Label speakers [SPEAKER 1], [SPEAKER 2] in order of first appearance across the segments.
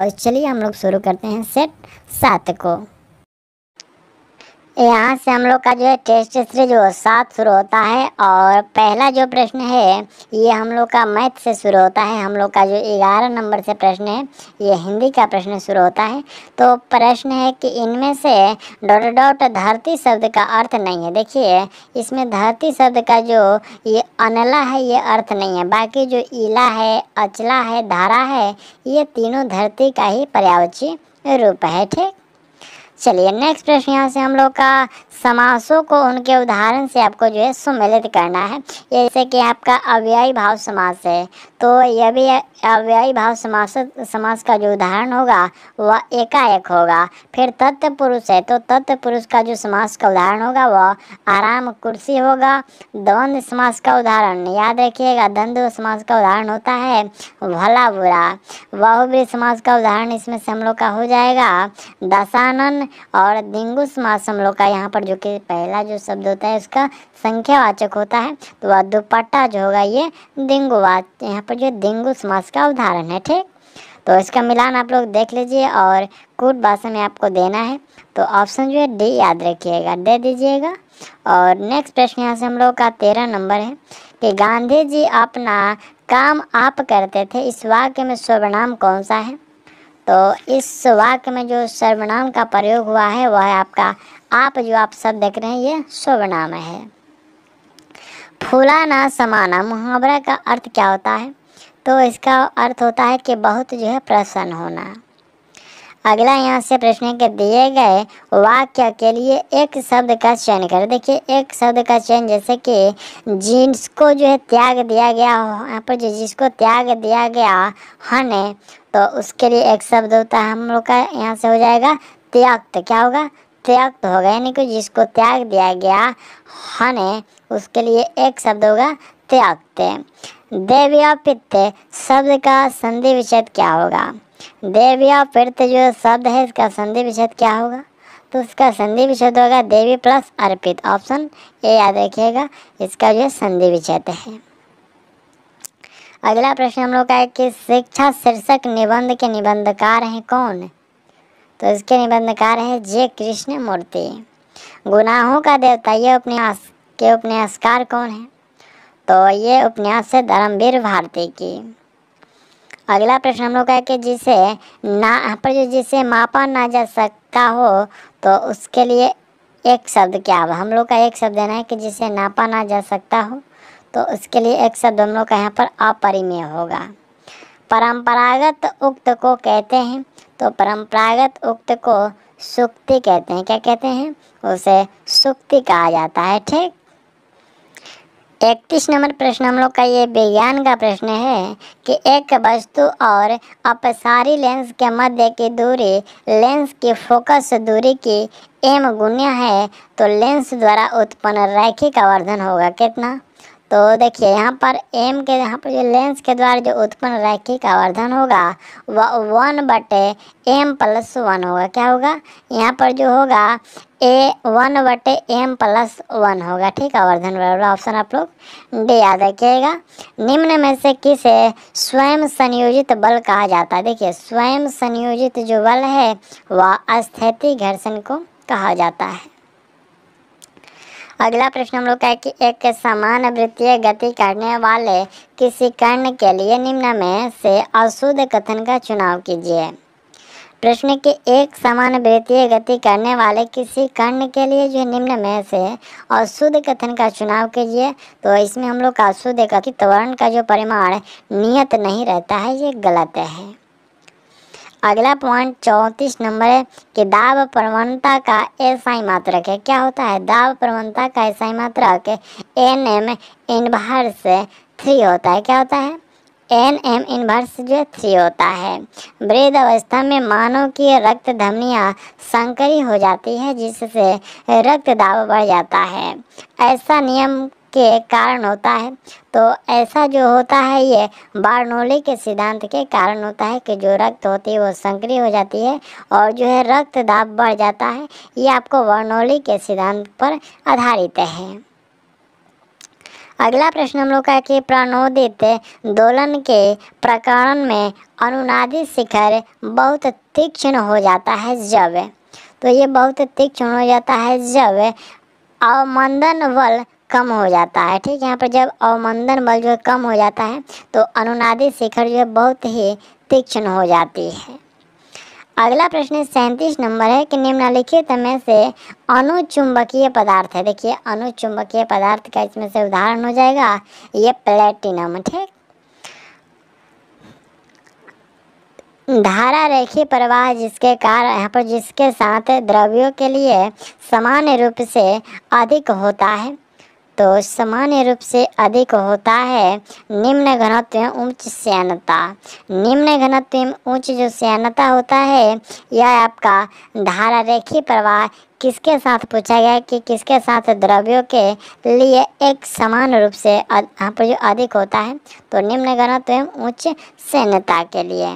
[SPEAKER 1] और चलिए हम लोग शुरू करते हैं सेट सात को यहाँ से हम लोग का जो है टेस्ट सीरीज वो सात शुरू होता है और पहला जो प्रश्न है ये हम लोग का मैथ से शुरू होता है हम लोग का जो ग्यारह नंबर से प्रश्न है ये हिंदी का प्रश्न शुरू होता है तो प्रश्न है कि इनमें से डॉट डॉट धरती शब्द का अर्थ नहीं है देखिए इसमें धरती शब्द का जो ये अनला है ये अर्थ नहीं है बाकी जो इला है अचला है धारा है ये तीनों धरती का ही पर्यावची रूप है ठीक चलिए नेक्स्ट प्रश्न यहाँ से हम लोग का समासों को उनके उदाहरण से आपको जो है सुमिलित करना है जैसे कि आपका अव्ययी भाव समास है तो यह भी अव्ययी भाव समास समास का जो उदाहरण होगा वह एकाएक होगा फिर तत्व पुरुष है तो तत्व पुरुष का जो समास का उदाहरण होगा वह आराम कुर्सी होगा द्वंद्व समास का उदाहरण याद रखिएगा द्वंद्व समास का उदाहरण होता है भला बुरा भी समास का उदाहरण इसमें से हम लोग का हो जाएगा दशानन और दिंगु समास हम लोग का यहाँ पर जो जो कि पहला जो शब्द होता है उसका संख्यावाचक होता है तो वह दुपट्टा जो होगा ये दिंगुवाच यहाँ पर जो डेंगू समास का उदाहरण है ठीक तो इसका मिलान आप लोग देख लीजिए और कूट भाषा में आपको देना है तो ऑप्शन जो है डी याद रखिएगा दे दीजिएगा और नेक्स्ट प्रश्न यहाँ से हम लोग का तेरह नंबर है कि गांधी जी अपना काम आप करते थे इस वाक्य में सर्वनाम कौन सा है तो इस वाक्य में जो सर्वनाम का प्रयोग हुआ है वह है आपका आप जो आप सब देख रहे हैं ये नाम है फूला ना समाना मुहावरा का अर्थ क्या होता है तो इसका अर्थ होता है कि बहुत जो है प्रसन्न होना अगला यहाँ से प्रश्न के दिए गए वाक्य के लिए एक शब्द का चयन करें देखिए एक शब्द का चयन जैसे कि जिसको जो है त्याग दिया गया यहाँ पर जो जिसको त्याग दिया गया हने तो उसके लिए एक शब्द होता है हम लोग का यहाँ से हो जाएगा त्याग तो क्या होगा त्यक्त तो होगा यानी कि जिसको त्याग दिया गया हने उसके लिए एक शब्द होगा त्यागते देवी पित्त शब्द का संधि विच्छेद क्या होगा देवी पित्त जो शब्द है इसका संधि विच्छेद क्या होगा तो उसका संधि विच्छेद होगा देवी प्लस अर्पित ऑप्शन ए याद रखिएगा इसका जो संधि विच्छेद है अगला प्रश्न हम लोग का है कि शिक्षा शीर्षक निबंध के निबंधकार हैं कौन तो इसके निबंधकार हैं जय कृष्ण मूर्ति गुनाहों का देवता ये उपन्यास के उपन्यासकार कौन है तो ये उपन्यास है धर्मवीर भारती की अगला प्रश्न हम लोग का है कि जिसे ना पर जो जिसे मापा ना जा सकता हो तो उसके लिए एक शब्द क्या हम लोग का एक शब्द देना है कि जिसे नापा ना जा सकता हो तो उसके लिए एक शब्द हम लोग का यहाँ पर अपरिमेय होगा परंपरागत उक्त को कहते हैं तो परंपरागत उक्त को सुक्ति कहते हैं क्या कहते हैं उसे सुक्ति कहा जाता है ठीक इकतीस नंबर प्रश्न हम लोग का ये विज्ञान का प्रश्न है कि एक वस्तु और अपसारी लेंस के मध्य की दूरी लेंस की फोकस दूरी की एम गुण्य है तो लेंस द्वारा उत्पन्न रैखिक का वर्धन होगा कितना तो देखिए यहाँ पर एम के यहाँ पर जो लेंस के द्वारा जो उत्पन्न रैखिक का वर्धन होगा वह वन बटे एम प्लस वन होगा क्या होगा यहाँ पर जो होगा ए वन बटे एम प्लस वन होगा ठीक है वर्धन ऑप्शन आप लोग डी याद रखिएगा निम्न में से किसे स्वयं संयोजित बल कहा जाता है देखिए स्वयं संयोजित जो बल है वह अस्थैतिक घर्षण को कहा जाता है अगला प्रश्न हम लोग का है कि एक समान वृत्तीय गति करने वाले किसी कर्ण के लिए निम्न में से अशुद्ध कथन का चुनाव कीजिए प्रश्न के एक समान वृत्तीय गति करने वाले किसी कर्ण के लिए जो निम्न में से अशुद्ध कथन का चुनाव कीजिए तो इसमें हम लोग का अशुद्ध कथित वर्ण का जो परिमाण नियत नहीं रहता है ये गलत है अगला पॉइंट चौंतीस नंबर है कि दाब प्रवणता का एसआई मात्रक है क्या होता है दाब प्रवणता का एसआई मात्रक एन एम इनवर्स थ्री होता है क्या होता है एन एम इनवर्स जो है थ्री होता है वृद्ध अवस्था में मानव की रक्त धमनियाँ संकरी हो जाती है जिससे रक्त दाब बढ़ जाता है ऐसा नियम के कारण होता है तो ऐसा जो होता है ये बारनोली के सिद्धांत के कारण होता है कि जो रक्त होती है वो संक्रिय हो जाती है और जो है रक्त दाब बढ़ जाता है ये आपको बारनोली के सिद्धांत पर आधारित है अगला प्रश्न हम लोग का कि प्रणोदित दोलन के प्रकरण में अनुनादित शिखर बहुत तीक्ष्ण हो जाता है जब तो ये बहुत तीक्ष्ण हो जाता है जब अवमंदन वल कम हो जाता है ठीक यहाँ पर जब अवमंदन बल जो है कम हो जाता है तो अनुनादी शिखर जो है बहुत ही तीक्ष्ण हो जाती है अगला प्रश्न सैंतीस नंबर है कि निम्नलिखित में से अनुचुंबकीय पदार्थ है देखिए अनुचुंबकीय पदार्थ का इसमें से उदाहरण हो जाएगा ये प्लेटिनम ठीक धारा रेखी प्रवाह जिसके कारण यहाँ पर जिसके साथ द्रव्यों के लिए सामान्य रूप से अधिक होता है तो सामान्य रूप से अधिक होता है निम्न घनत्व एवं उच्च श्यानता निम्न घनत्व एवं उच्च जो श्यानता होता है यह आपका धारा रेखी प्रवाह किसके साथ पूछा गया कि किसके साथ द्रव्यों के लिए एक समान रूप से यहाँ पर जो अधिक होता है तो निम्न घनत्व एवं उच्च श्यानता के लिए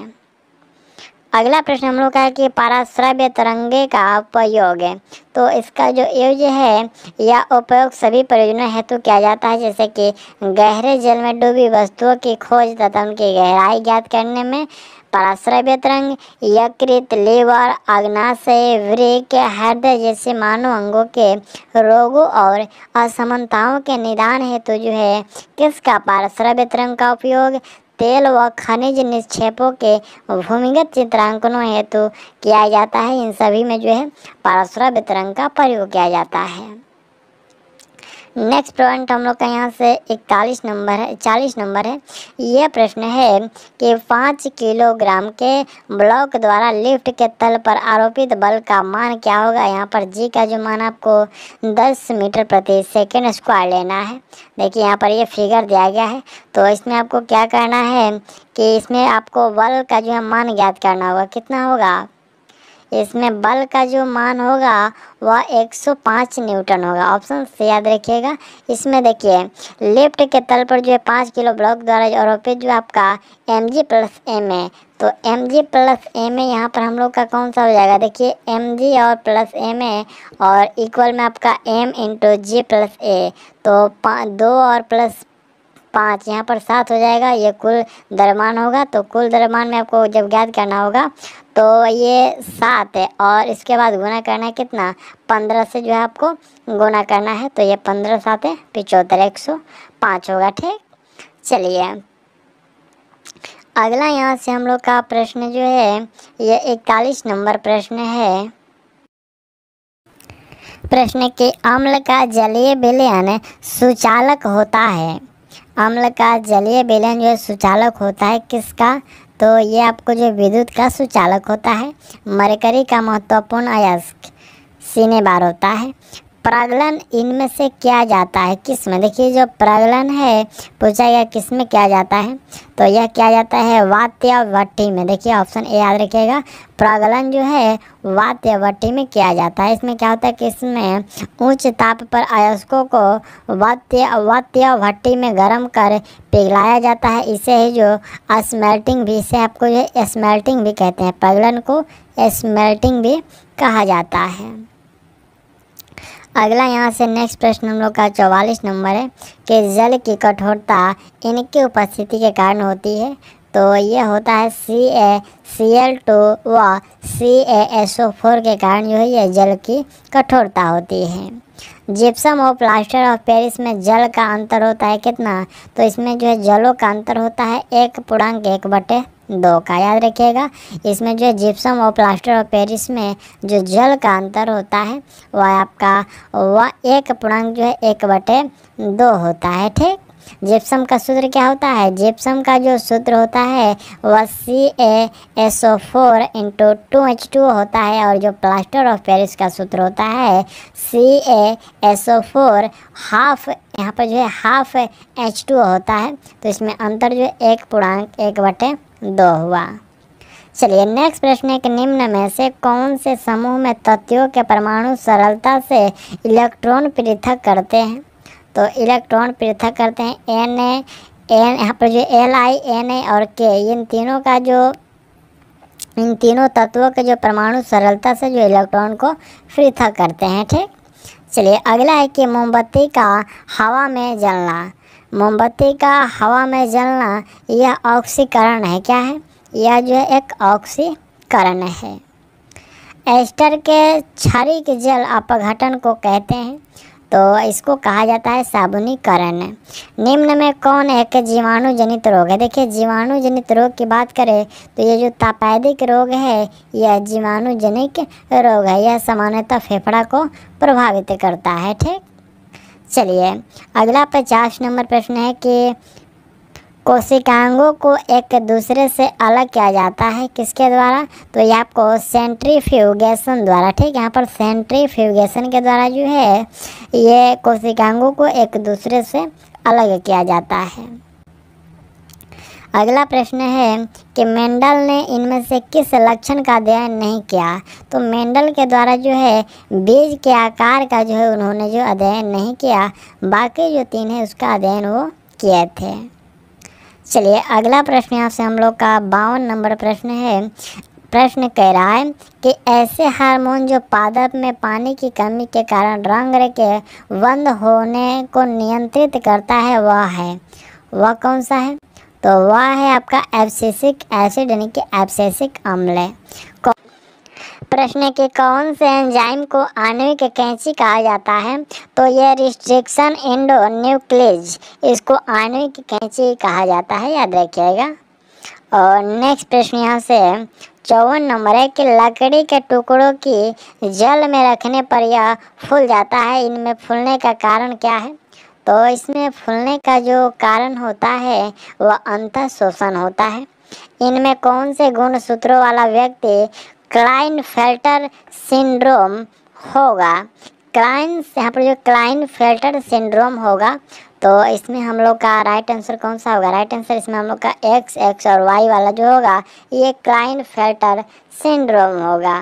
[SPEAKER 1] अगला प्रश्न हम लोग का है कि पाराश्रव्य तरंगे का उपयोग है तो इसका जो यूज है या उपयोग सभी परियोजना हेतु किया जाता है जैसे कि गहरे जल में डूबी वस्तुओं की खोज तथा उनकी गहराई ज्ञात करने में पराश्रव्य तरंग यकृत लीवर अग्नाशय वृक हृदय जैसे मानव अंगों के रोगों और असमानताओं के निदान हेतु जो है किसका पाराश्रव्य तरंग का उपयोग तेल व खनिज निक्षेपों के भूमिगत चित्रांकनों हेतु किया जाता है इन सभी में जो है पारस्वर वितरण का प्रयोग किया जाता है नेक्स्ट पॉइंट हम लोग का यहाँ से इकतालीस नंबर है चालीस नंबर है यह प्रश्न है कि पाँच किलोग्राम के ब्लॉक द्वारा लिफ्ट के तल पर आरोपित बल का मान क्या होगा यहाँ पर जी का जो मान आपको दस मीटर प्रति सेकेंड स्क्वायर लेना है देखिए यहाँ पर ये फिगर दिया गया है तो इसमें आपको क्या करना है कि इसमें आपको बल का जो है मान ज्ञात करना होगा कितना होगा इसमें बल का जो मान होगा वह 105 न्यूटन होगा ऑप्शन से याद रखिएगा इसमें देखिए लेफ्ट के तल पर जो है पाँच किलो ब्लॉक द्वारा आरोपित जो आपका M G plus M A तो M G plus M A यहाँ पर हम लोग का कौन सा हो जाएगा देखिए एम जी और प्लस एम ए और इक्वल में आपका M into G plus A तो दो और प्लस पाँच यहाँ पर सात हो जाएगा ये कुल दरमान होगा तो कुल दरमान में आपको जब ज्ञात करना होगा तो ये सात है और इसके बाद गुना करना है कितना पंद्रह से जो है आपको गुना करना है तो ये पंद्रह सात है पिचहत्तर एक सौ पाँच होगा ठीक चलिए अगला यहाँ से हम लोग का प्रश्न जो है ये इकतालीस नंबर प्रश्न है प्रश्न के अम्ल का जलीय विलयन सुचालक होता है अम्ल का जलीय बेलन जो है सुचालक होता है किसका तो ये आपको जो विद्युत का सुचालक होता है मरकरी का महत्वपूर्ण अयस्क सीने बार होता है प्रागलन इनमें से क्या जाता है किस में देखिए जो प्रागलन है पूछा गया किस में क्या जाता है तो यह क्या जाता है वात्य वट्टी में देखिए ऑप्शन ए याद रखिएगा प्रागलन जो है वात्य वट्टी में किया जाता है इसमें क्या होता है कि इसमें ऊंच ताप पर अयस्कों को वात्य वात्य भट्टी में गर्म कर पिघलाया जाता है इसे ही जो स्मेल्टिंग भी इसे आपको जो स्मेल्टिंग भी कहते हैं प्रागलन को स्मेल्टिंग भी कहा जाता है अगला यहाँ से नेक्स्ट प्रश्न हम लोग का चौवालीस नंबर है कि जल की कठोरता इनकी उपस्थिति के कारण होती है तो ये होता है सी ए सी एल टू व सी ए एस ओ फोर के कारण जो है ये जल की कठोरता होती है जिप्सम और प्लास्टर ऑफ पेरिस में जल का अंतर होता है कितना तो इसमें जो है जलों का अंतर होता है एक पूर्णांक एक बटे दो का याद रखिएगा इसमें जो जिप्सम और प्लास्टर और पेरिस में जो जल का अंतर होता है वह आपका वह एक पूर्णांक जो है एक बटे दो होता है ठीक जिप्सम का सूत्र क्या होता है जिप्सम का जो सूत्र होता है वह C A S O four into two H two होता है और जो प्लास्टर ऑफ पेरिस का सूत्र होता है C A S O four half यहाँ पर जो है हाफ एच टू होता है तो इसमें अंतर जो है एक पूर्णांक एक बटे दो हुआ चलिए नेक्स्ट प्रश्न है कि निम्न में से कौन से समूह में तत्वों के परमाणु सरलता से इलेक्ट्रॉन पृथक करते हैं तो इलेक्ट्रॉन पृथक करते हैं एन ए एन यहाँ पर जो एल आई एन ए और के इन तीनों का जो इन तीनों तत्वों के जो परमाणु सरलता से जो इलेक्ट्रॉन को पृथक करते हैं ठीक चलिए अगला है कि मोमबत्ती का हवा में जलना मोमबत्ती का हवा में जलना यह ऑक्सीकरण है क्या है यह जो है एक ऑक्सीकरण है एस्टर के क्षरिक जल अपघटन को कहते हैं तो इसको कहा जाता है साबुनीकरण निम्न में कौन एक जीवाणु जनित रोग है देखिए जीवाणु जनित रोग की बात करें तो ये जो तापैदिक रोग है यह जीवाणु जनित रोग है यह सामान्यतः फेफड़ा को प्रभावित करता है ठीक चलिए अगला पचास नंबर प्रश्न है कि कोशिकांगों को एक दूसरे से अलग किया जाता है किसके द्वारा तो ये आपको सेंट्रीफ्यूगेशन द्वारा ठीक है यहाँ पर सेंट्रीफ्यूगेशन के द्वारा जो है ये कोशिकांगों को एक दूसरे से अलग किया जाता है अगला प्रश्न है कि मेंडल ने इनमें से किस लक्षण का अध्ययन नहीं किया तो मेंडल के द्वारा जो है बीज के आकार का जो है उन्होंने जो अध्ययन नहीं किया बाकी जो तीन है उसका अध्ययन वो किए थे चलिए अगला प्रश्न यहाँ से हम लोग का बावन नंबर प्रश्न है प्रश्न कह रहा है कि ऐसे हार्मोन जो पादप में पानी की कमी के कारण रंग के बंद होने को नियंत्रित करता है वह है वह कौन सा है तो वह है आपका एब्सेसिक एसिड यानी कि एब्सेसिक अम्ल प्रश्न के कौन से एंजाइम को आणविक कैंची कहा जाता है तो यह रिस्ट्रिक्शन इंडो न्यूक्लिज इसको आणविक कैंची कहा जाता है याद रखिएगा और नेक्स्ट प्रश्न यहाँ से चौवन नंबर है कि लकड़ी के टुकड़ों की जल में रखने पर यह फूल जाता है इनमें फूलने का कारण क्या है तो इसमें फूलने का जो कारण होता है वह अंत शोषण होता है इनमें कौन से गुण सूत्रों वाला व्यक्ति क्लाइन फेल्टर सिंड्रोम होगा क्लाइन यहाँ पर जो क्लाइन फेल्टर सिंड्रोम होगा तो इसमें हम लोग का राइट आंसर कौन सा होगा राइट आंसर इसमें हम लोग का एक्स एक्स और वाई वाला जो होगा ये क्लाइन फेल्टर सिंड्रोम होगा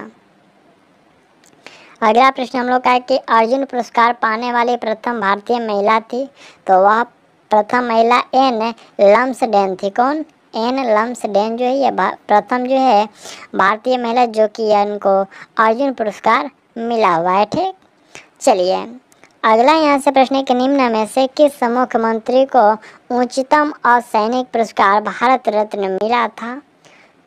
[SPEAKER 1] अगला प्रश्न हम लोग का है कि अर्जुन पुरस्कार पाने वाली प्रथम भारतीय महिला थी तो वह प्रथम महिला एन लम्स डेन थी कौन एन लम्सडेन जो है ये प्रथम जो है भारतीय महिला जो कि इनको अर्जुन पुरस्कार मिला हुआ है ठीक चलिए अगला यहाँ से प्रश्न है कि निम्न में से किस मुख्यमंत्री को उच्चतम असैनिक पुरस्कार भारत रत्न मिला था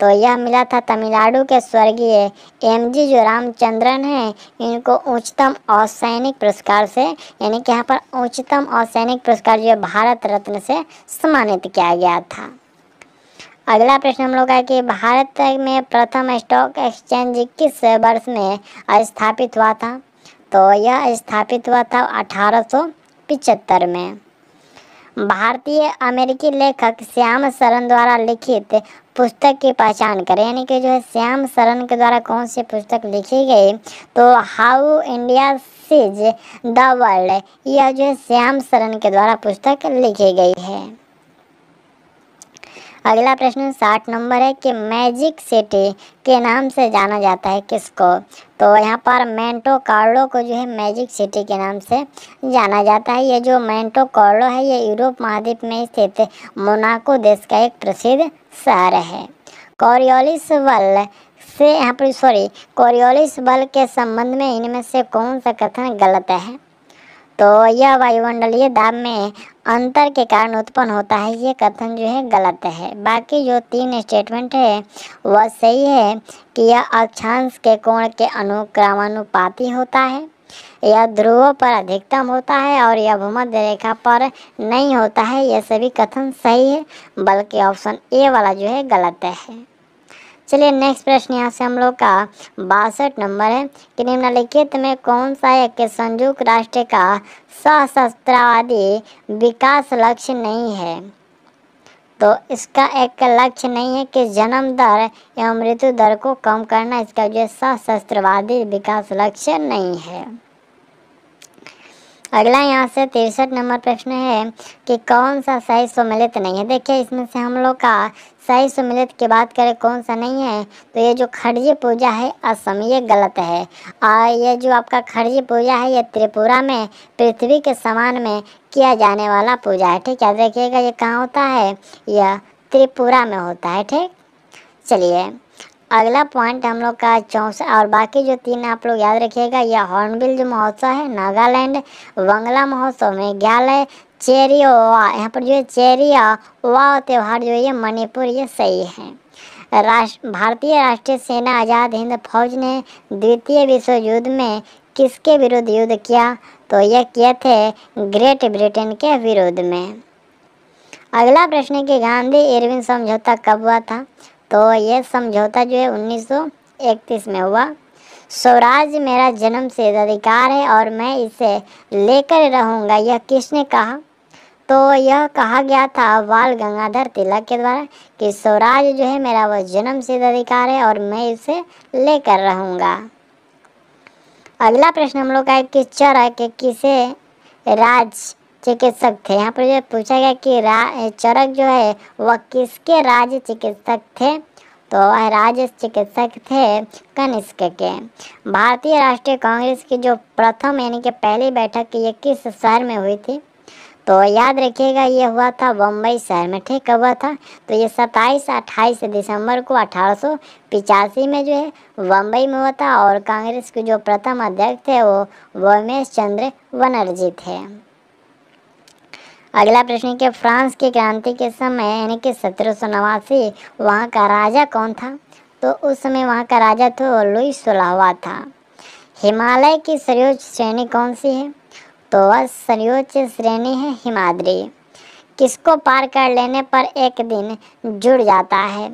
[SPEAKER 1] तो यह मिला था तमिलनाडु के स्वर्गीय एम जी जो रामचंद्रन हैं इनको उच्चतम असैनिक पुरस्कार से यानी कि यहाँ पर उच्चतम असैनिक पुरस्कार जो भारत रत्न से सम्मानित किया गया था अगला प्रश्न हम लोग का कि भारत में प्रथम स्टॉक एक्सचेंज किस वर्ष में स्थापित हुआ था तो यह स्थापित हुआ था अठारह में भारतीय अमेरिकी लेखक श्याम शरण द्वारा लिखित पुस्तक की पहचान करें यानी कि जो है श्याम शरण के द्वारा कौन सी पुस्तक लिखी गई तो how India sees the world यह जो है श्याम शरण के द्वारा पुस्तक लिखी गई है अगला प्रश्न साठ नंबर है कि मैजिक सिटी के नाम से जाना जाता है किसको तो यहाँ पर मेंटो कार्लो को जो है मैजिक सिटी के नाम से जाना जाता है ये जो मेंटो कार्लो है ये यूरोप महाद्वीप में स्थित मोनाको देश का एक प्रसिद्ध शहर है कॉरियोलिस बल से यहाँ पर सॉरी कोरियोलिस बल के संबंध में इनमें से कौन सा कथन गलत है तो यह वायुमंडलीय दाब में अंतर के कारण उत्पन्न होता है ये कथन जो है गलत है बाकी जो तीन स्टेटमेंट है वह सही है कि यह अक्षांश के कोण के अनुक्रमानुपाती होता है यह ध्रुव पर अधिकतम होता है और यह भूमध्य रेखा पर नहीं होता है यह सभी कथन सही है बल्कि ऑप्शन ए वाला जो है गलत है चलिए नेक्स्ट प्रश्न यहाँ से हम लोग का बासठ नंबर है कि निम्नलिखित में कौन सा एक संयुक्त राष्ट्र का सशस्त्रवादी विकास लक्ष्य नहीं है तो इसका एक लक्ष्य नहीं है कि जन्म दर एवं मृत्यु दर को कम करना इसका जो सशस्त्रवादी विकास लक्ष्य नहीं है अगला यहाँ से तिरसठ नंबर प्रश्न है कि कौन सा सही सम्मिलित नहीं है देखिए इसमें से हम लोग का सही सम्मिलित की बात करें कौन सा नहीं है तो ये जो खड़जी पूजा है असम ये गलत है और ये जो आपका खड़जी पूजा है ये त्रिपुरा में पृथ्वी के समान में किया जाने वाला पूजा है ठीक है देखिएगा ये कहाँ होता है यह त्रिपुरा में होता है ठीक चलिए अगला पॉइंट हम लोग का चौसा और बाकी जो तीन आप लोग याद रखिएगा यह हॉर्नबिल जो महोत्सव है नागालैंड बंगला महोत्सव मेघालय चेरी ओवा यहाँ पर जो है चेरी ओवा त्यौहार जो है मणिपुर ये सही है राष्ट्र भारतीय राष्ट्रीय सेना आज़ाद हिंद फौज ने द्वितीय विश्व युद्ध में किसके विरुद्ध युद्ध किया तो यह किए थे ग्रेट ब्रिटेन के विरुद्ध में अगला प्रश्न है कि गांधी इरविन समझौता कब हुआ था तो ये समझौता जो है उन्नीस में हुआ स्वराज मेरा जन्म से अधिकार है और मैं इसे लेकर रहूँगा यह किसने कहा तो यह कहा गया था बाल गंगाधर तिलक के द्वारा कि स्वराज जो है मेरा वह जन्म सिद्ध अधिकार है और मैं इसे लेकर रहूँगा अगला प्रश्न हम लोग का है कि चरक किसे राज चिकित्सक थे यहाँ पर जो पूछा गया कि चरक जो है वह किसके राज्य चिकित्सक थे तो वह राज्य चिकित्सक थे कनिष्क के भारतीय राष्ट्रीय कांग्रेस की जो प्रथम यानी कि पहली बैठक ये किस शहर में हुई थी तो याद रखिएगा ये हुआ था बम्बई शहर में ठीक हुआ था तो ये सत्ताईस अट्ठाईस दिसंबर को अठारह में जो है बम्बई में हुआ था और कांग्रेस के जो प्रथम अध्यक्ष थे वो वोमेश चंद्र बनर्जी थे अगला प्रश्न कि फ्रांस की क्रांति के समय यानी कि सत्रह सौ नवासी वहाँ का राजा कौन था तो उस समय वहाँ का राजा तो लुई सोलहवा था हिमालय की सर्वोच्च श्रेणी कौन सी है तो वह सर्वोच्च श्रेणी है हिमाद्री किसको पार कर लेने पर एक दिन जुड़ जाता है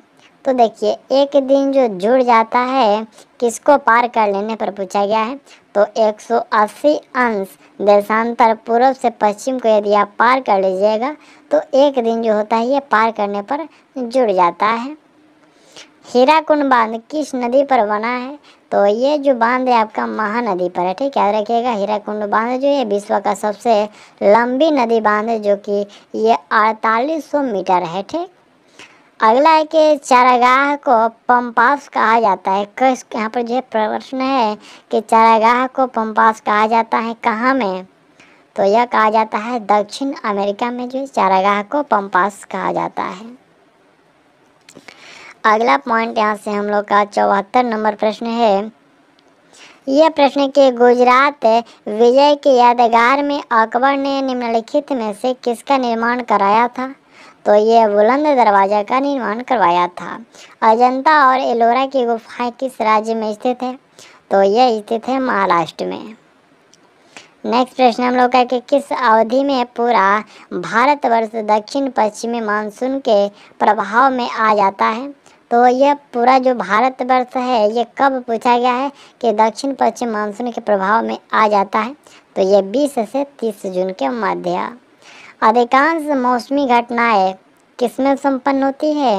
[SPEAKER 1] तो देखिए एक दिन जो जुड़ जाता है किसको पार कर लेने पर पूछा गया है तो 180 अंश देशांतर पूर्व से पश्चिम को यदि आप पार कर लीजिएगा तो एक दिन जो होता है ये पार करने पर जुड़ जाता है हीराकुंड बांध किस नदी पर बना है तो ये जो बांध है आपका महानदी पर है ठीक याद रखिएगा हीराकुंड बांध जो है विश्व का सबसे लंबी नदी बांध है जो कि ये 4800 मीटर है ठीक अगला है कि चारागाह को पंपास कहा जाता है किस यहाँ पर जो प्रश्न है कि चारागाह को पंपास कहा जाता है कहाँ में तो यह कहा जाता है दक्षिण अमेरिका में जो चारागाह को पंपास कहा जाता है अगला पॉइंट यहाँ से हम लोग का चौहत्तर नंबर प्रश्न है यह प्रश्न के गुजरात विजय की यादगार में अकबर ने निम्नलिखित में से किसका निर्माण कराया था तो ये बुलंद दरवाज़ा का निर्माण करवाया था अजंता और एलोरा की गुफाएं किस राज्य में स्थित है तो यह स्थित है महाराष्ट्र में नेक्स्ट प्रश्न हम लोग का कि किस अवधि में पूरा भारतवर्ष दक्षिण पश्चिमी मानसून के प्रभाव में आ जाता है तो यह पूरा जो भारतवर्ष है ये कब पूछा गया है कि दक्षिण पश्चिम मानसून के प्रभाव में आ जाता है तो ये 20 से 30 जून के मध्य अधिकांश मौसमी घटनाएं किसमें संपन्न होती है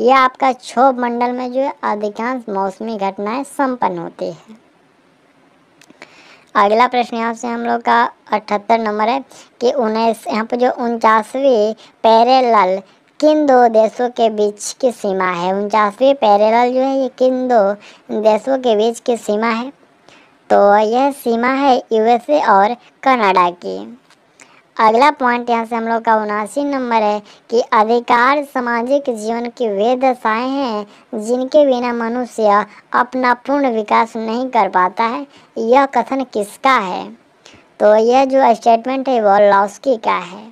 [SPEAKER 1] यह आपका क्षोभ मंडल में जो है अधिकांश मौसमी घटनाएं संपन्न होती है अगला प्रश्न यहाँ से हम लोग का अठहत्तर नंबर है कि उन्नीस यहाँ पर जो उनचासवीं पैरेलल किन दो देशों के बीच की सीमा है उनचासवीं पैरेलल जो है ये किन दो देशों के बीच की सीमा है तो यह सीमा है यूएसए और कनाडा की अगला पॉइंट यहाँ से हम लोग का उनासी नंबर है कि अधिकार सामाजिक जीवन की वे दशाएँ हैं जिनके बिना मनुष्य अपना पूर्ण विकास नहीं कर पाता है यह कथन किसका है तो यह जो स्टेटमेंट है वह लॉस्की का है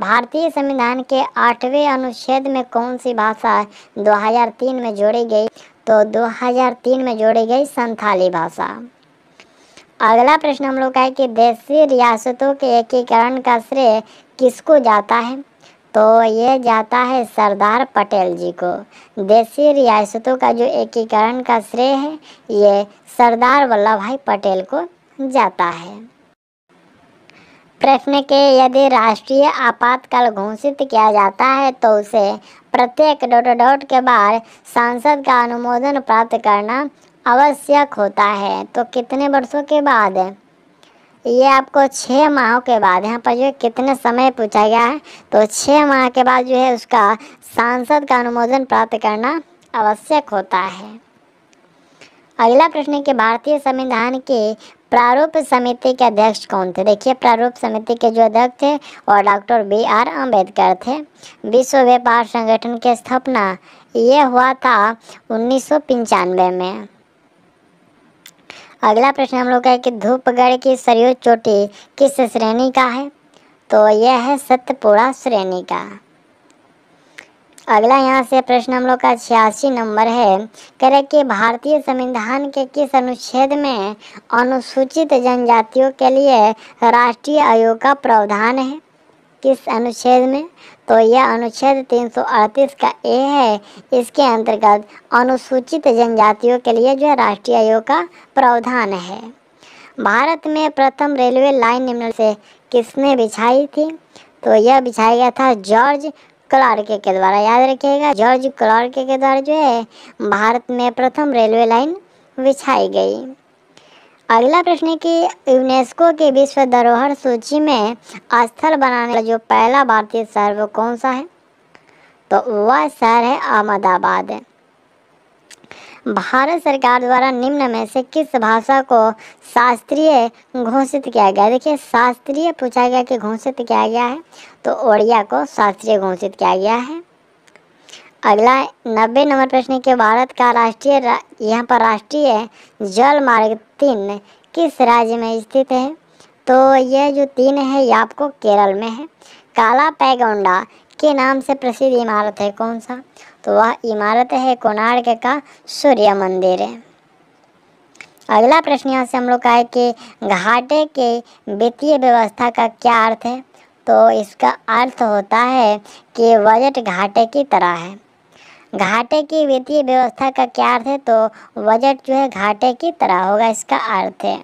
[SPEAKER 1] भारतीय संविधान के आठवें अनुच्छेद में कौन सी भाषा 2003 में जोड़ी गई तो 2003 में जोड़ी गई संथाली भाषा अगला प्रश्न हम लोग का है कि देसी रियासतों के एकीकरण का श्रेय किसको जाता है तो ये जाता है सरदार पटेल जी को देसी रियासतों का जो एकीकरण का श्रेय है ये सरदार वल्लभ भाई पटेल को जाता है प्रश्न के यदि राष्ट्रीय आपातकाल घोषित किया जाता है तो उसे प्रत्येक डॉट डॉट के बाद सांसद का अनुमोदन प्राप्त करना आवश्यक होता है तो कितने वर्षों के बाद है ये आपको छः माह के बाद यहाँ पर जो कितने समय पूछा गया है तो छः माह के बाद जो है उसका सांसद का अनुमोदन प्राप्त करना आवश्यक होता है अगला प्रश्न कि भारतीय संविधान के प्रारूप समिति के अध्यक्ष कौन थे देखिए प्रारूप समिति के जो अध्यक्ष थे और डॉक्टर बी आर अम्बेडकर थे विश्व व्यापार संगठन की स्थापना ये हुआ था उन्नीस में अगला प्रश्न हम लोग का है कि धूपगढ़ की सरयू चोटी किस श्रेणी का है तो यह है सत्यपुरा श्रेणी का अगला यहाँ से प्रश्न हम लोग का छियासी नंबर है रहे कि भारतीय संविधान के किस अनुच्छेद में अनुसूचित जनजातियों के लिए राष्ट्रीय आयोग का प्रावधान है किस अनुच्छेद में तो यह अनुच्छेद 338 का ए है इसके अंतर्गत अनुसूचित जनजातियों के लिए जो है राष्ट्रीय आयोग का प्रावधान है भारत में प्रथम रेलवे लाइन निम्न से किसने बिछाई थी तो यह बिछाया गया था जॉर्ज क्लार्क के द्वारा याद रखिएगा जॉर्ज क्लार्क के द्वारा जो है भारत में प्रथम रेलवे लाइन बिछाई गई अगला प्रश्न है कि यूनेस्को के विश्व धरोहर सूची में स्थल बनाने वाला जो पहला भारतीय शहर वो कौन सा है तो वह शहर है अहमदाबाद भारत सरकार द्वारा निम्न में से किस भाषा को शास्त्रीय घोषित किया गया देखिए शास्त्रीय पूछा गया कि घोषित किया गया है तो ओडिया को शास्त्रीय घोषित किया गया है अगला नब्बे नंबर प्रश्न के भारत का राष्ट्रीय रा, यहाँ पर राष्ट्रीय जल मार्ग तीन किस राज्य में स्थित है तो यह जो तीन है ये आपको केरल में है काला पैगोंडा के नाम से प्रसिद्ध इमारत है कौन सा तो वह इमारत है कोणार्क का सूर्य मंदिर है अगला प्रश्न यहाँ से हम लोग का है कि घाटे के वित्तीय व्यवस्था का क्या अर्थ है तो इसका अर्थ होता है कि बजट घाटे की तरह है घाटे की वित्तीय व्यवस्था का क्या अर्थ है तो बजट जो है घाटे की तरह होगा इसका अर्थ है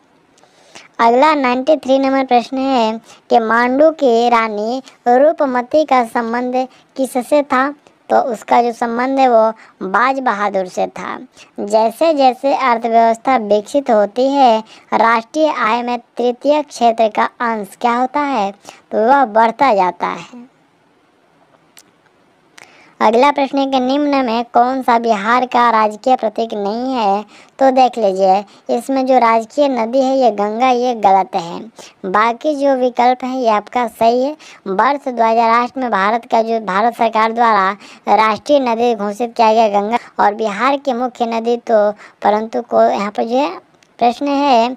[SPEAKER 1] अगला 93 नंबर प्रश्न है कि मांडू की रानी रूपमती का संबंध किससे था तो उसका जो संबंध है वो बाज बहादुर से था जैसे जैसे अर्थव्यवस्था विकसित होती है राष्ट्रीय आय में तृतीय क्षेत्र का अंश क्या होता है तो वह बढ़ता जाता है अगला प्रश्न के निम्न में कौन सा बिहार का राजकीय प्रतीक नहीं है तो देख लीजिए इसमें जो राजकीय नदी है ये गंगा ये गलत है बाकी जो विकल्प है ये आपका सही है वर्ष दो में भारत का जो भारत सरकार द्वारा राष्ट्रीय नदी घोषित किया गया गंगा और बिहार की मुख्य नदी तो परंतु को यहाँ पर जो है प्रश्न है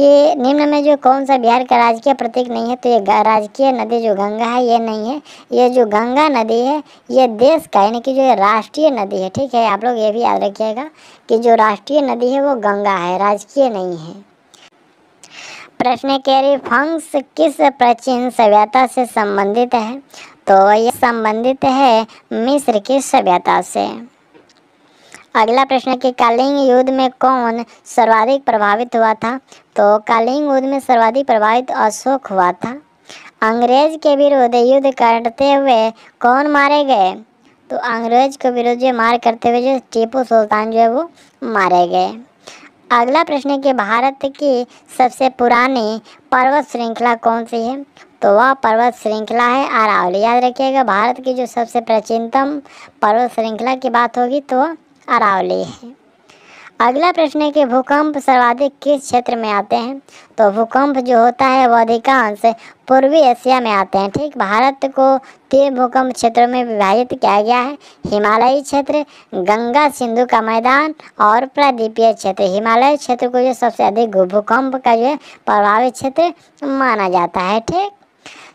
[SPEAKER 1] कि निम्न में जो कौन सा बिहार का राजकीय प्रतीक नहीं है तो ये राजकीय नदी जो गंगा है ये नहीं है ये जो गंगा नदी है ये देश का यानी कि जो राष्ट्रीय नदी है ठीक है आप लोग ये भी याद रखिएगा कि जो राष्ट्रीय नदी है वो गंगा है राजकीय नहीं है प्रश्न कह रही फंक्स किस प्राचीन सभ्यता से संबंधित है तो ये संबंधित है मिस्र की सभ्यता से अगला प्रश्न कि कालिंग युद्ध में कौन सर्वाधिक प्रभावित हुआ था तो कालिंग युद्ध में सर्वाधिक प्रभावित अशोक हुआ था अंग्रेज के विरुद्ध युद्ध करते हुए कौन मारे गए तो अंग्रेज के विरुद्ध जो मार करते हुए जो टीपू सुल्तान जो है वो मारे गए अगला प्रश्न है कि भारत की सबसे पुरानी पर्वत श्रृंखला कौन सी है तो वह पर्वत श्रृंखला है अरावली याद रखिएगा भारत की जो सबसे प्राचीनतम पर्वत श्रृंखला की बात होगी तो अरावली है अगला प्रश्न है कि भूकंप सर्वाधिक किस क्षेत्र में आते हैं तो भूकंप जो होता है वह अधिकांश पूर्वी एशिया में आते हैं ठीक भारत को तीन भूकंप क्षेत्रों में विभाजित किया गया है हिमालयी क्षेत्र गंगा सिंधु का मैदान और प्रादीपीय क्षेत्र हिमालय क्षेत्र को जो सबसे अधिक भूकंप का जो है प्रभावित क्षेत्र माना जाता है ठीक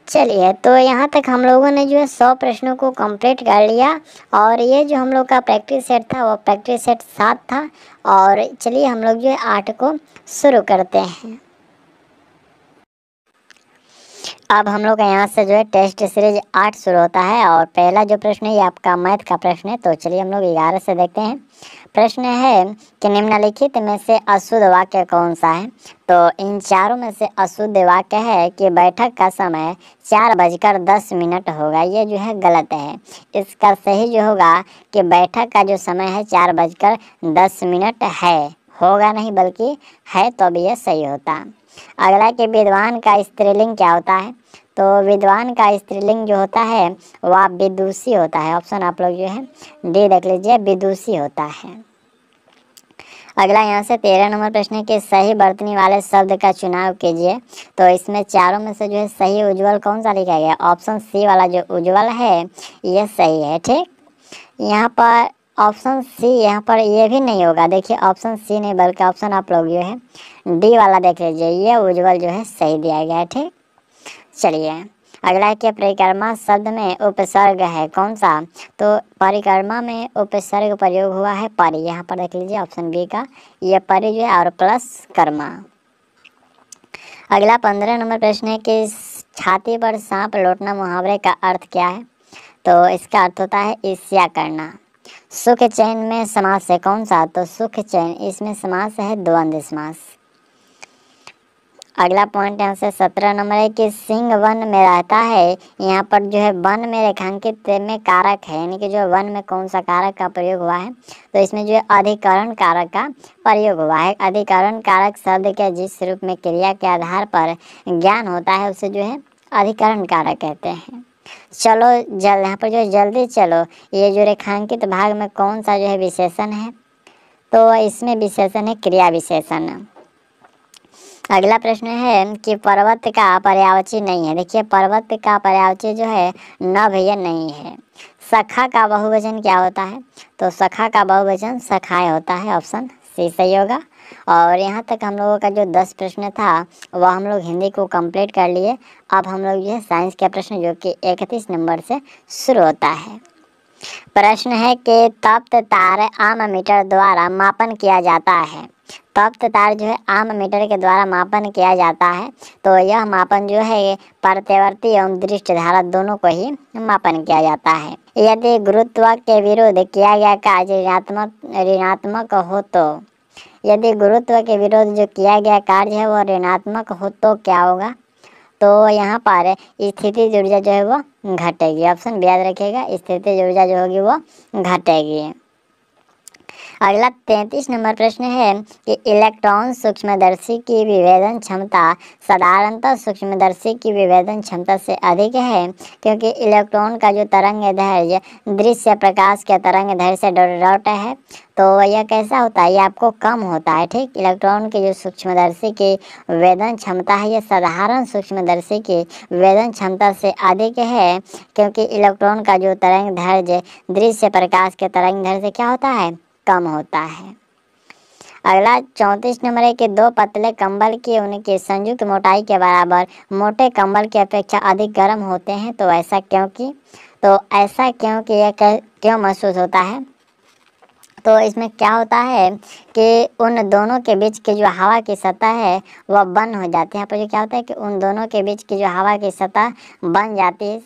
[SPEAKER 1] चलिए तो यहाँ तक हम लोगों ने जो है सौ प्रश्नों को कंप्लीट कर लिया और ये जो हम लोग का प्रैक्टिस सेट था वो प्रैक्टिस सेट सात था और चलिए हम लोग जो है आठ को शुरू करते हैं अब हम लोग का यहाँ से जो है टेस्ट सीरीज आठ शुरू होता है और पहला जो प्रश्न है ये आपका मैथ का प्रश्न है तो चलिए हम लोग ग्यारह से देखते हैं प्रश्न है कि निम्नलिखित में से अशुद्ध वाक्य कौन सा है तो इन चारों में से अशुद्ध वाक्य है कि बैठक का समय चार बजकर दस मिनट होगा ये जो है गलत है इसका सही जो होगा कि बैठक का जो समय है चार बजकर दस मिनट है होगा नहीं बल्कि है तो अब यह सही होता अगला कि विद्वान का स्त्रीलिंग क्या होता है तो विद्वान का स्त्रीलिंग जो होता है वह विदुषी होता है ऑप्शन आप लोग जो है डी देख लीजिए विदुषी होता है अगला यहाँ से तेरह नंबर प्रश्न है कि सही बर्तनी वाले शब्द का चुनाव कीजिए तो इसमें चारों में से जो है सही उज्जवल कौन सा लिखा गया ऑप्शन सी वाला जो उज्जवल है यह सही है ठीक यहाँ पर ऑप्शन सी यहाँ पर ये भी नहीं होगा देखिए ऑप्शन सी नहीं बल्कि ऑप्शन आप लोग जो है डी वाला देख लीजिए ये उज्ज्वल जो है सही दिया गया है ठीक चलिए अगला है कि परिक्रमा शब्द में उपसर्ग है कौन सा तो परिक्रमा में उपसर्ग प्रयोग हुआ है परि यहाँ पर देख लीजिए ऑप्शन बी का ये परि जो है और प्लस कर्मा अगला पंद्रह नंबर प्रश्न है कि छाती पर सांप लौटना मुहावरे का अर्थ क्या है तो इसका अर्थ होता है ईर्ष्या करना सुख चैन में समास है कौन सा तो सुख चैन इसमें समास है द्वंद्व समास अगला पॉइंट यहाँ से सत्रह नंबर है कि सिंह वन में रहता है यहाँ पर जो है वन में रेखांकित में कारक है यानी कि जो वन में कौन सा कारक का प्रयोग हुआ है तो इसमें जो है अधिकरण कारक का प्रयोग हुआ है अधिकरण कारक शब्द के जिस रूप में क्रिया के आधार पर ज्ञान होता है उसे जो है अधिकरण कारक कहते हैं चलो जल यहाँ पर जो है जल्दी चलो ये जो रेखांकित तो भाग में कौन सा जो है विशेषण है तो इसमें विशेषण है क्रिया विशेषण अगला प्रश्न है कि पर्वत का पर्यावची नहीं है देखिए पर्वत का पर्यावची जो है नभ भैया नहीं है सखा का बहुवचन क्या होता है तो सखा का बहुवचन सखाए होता है ऑप्शन सी सही होगा और यहाँ तक हम लोगों का जो दस प्रश्न था वह हम लोग हिंदी को कंप्लीट कर लिए अब हम लोग यह साइंस का प्रश्न जो कि इकतीस नंबर से शुरू होता है प्रश्न है कि तप्त तार आम मीटर द्वारा मापन किया जाता है तप्त तार जो है आम मीटर के द्वारा मापन किया जाता है तो यह मापन जो है प्रत्यवर्ती एवं दृष्ट धारा दोनों को ही मापन किया जाता है यदि गुरुत्व के विरुद्ध किया गया कार्य ऋणात्मक ऋणात्मक हो तो यदि गुरुत्व के विरोध जो किया गया कार्य है वो ऋणात्मक हो तो क्या होगा तो यहाँ पर स्थिति ऊर्जा जो है वो घटेगी ऑप्शन याद रखिएगा स्थिति ऊर्जा जो होगी वो घटेगी अगला तैंतीस नंबर प्रश्न है कि इलेक्ट्रॉन सूक्ष्मदर्शी की विभेदन क्षमता साधारणतः सूक्ष्मदर्शी की विभेदन क्षमता से अधिक है क्योंकि इलेक्ट्रॉन का जो तरंग धैर्य दृश्य प्रकाश के तरंग धैर्य से डॉट है तो यह कैसा होता है ये आपको कम होता है ठीक इलेक्ट्रॉन की जो सूक्ष्मदर्शी की वेदन क्षमता है ये साधारण सूक्ष्मदर्शी की वेदन क्षमता से अधिक है क्योंकि इलेक्ट्रॉन का जो तरंग धैर्य दृश्य प्रकाश के तरंग धैर्य से क्या होता है कम होता है अगला चौंतीस नंबर है कि दो पतले कंबल की उनकी संयुक्त मोटाई के बराबर मोटे कंबल की अपेक्षा अधिक गर्म होते हैं तो ऐसा क्योंकि तो ऐसा क्योंकि यह क्यों महसूस होता है तो इसमें क्या होता है कि उन दोनों के बीच की जो हवा की सतह है वह बन हो जाती है यहाँ पर जो क्या होता है कि उन दोनों के बीच की जो हवा की सतह बन जाती है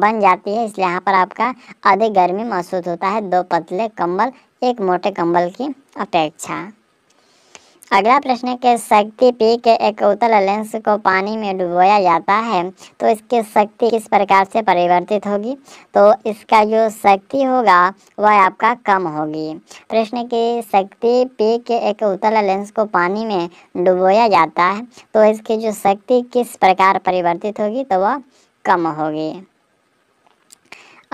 [SPEAKER 1] बन जाती है इसलिए यहाँ पर आपका अधिक गर्मी महसूस होता है दो पतले कंबल एक मोटे कंबल की अपेक्षा अगला प्रश्न है कि शक्ति पी के एक उतल लेंस को पानी में डुबोया जाता है तो इसकी शक्ति किस प्रकार से परिवर्तित होगी तो इसका जो शक्ति होगा वह आपका कम होगी प्रश्न की शक्ति पी के एक उतल लेंस को पानी में डुबोया जाता है तो इसकी जो शक्ति किस प्रकार परिवर्तित होगी तो वह कम होगी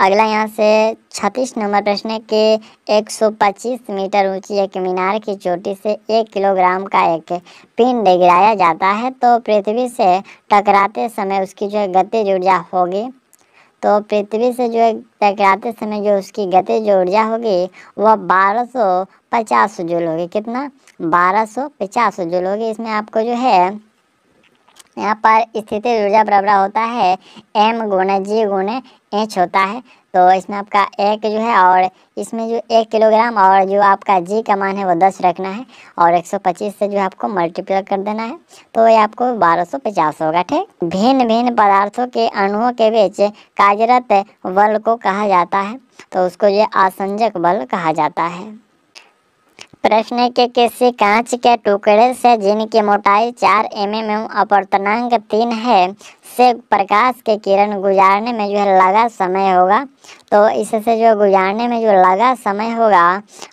[SPEAKER 1] अगला यहाँ से छब्बीस नंबर प्रश्न है कि 125 मीटर ऊंची एक मीनार की चोटी से एक किलोग्राम का एक पिंड गिराया जाता है तो पृथ्वी से टकराते समय उसकी जो है गतिज ऊर्जा होगी तो पृथ्वी से जो है टकराते समय जो उसकी गतिज ऊर्जा होगी वह 1250 जूल होगी कितना 1250 जूल होगी इसमें आपको जो है यहाँ पर स्थिति ऊर्जा बराबर होता है एम गुणे जी गुणे एच होता है तो इसमें आपका एक जो है और इसमें जो एक किलोग्राम और जो आपका जी का मान है वो दस रखना है और एक सौ पच्चीस से जो आपको मल्टीप्लाई कर देना है तो ये आपको बारह सौ पचास होगा ठीक भिन्न भिन्न पदार्थों के अणुओं के बीच कार्यरत बल को कहा जाता है तो उसको जो असंजक बल कहा जाता है प्रश्न के किसी कांच के टुकड़े से जिनकी मोटाई चार एम एम एवं अपवर्तनांक तीन है से प्रकाश के किरण गुजारने में जो है लगा समय होगा तो इससे जो गुजारने में जो लगा समय होगा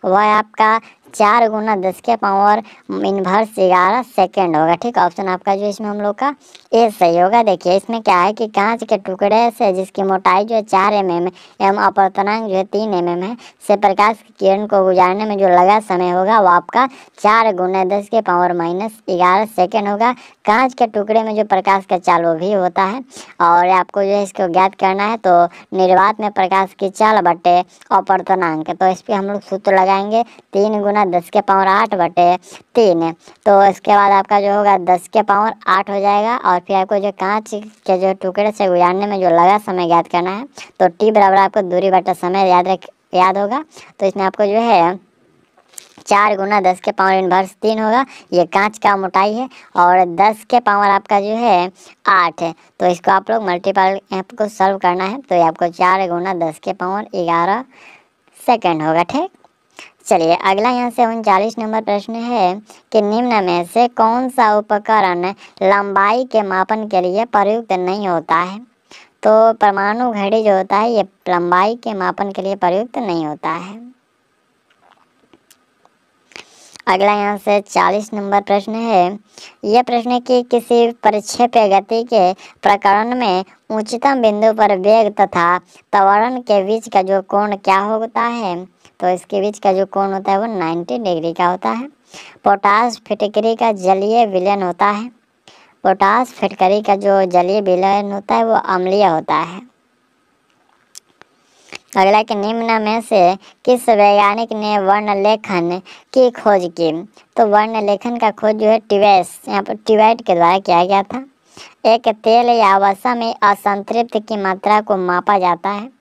[SPEAKER 1] वह आपका चार गुना दस के पावर इन्वर्स ग्यारह सेकेंड होगा ठीक ऑप्शन आपका जो इसमें हम लोग का ए सही होगा देखिए इसमें क्या है कि कांच के टुकड़े से जिसकी मोटाई जो है चार एम एम एवं अपवर्तनांक जो है तीन एम एम है से प्रकाश की किरण को गुजारने में जो लगा समय होगा वो आपका चार गुना दस के पावर माइनस ग्यारह सेकेंड होगा कांच के टुकड़े में जो प्रकाश का चाल वो भी होता है और आपको जो है इसको ज्ञात करना है तो निर्वात में प्रकाश की चाल बटे अपवर्तनांक तो इस पर हम लोग सूत्र लगाएंगे तीन गुना होगा दस के पावर आठ बटे तीन तो इसके बाद आपका जो होगा दस के पावर आठ हो जाएगा और फिर आपको जो कांच के जो टुकड़े से गुजारने में जो लगा समय याद करना है तो टी बराबर आपको दूरी बटा समय याद रख याद होगा तो इसमें आपको जो है चार गुना दस के पावर इन्वर्स तीन होगा ये कांच का मोटाई है और दस के पावर आपका जो है आठ है तो इसको आप लोग मल्टीपल को सॉल्व करना है तो ये आपको चार गुना दस के पावर ग्यारह सेकेंड होगा ठीक चलिए अगला यहाँ से उनचालीस नंबर प्रश्न है कि निम्न में से कौन सा उपकरण लंबाई के मापन के लिए प्रयुक्त नहीं होता है तो परमाणु घड़ी जो होता है ये लंबाई के मापन के लिए प्रयुक्त नहीं होता है अगला यहाँ से चालीस नंबर प्रश्न है यह प्रश्न कि किसी परिक्षेप्य गति के प्रकरण में उच्चतम बिंदु पर वेग तथा त्वरण के बीच का जो कोण क्या होता है तो इसके बीच का जो कोण होता है वो 90 डिग्री का होता है पोटास फिटकरी का जलीय विलयन होता है पोटास फिटकरी का जो जलीय विलयन होता है वो अम्लीय होता है अगला कि निम्न में से किस वैज्ञानिक ने वर्ण लेखन की खोज की तो वर्ण लेखन का खोज जो है टिवेस यहाँ पर टिवेट के द्वारा किया गया था एक तेल या वसा में असंतृप्त की मात्रा को मापा जाता है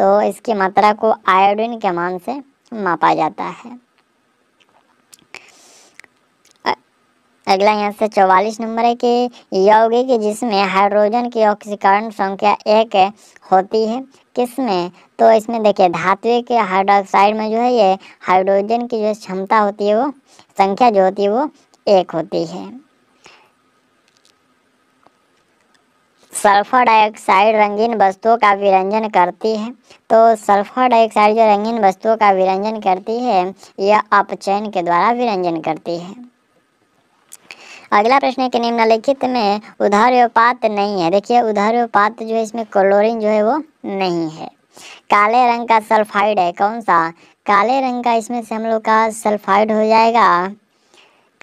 [SPEAKER 1] तो इसकी मात्रा को आयोडीन के मान से मापा जाता है अगला यहाँ से चौवालीस नंबर है कि यौगिक जिसमें हाइड्रोजन की ऑक्सीकरण संख्या एक होती है किसमें तो इसमें देखिए के हाइड्रोक्साइड में जो है ये हाइड्रोजन की जो क्षमता होती है वो संख्या जो होती है वो एक होती है सल्फर डाइऑक्साइड रंगीन वस्तुओं का विरंजन करती है तो सल्फर डाइऑक्साइड जो रंगीन वस्तुओं का विरंजन करती है यह अपचयन के द्वारा विरंजन करती है अगला प्रश्न है कि निम्नलिखित में उधार्योपात नहीं है देखिए उधार्योपात जो है इसमें क्लोरीन जो है वो नहीं है काले रंग का सल्फाइड है कौन सा काले रंग का इसमें से हम लोग का सल्फाइड हो जाएगा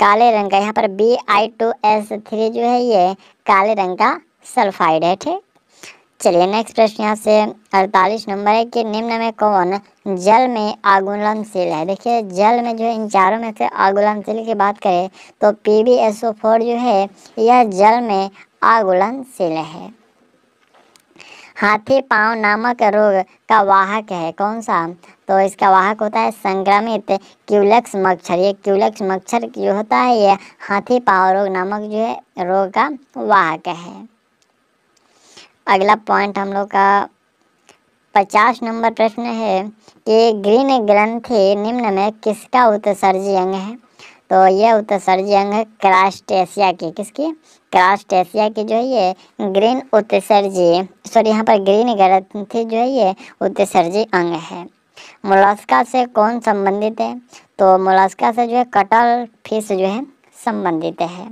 [SPEAKER 1] काले रंग का यहाँ पर B I two S three जो है ये काले रंग का सल्फाइड है चलिए नेक्स्ट प्रश्न यहाँ से अड़तालीस नंबर है कि निम्न में कौन जल में आगुलनशील है देखिए जल में जो है इन चारों में से आगुलनशील की बात करें तो P B S O four जो है यह जल में आगुलनशील है हाथी पांव नामक रोग का वाहक है कौन सा तो इसका वाहक होता है संक्रमित क्यूलक्स मच्छर ये क्यूलक्स मच्छर जो होता है यह हाथी पांव रोग नामक जो है रोग का वाहक है अगला पॉइंट हम लोग का पचास नंबर प्रश्न है कि ग्रीन ग्रंथ निम्न में किसका उत्सर्जी अंग है तो यह उत्सर्जी अंग है क्रास्टेशिया की किसकी क्रास्टेशिया की जो है ये ग्रीन उत्सर्जी सॉरी यहाँ पर ग्रीन ग्रंथ जो है ये उत्सर्जी अंग है मोलास्का से कौन संबंधित है तो मोलास्का से जो है कटल फिश जो है संबंधित है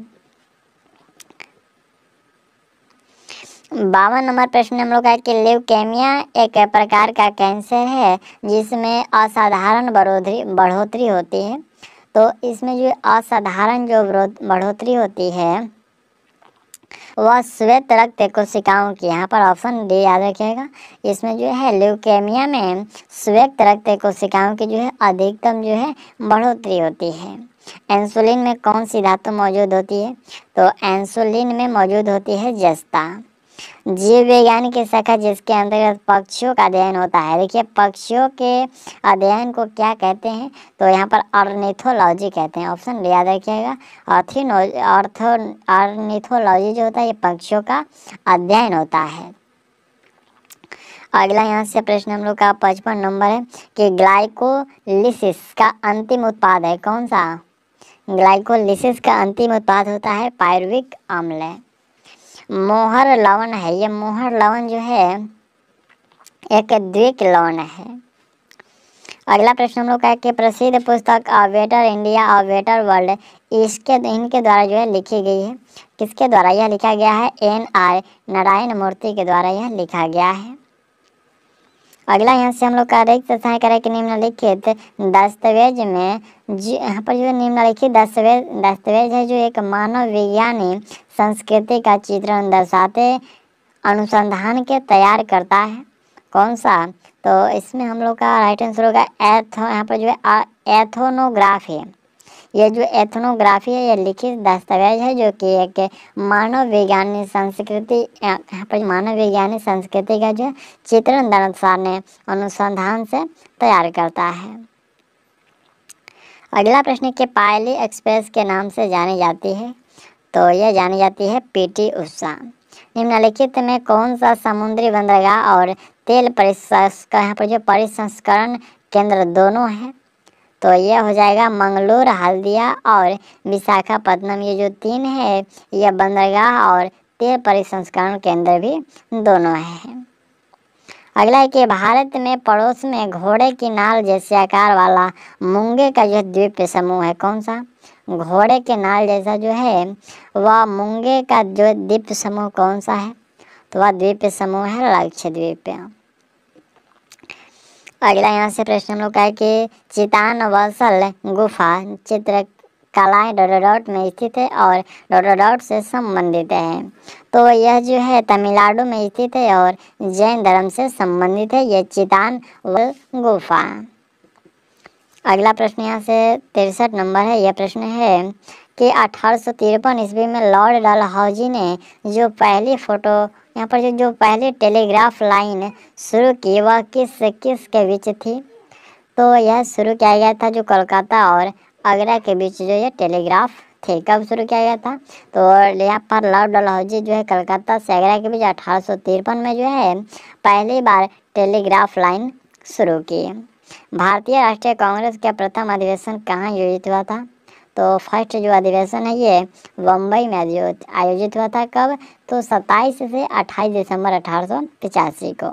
[SPEAKER 1] बावन नंबर प्रश्न हम लोग का कि लिवकेमिया एक प्रकार का कैंसर है जिसमें असाधारण बढ़ोतरी बढ़ोतरी होती है तो इसमें जो असाधारण जो बढ़ोतरी होती है वह श्वेत रक्त कोशिकाओं की यहाँ पर ऑप्शन डी याद रखिएगा इसमें जो है ल्यूकेमिया में श्वेत रक्त कोशिकाओं की जो है अधिकतम जो है बढ़ोतरी होती है एंसुलिन में कौन सी धातु मौजूद होती है तो एंसुलिन में मौजूद होती है जस्ता जीव विज्ञान की शाखा जिसके अंतर्गत पक्षियों का अध्ययन होता है देखिए पक्षियों के अध्ययन को क्या कहते हैं तो यहाँ पर ऑर्निथोलॉजी कहते हैं ऑप्शन याद रखिएगा ऑर्थो ऑर्निथोलॉजी जो होता है ये पक्षियों का अध्ययन होता है अगला यहाँ से प्रश्न हम लोग का पचपन नंबर है कि ग्लाइकोलिसिस का अंतिम उत्पाद है कौन सा ग्लाइकोलिसिस का अंतिम उत्पाद होता है पायरविक अम्ल मोहर लवन है ये मोहर लवन जो है एक द्विक लवन है अगला प्रश्न हम लोग का है कि प्रसिद्ध पुस्तक अवेटर इंडिया अवेटर वर्ल्ड इसके इनके द्वारा जो है लिखी गई है किसके द्वारा यह लिखा गया है एन आर नारायण मूर्ति के द्वारा यह लिखा गया है अगला यहाँ से हम लोग का रिक्त तथा करें निम्नलिखित दस्तावेज में जो यहाँ पर जो निम्नलिखित दस्तावेज दस्तावेज है जो एक मानव विज्ञानी संस्कृति का चित्रण दर्शाते अनुसंधान के तैयार करता है कौन सा तो इसमें हम लोग का राइट आंसर होगा एथो यहाँ पर जो है एथोनोग्राफी ये जो एथनोग्राफी है ये लिखित दस्तावेज है जो कि एक मानव वैज्ञानिक संस्कृति पर मानव वैज्ञानिक संस्कृति का जो चित्रण धनुषार ने अनुसंधान से तैयार करता है अगला प्रश्न के पायली एक्सप्रेस के नाम से जानी जाती है तो यह जानी जाती है पीटी उषा निम्नलिखित में कौन सा समुद्री बंदरगाह और तेल परिसंस्करण यहाँ पर जो परिसंस्करण केंद्र दोनों हैं तो यह हो जाएगा मंगलोर हल्दिया और विशाखापट्टनम ये जो तीन है यह बंदरगाह और तेल परिसंस्करण केंद्र भी दोनों है अगला है कि भारत में पड़ोस में घोड़े की नाल जैसे आकार वाला मुंगे का यह द्वीप समूह है कौन सा घोड़े के नाल जैसा जो है वह मुंगे का जो द्वीप समूह कौन सा है तो वह द्वीप समूह है लक्षद्वीप द्वीप अगला यहाँ से प्रश्न हम लोग का है कि चितान वसल गुफा चित्र कलाएँ डोडोडॉट में स्थित है और डोडोडॉट से संबंधित है तो यह जो है तमिलनाडु में स्थित है और जैन धर्म से संबंधित है यह चितान वल गुफा अगला प्रश्न यहाँ से तिरसठ नंबर है यह प्रश्न है कि अठारह सौ ईस्वी में लॉर्ड डलहौजी ने जो पहली फ़ोटो यहाँ पर जो जो पहली टेलीग्राफ लाइन शुरू की वह किस किस के बीच थी तो यह शुरू किया गया था जो कोलकाता और आगरा के बीच जो ये टेलीग्राफ थे कब शुरू किया गया था तो यहाँ पर लॉर्ड डलहौजी जो है कलकत्ता से आगरा के बीच अठारह में जो है पहली बार टेलीग्राफ लाइन शुरू की भारतीय राष्ट्रीय कांग्रेस का प्रथम अधिवेशन कहाँ आयोजित हुआ था तो फर्स्ट जो अधिवेशन है ये बम्बई में आयोजित हुआ था कब तो 27 से 28 दिसंबर अठारह को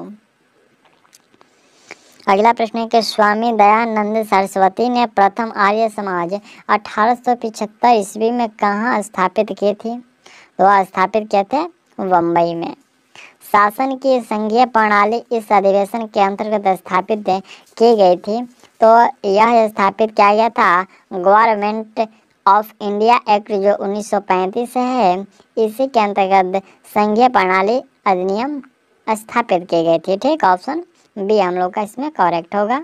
[SPEAKER 1] अगला प्रश्न है कि स्वामी दयानंद सरस्वती ने प्रथम आर्य समाज अठारह ईस्वी में कहाँ स्थापित किए थे तो वह स्थापित किए थे बम्बई में शासन की संघीय प्रणाली इस अधिवेशन के अंतर्गत स्थापित की गई थी तो यह स्थापित किया गया था गवर्नमेंट ऑफ इंडिया एक्ट जो 1935 है इसी के अंतर्गत संघीय प्रणाली अधिनियम स्थापित किए गए थे ठीक ऑप्शन बी हम लोग का इसमें करेक्ट होगा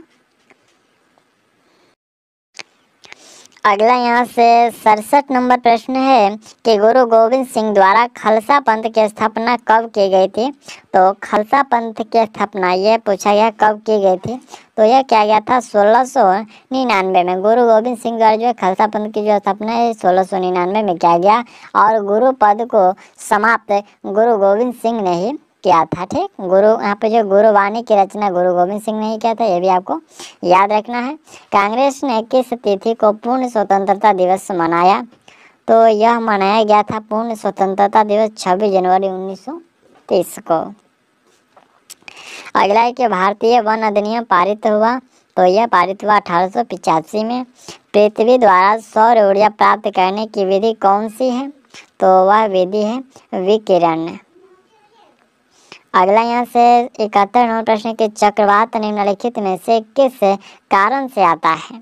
[SPEAKER 1] अगला यहाँ से सड़सठ नंबर प्रश्न है कि गुरु गोविंद सिंह द्वारा खालसा पंथ की स्थापना कब की गई थी तो खालसा पंथ की स्थापना यह पूछा गया कब की गई थी तो यह क्या गया था सोलह सौ निन्यानवे में गुरु गोविंद सिंह द्वारा जो है खालसा पंथ की जो स्थापना है सोलह सौ निन्यानवे में किया गया और गुरु पद को समाप्त गुरु गोविंद सिंह ने ही किया था ठीक गुरु यहाँ पे जो गुरुवाणी की रचना गुरु गोविंद सिंह ने ही किया था ये भी आपको याद रखना है कांग्रेस ने किस तिथि को पूर्ण स्वतंत्रता दिवस मनाया तो यह मनाया गया था पूर्ण स्वतंत्रता दिवस 26 जनवरी 1930 को अगला है कि भारतीय वन अधिनियम पारित हुआ तो यह पारित हुआ अठारह में पृथ्वी द्वारा सौर ऊर्जा प्राप्त करने की विधि कौन सी है तो वह विधि है विकिरण अगला यहाँ से इकहत्तर नंबर प्रश्न के चक्रवात निम्नलिखित में से किस कारण से आता है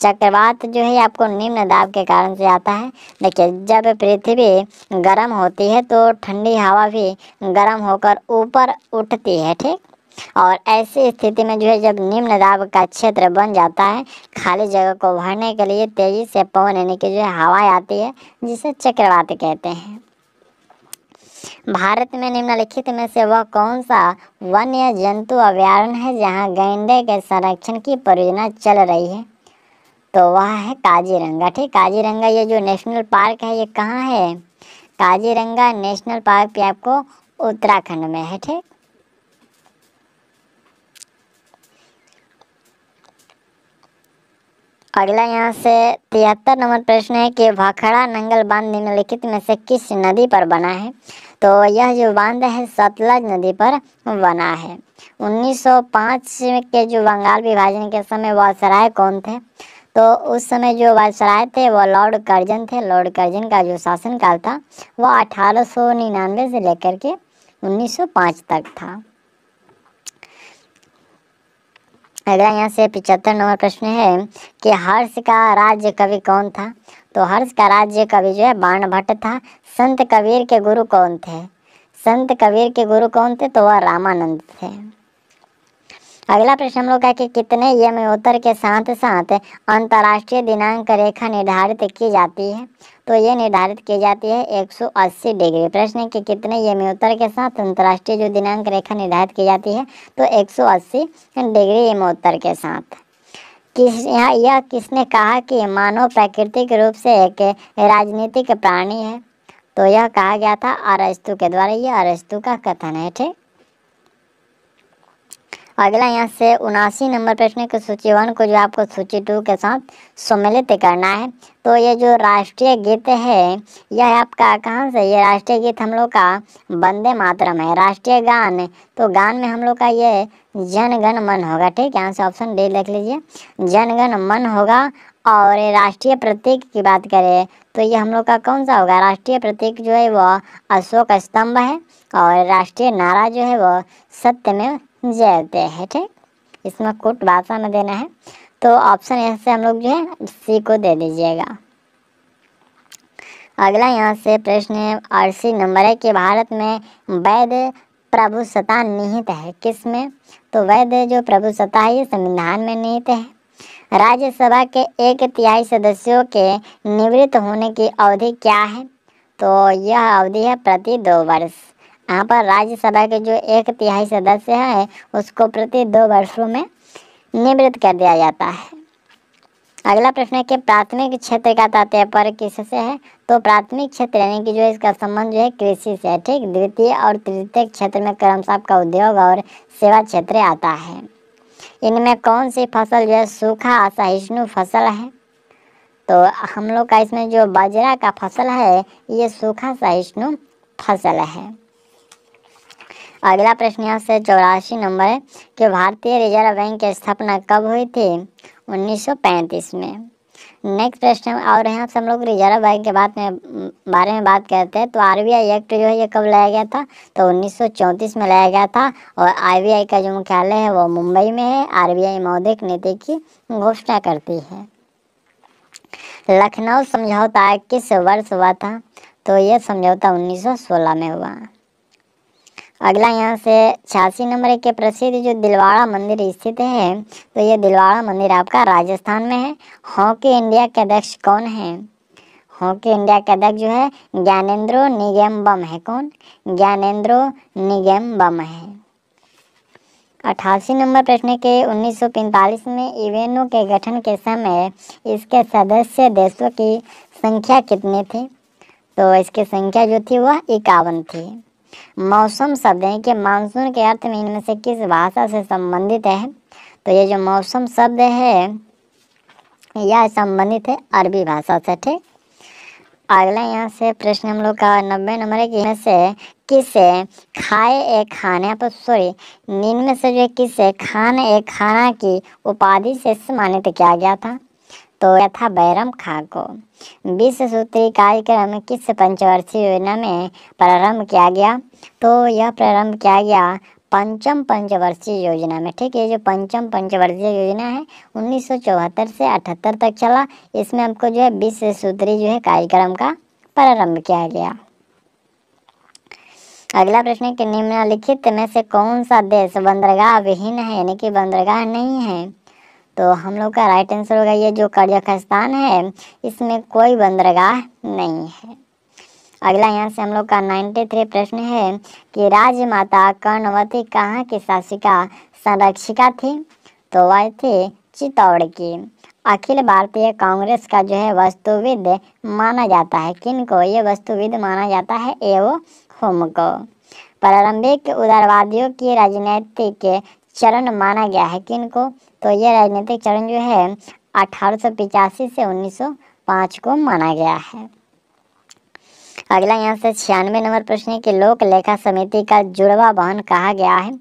[SPEAKER 1] चक्रवात जो है आपको निम्न दाब के कारण से आता है देखिए जब पृथ्वी गर्म होती है तो ठंडी हवा भी गर्म होकर ऊपर उठती है ठीक और ऐसी स्थिति में जो है जब निम्न दाब का क्षेत्र बन जाता है खाली जगह को भरने के लिए तेज़ी से पवन यानी कि जो है हवा आती है जिसे चक्रवात कहते हैं भारत में निम्नलिखित में से वह कौन सा वन्य जंतु अभ्यारण्य है जहां गैंडे के संरक्षण की परियोजना चल रही है तो वह है काजीरंगा ठीक काजीरंगा ये जो नेशनल पार्क है ये कहाँ है काजीरंगा नेशनल पार्क भी आपको उत्तराखंड में है ठीक अगला यहाँ से तिहत्तर नंबर प्रश्न है कि भाखड़ा नंगल बांध निम्नलिखित में से किस नदी पर बना है तो यह जो बांध है सतलज नदी पर बना है 1905 के जो बंगाल विभाजन के समय वायसराय कौन थे तो उस समय जो वायसराय थे वो लॉर्ड कर्जन थे लॉर्ड कर्जन का जो शासनकाल था वो 1899 से लेकर के 1905 तक था अगला यहाँ से पिचहत्तर नंबर प्रश्न है कि हर्ष का राज्य कवि कौन था तो हर्ष का राज्य कवि जो है बाण भट्ट था संत कबीर के गुरु कौन थे संत कबीर के गुरु कौन थे तो वह रामानंद थे अगला प्रश्न हम लोग का कि कितने यमयोत्तर के साथ साथ अंतर्राष्ट्रीय दिनांक रेखा निर्धारित की जाती है तो ये निर्धारित की जाती है 180 डिग्री प्रश्न कि कितने यमयोत्तर के साथ अंतर्राष्ट्रीय जो दिनांक रेखा निर्धारित की जाती है तो 180 डिग्री यमोत्तर के साथ किस यह, यह किसने कहा कि मानव प्राकृतिक रूप से एक राजनीतिक प्राणी है तो यह कहा गया था अरस्तु के द्वारा यह अरस्तु का कथन है ठीक अगला यहाँ से उनासी नंबर प्रश्न के सूची वन को जो आपको सूची टू के साथ सम्मिलित करना है तो ये जो राष्ट्रीय गीत है यह आपका कहाँ से ये राष्ट्रीय गीत हम लोग का वंदे मातरम है राष्ट्रीय गान तो गान में हम लोग का ये जनगण मन होगा ठीक है यहाँ से ऑप्शन डी लिख लीजिए जनगण मन होगा और राष्ट्रीय प्रतीक की बात करें तो ये हम लोग का कौन सा होगा राष्ट्रीय प्रतीक जो है वह अशोक स्तंभ है और राष्ट्रीय नारा जो है वह सत्य में जाते है ठीक इसमें कुट भाषा में देना है तो ऑप्शन यहाँ से हम लोग जो है सी को दे दीजिएगा अगला यहाँ से प्रश्न है अड़सी नंबर है कि भारत में वैध प्रभुसत्ता निहित है किस में तो वैध जो प्रभुसत्ता है ये संविधान में निहित है राज्यसभा के एक तिहाई सदस्यों के निवृत्त होने की अवधि क्या है तो यह अवधि है प्रति दो वर्ष यहाँ पर राज्यसभा के जो एक तिहाई सदस्य है उसको प्रति दो वर्षों में निवृत्त कर दिया जाता है अगला प्रश्न है कि प्राथमिक क्षेत्र का तात्पर्य किससे है तो प्राथमिक क्षेत्र यानी कि जो इसका संबंध जो है कृषि से है ठीक द्वितीय और तृतीय क्षेत्र में साहब का उद्योग और सेवा क्षेत्र आता है इनमें कौन सी फसल जो है सूखा असहिष्णु फसल है तो हम लोग का इसमें जो बाजरा का फसल है ये सूखा सहिष्णु फसल है अगला प्रश्न यहाँ से चौरासी नंबर है कि भारतीय रिजर्व बैंक की स्थापना कब हुई थी 1935 में नेक्स्ट प्रश्न और यहाँ से हम लोग रिजर्व बैंक के बात में बारे में बात करते हैं तो आरबीआई एक्ट जो है ये कब लाया गया था तो 1934 में लाया गया था और आरबीआई का जो मुख्यालय है वो मुंबई में है आरबीआई मौद्रिक नीति की घोषणा करती है लखनऊ समझौता किस वर्ष हुआ था तो यह समझौता 1916 में हुआ अगला यहाँ से छियासी नंबर के प्रसिद्ध जो दिलवाड़ा मंदिर स्थित है तो ये दिलवाड़ा मंदिर आपका राजस्थान में है हॉकी इंडिया के अध्यक्ष कौन है हॉकी इंडिया के अध्यक्ष जो है ज्ञानेन्द्रो बम है कौन ज्ञानेन्द्रो बम है अठासी नंबर प्रश्न के 1945 में इवेनो के गठन के समय इसके सदस्य देशों की संख्या कितने थी तो इसकी संख्या जो थी वह इक्यावन थी मौसम शब्द है कि मानसून के अर्थ में इनमें से किस भाषा से संबंधित है तो ये जो मौसम शब्द है यह संबंधित है अरबी भाषा से ठीक अगला यहाँ से प्रश्न हम लोग का नब्बे नंबर है कि इनमें से किसे खाए एक खाने पर सॉरी निम्न से जो किसे खान एक खाना की उपाधि से सम्मानित किया गया था तोड़ा था बैरम खां को विश्व सूत्री कार्यक्रम किस पंचवर्षीय योजना में प्रारंभ किया गया तो यह प्रारंभ किया गया पंचम पंचवर्षीय योजना में ठीक है जो पंचम पंचवर्षीय योजना है 1974 से अठहत्तर तक चला इसमें हमको जो है विश्व सूत्री जो है कार्यक्रम का प्रारंभ किया गया अगला प्रश्न है कि निम्नलिखित में से कौन सा देश बंदरगाह विहीन है यानी कि बंदरगाह नहीं है तो हम लोग का राइट आंसर होगा ये जो कजाखस्तान है इसमें कोई बंदरगाह नहीं है अगला यहाँ से हम लोग का 93 प्रश्न है कि राजमाता कर्णवती कहाँ की शासिका संरक्षिका थी तो वह थी चित्तौड़ की अखिल भारतीय कांग्रेस का जो है वस्तुविद माना जाता है किन को ये वस्तुविद माना जाता है एवं होम को प्रारंभिक उदारवादियों की राजनीतिक चरण माना गया है किन को तो यह राजनीतिक चरण जो है अठारह से 1905 को माना गया है अगला यहाँ से छियानवे नंबर प्रश्न है कि लोक लेखा समिति का जुड़वा बहन कहा गया है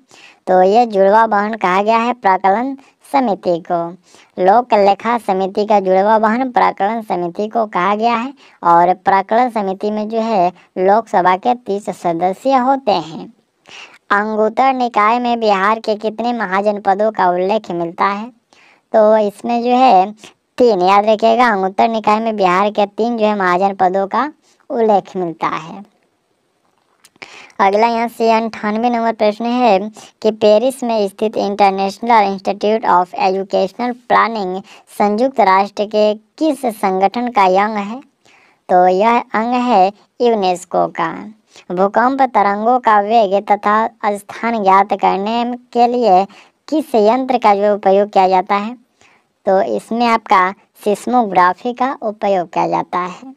[SPEAKER 1] तो यह जुड़वा बहन कहा गया है प्राकलन समिति को लोक लेखा समिति का जुड़वा बहन प्राकलन समिति को कहा गया है और प्राकलन समिति में जो है लोकसभा के तीस सदस्य होते हैं अंगुतर निकाय में बिहार के कितने महाजनपदों का उल्लेख मिलता है तो इसमें जो है तीन याद रखिएगा अंगुतर निकाय में बिहार के तीन जो है महाजनपदों का उल्लेख मिलता है अगला यहाँ से अंठानवे नंबर प्रश्न है कि पेरिस में स्थित International Institute of Educational Planning संयुक्त राष्ट्र के किस संगठन का अंग है तो यह अंग है यूनेस्को का भूकंप तरंगों का वेग तथा स्थान ज्ञात करने के लिए किस यंत्र का जो उपयोग किया जाता है तो इसमें आपका सिस्मोग्राफी का उपयोग किया जाता है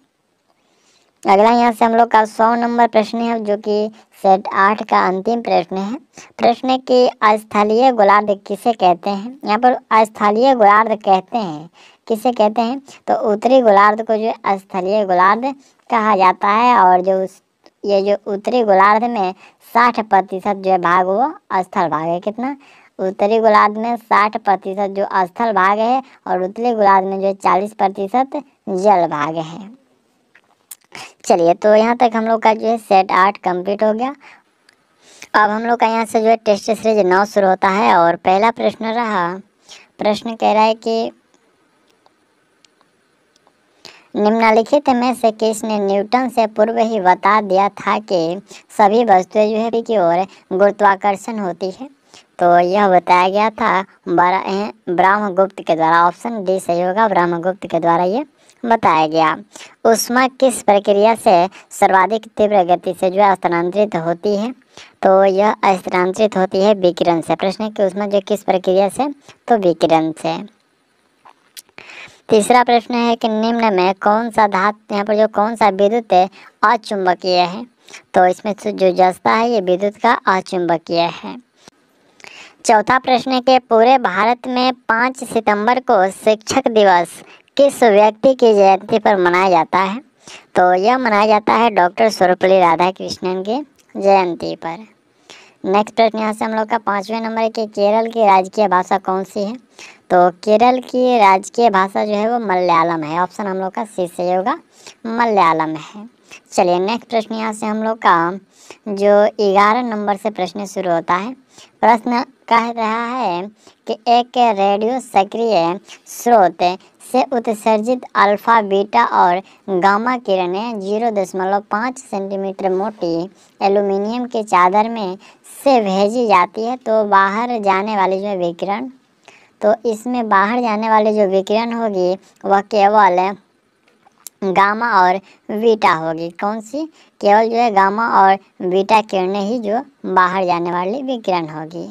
[SPEAKER 1] अगला यहाँ से हम लोग का सौ नंबर प्रश्न है जो कि सेट आठ का अंतिम प्रश्न है प्रश्न कि स्थलीय गोलार्ध किसे कहते हैं यहाँ पर स्थलीय गोलार्ध कहते हैं किसे कहते हैं तो उत्तरी गोलार्ध को जो स्थलीय गोलार्ध कहा जाता है और जो उस ये जो उत्तरी गोलार्ध में साठ प्रतिशत जो है भाग वो स्थल भाग है कितना उत्तरी गोलार्ध में साठ प्रतिशत जो स्थल भाग है और उत्तरी गोलार्ध में जो है चालीस प्रतिशत जल भाग है चलिए तो यहाँ तक हम लोग का जो है सेट आठ कंप्लीट हो गया अब हम लोग का यहाँ से जो है टेस्ट सीरीज नौ शुरू होता है और पहला प्रश्न रहा प्रश्न कह रहा है कि निम्नलिखित में से किसने न्यूटन से पूर्व ही बता दिया था कि सभी वस्तुएं जो है की ओर गुरुत्वाकर्षण होती है तो यह बताया गया था ब्रह्मगुप्त के द्वारा ऑप्शन डी सही होगा ब्रह्मगुप्त के द्वारा ये बताया गया उष्मा किस प्रक्रिया से सर्वाधिक तीव्र गति से जो है स्थानांतरित होती है तो यह स्थानांतरित होती है विकिरण से प्रश्न है कि उष्मा जो किस प्रक्रिया से तो विकिरण से तीसरा प्रश्न है कि निम्न में कौन सा धातु यहाँ पर जो कौन सा विद्युत है अचुंबकीय है तो इसमें जो जस्ता है ये विद्युत का अचुंबकीय है चौथा प्रश्न है कि पूरे भारत में पाँच सितंबर को शिक्षक दिवस किस व्यक्ति की जयंती पर मनाया जाता है तो यह मनाया जाता है डॉक्टर राधा कृष्णन की जयंती पर नेक्स्ट प्रश्न यहाँ से हम लोग का पाँचवें नंबर कि केरल की राजकीय भाषा कौन सी है तो केरल की राजकीय भाषा जो है वो मलयालम है ऑप्शन हम लोग का सी से होगा मलयालम है चलिए नेक्स्ट प्रश्न यहाँ से हम लोग का जो ग्यारह नंबर से प्रश्न शुरू होता है प्रश्न कह रहा है कि एक रेडियो सक्रिय स्रोत से उत्सर्जित अल्फा बीटा और गामा किरणें जीरो दशमलव पाँच सेंटीमीटर मोटी एल्यूमिनियम के चादर में से भेजी जाती है तो बाहर जाने वाली जो है विकिरण तो इसमें बाहर जाने वाली जो विकिरण होगी वह केवल गामा और बीटा होगी कौन सी केवल जो है गामा और बीटा किरणें ही जो बाहर जाने वाली विकिरण होगी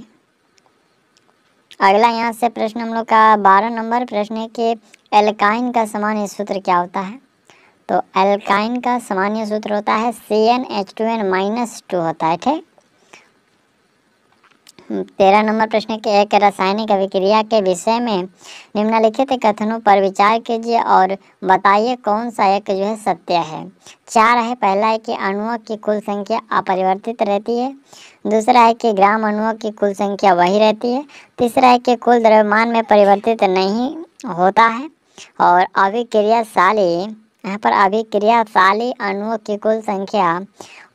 [SPEAKER 1] अगला यहाँ से प्रश्न हम लोग का बारह नंबर प्रश्न है कि एल्काइन का सामान्य सूत्र क्या होता है तो एल्काइन का सामान्य सूत्र होता है C N H two N minus two होता है ठीक हम्म, तेरह नंबर प्रश्न के एक रासायनिक अभिक्रिया के विषय में निम्नलिखित कथनों पर विचार कीजिए और बताइए कौन सा एक जो है सत्य है चार है पहला है कि अणुओं की कुल संख्या अपरिवर्तित रहती है दूसरा है कि ग्राम अणुओं की कुल संख्या वही रहती है तीसरा है कि कुल द्रव्यमान में परिवर्तित नहीं होता है और अभिक्रियाशाली यहाँ पर अभिक्रियाशाली अणुओं की कुल संख्या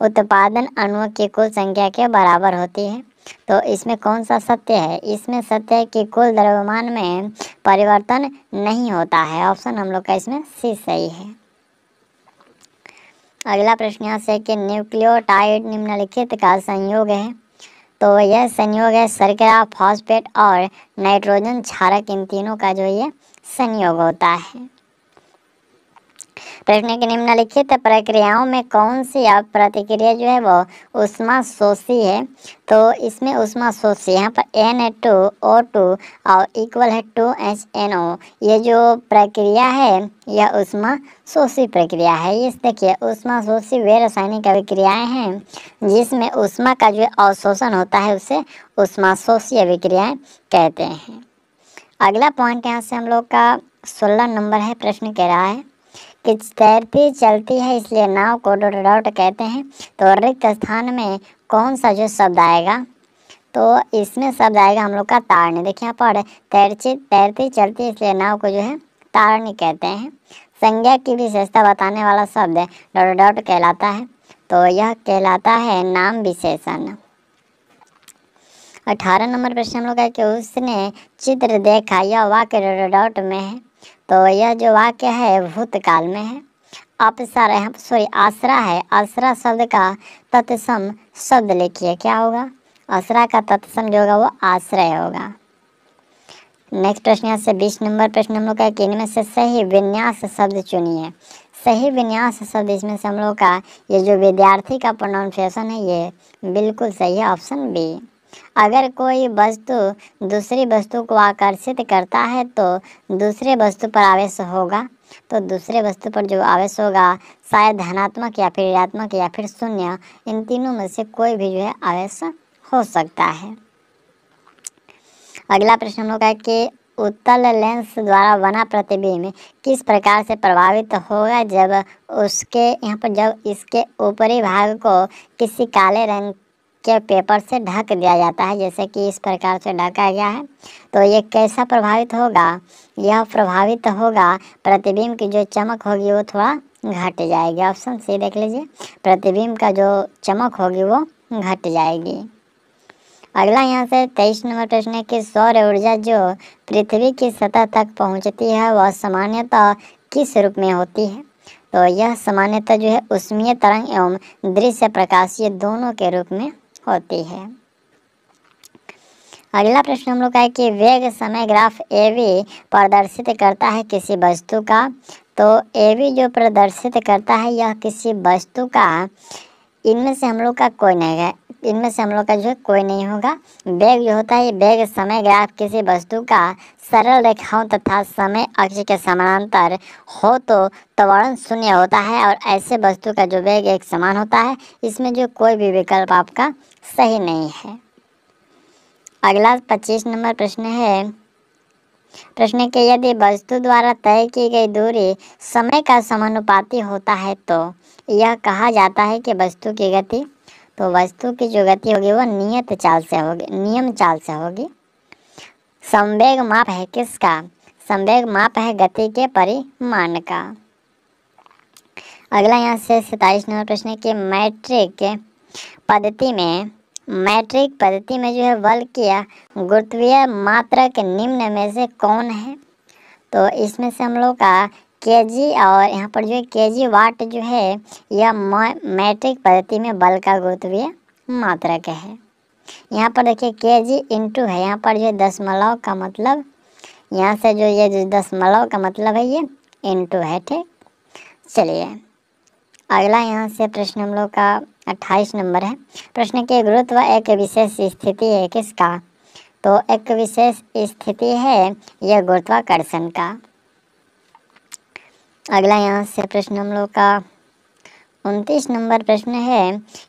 [SPEAKER 1] उत्पादन अणुओं की कुल संख्या के बराबर होती है तो इसमें कौन सा सत्य है इसमें सत्य है कि कुल द्रव्यमान में परिवर्तन नहीं होता है ऑप्शन हम लोग का इसमें सी सही है अगला प्रश्न यहाँ से कि न्यूक्लियोटाइड निम्नलिखित का संयोग है तो यह संयोग है सरकरा फॉस्फेट और नाइट्रोजन क्षारक इन तीनों का जो ये संयोग होता है प्रश्न की निम्नलिखित प्रक्रियाओं में कौन सी प्रतिक्रिया जो है वो उष्मा शोषी है तो इसमें उष्मा शोषी यहाँ पर एन है टू ओ टू और इक्वल है टू एच एन ओ ये जो प्रक्रिया है यह उष्मा शोषी प्रक्रिया है इस देखिए उष्मा शोषी वे रासायनिक अभिक्रियाएँ हैं जिसमें उष्मा का जो अवशोषण होता है उसे उष्मा शोषी अभिक्रियाएँ कहते हैं अगला पॉइंट यहाँ से हम लोग का सोलह नंबर है प्रश्न कह रहा है कि तैरती चलती है इसलिए नाव को डोडोडोट कहते हैं तो रिक्त स्थान में कौन सा जो शब्द आएगा तो इसमें शब्द आएगा हम लोग का तारणी देखिए यहाँ पर तैरची तैरती चलती इसलिए नाव को जो है तारणी कहते हैं संज्ञा की विशेषता बताने वाला शब्द डोडोडोट कहलाता है तो यह कहलाता है नाम विशेषण अठारह नंबर प्रश्न हम लोग का कि उसने चित्र देखा यह वाक्य डोडोडोट में है तो यह जो वाक्य है भूतकाल में है अपसार सॉरी आसरा है आसरा शब्द का तत्सम शब्द लिखिए क्या होगा आसरा का तत्सम जो होगा वो आश्रय होगा नेक्स्ट प्रश्न यहाँ से बीस नंबर प्रश्न हम लोग का कि इनमें से सही विन्यास शब्द चुनिए सही विन्यास शब्द इसमें से हम लोग का ये जो विद्यार्थी का प्रोनाउंसिएशन है ये बिल्कुल सही है ऑप्शन बी अगर कोई वस्तु दूसरी वस्तु को आकर्षित करता है तो दूसरे वस्तु पर आवेश होगा तो दूसरे वस्तु पर जो आवेश होगा शायद धनात्मक या फिर ऋणात्मक या फिर शून्य इन तीनों में से कोई भी जो है आवेश हो सकता है अगला प्रश्न हम लोग का है कि उत्तल लेंस द्वारा बना प्रतिबिंब किस प्रकार से प्रभावित होगा जब उसके यहाँ पर जब इसके ऊपरी भाग को किसी काले रंग के पेपर से ढक दिया जाता है जैसे कि इस प्रकार से ढका गया है तो ये कैसा प्रभावित होगा यह प्रभावित होगा प्रतिबिंब की जो चमक होगी वो थोड़ा घट जाएगी ऑप्शन सी देख लीजिए प्रतिबिंब का जो चमक होगी वो घट जाएगी अगला यहाँ से तेईस नंबर प्रश्न है कि सौर ऊर्जा जो पृथ्वी की सतह तक पहुँचती है वह सामान्यतः किस रूप में होती है तो यह सामान्यतः जो है उष्मीय तरंग एवं दृश्य प्रकाशीय दोनों के रूप में होती है अगला प्रश्न हम लोग का है कि वेग समय ग्राफ एवी प्रदर्शित करता है किसी वस्तु का तो एवी जो प्रदर्शित करता है यह किसी वस्तु का इनमें से हम लोग का कोई नहीं है इनमें से हम लोग का जो है कोई नहीं होगा बैग जो होता है बैग समय ग्राफ किसी वस्तु का सरल रेखाओं तथा समय अक्ष के समानांतर हो तो त्वरण शून्य होता है और ऐसे वस्तु का जो बैग एक समान होता है इसमें जो कोई भी विकल्प आपका सही नहीं है अगला पच्चीस नंबर प्रश्न है प्रश्न के यदि वस्तु द्वारा तय की गई दूरी समय का समानुपाती होता है तो यह कहा जाता है कि वस्तु की गति तो वस्तु की जो गति होगी वह नियत चाल से होगी नियम चाल से होगी संवेग माप है किसका संवेग माप है गति के परिमाण का अगला यहाँ से सैतालीस नंबर प्रश्न है कि मैट्रिक पद्धति में मैट्रिक पद्धति में जो है बल किया गुरुत्वीय मात्रक निम्न में से कौन है तो इसमें से हम लोग का के जी और यहाँ पर जो है के जी वाट जो है यह मैट्रिक पद्धति में बल का गुरुत्वीय मात्रक है यहाँ पर देखिए के जी इंटू है यहाँ पर जो दशमलव का मतलब यहाँ से जो ये जो दशमलव का मतलब है ये इंटू है ठीक चलिए अगला यहाँ से प्रश्न हम लोग का अट्ठाईस नंबर है प्रश्न के गुरुत्व एक विशेष स्थिति है किसका तो एक विशेष स्थिति है यह गुरुत्वाकर्षण का अगला यहाँ से प्रश्न हम लोग का उनतीस नंबर प्रश्न है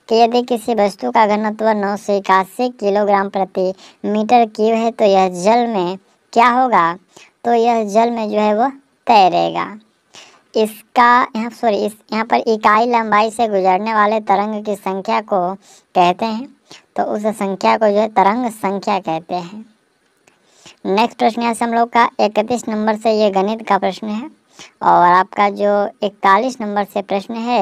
[SPEAKER 1] कि यदि किसी वस्तु का घनत्व नौ सौ इक्यासी किलोग्राम प्रति मीटर क्यूब है तो यह जल में क्या होगा तो यह जल में जो है वो तैरेगा इसका यहाँ सॉरी इस यहाँ पर इकाई लंबाई से गुजरने वाले तरंग की संख्या को कहते हैं तो उस संख्या को जो है तरंग संख्या कहते हैं नेक्स्ट प्रश्न यहाँ से हम लोग का इकतीस नंबर से ये गणित का प्रश्न है और आपका जो इकतालीस नंबर से प्रश्न है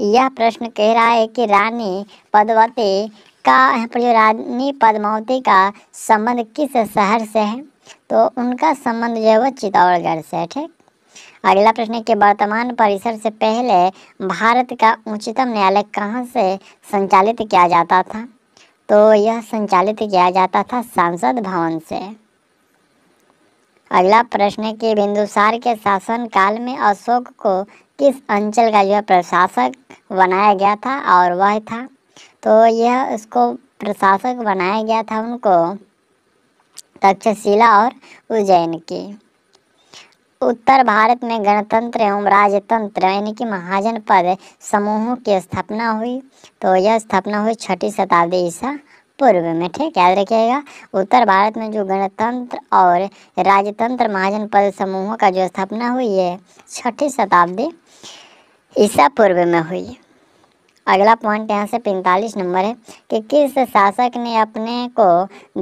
[SPEAKER 1] यह प्रश्न कह रहा है कि रानी पद्मवती का पर जो रानी पद्मावती का संबंध किस शहर से है तो उनका संबंध जो है वह चित्तौड़गढ़ से है ठीक अगला प्रश्न है कि वर्तमान परिसर से पहले भारत का उच्चतम न्यायालय कहाँ से संचालित किया जाता था तो यह संचालित किया जाता था सांसद भवन से अगला प्रश्न है कि बिंदुसार के शासन काल में अशोक को किस अंचल का जो प्रशासक बनाया गया था और वह था तो यह उसको प्रशासक बनाया गया था उनको तक्षशिला और उज्जैन की उत्तर भारत में गणतंत्र एवं राजतंत्र यानी कि महाजन पद समूहों की स्थापना हुई तो यह स्थापना हुई छठी शताब्दी ईसा पूर्व में ठीक याद रखिएगा उत्तर भारत में जो गणतंत्र और राजतंत्र महाजन पद समूहों का जो स्थापना हुई है छठी शताब्दी ईसा पूर्व में हुई है अगला पॉइंट यहाँ से पैंतालीस नंबर है कि किस शासक ने अपने को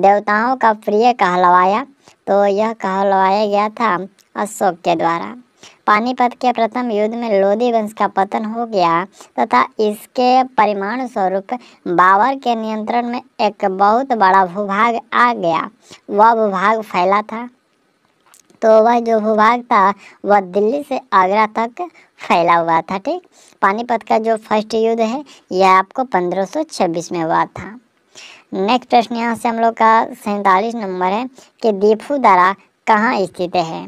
[SPEAKER 1] देवताओं का प्रिय कहलवाया तो यह कहलवाया गया था अशोक के द्वारा पानीपत के प्रथम युद्ध में लोधी वंश का पतन हो गया तथा इसके परिमाण स्वरूप बाबर के नियंत्रण में एक बहुत बड़ा भूभाग आ गया वह भूभाग फैला था तो वह जो भूभाग था वह दिल्ली से आगरा तक फैला हुआ था ठीक पानीपत का जो फर्स्ट युद्ध है यह आपको 1526 में हुआ था नेक्स्ट प्रश्न यहाँ से हम लोग का सैतालीस नंबर है कि दीपू दरा कहाँ स्थित है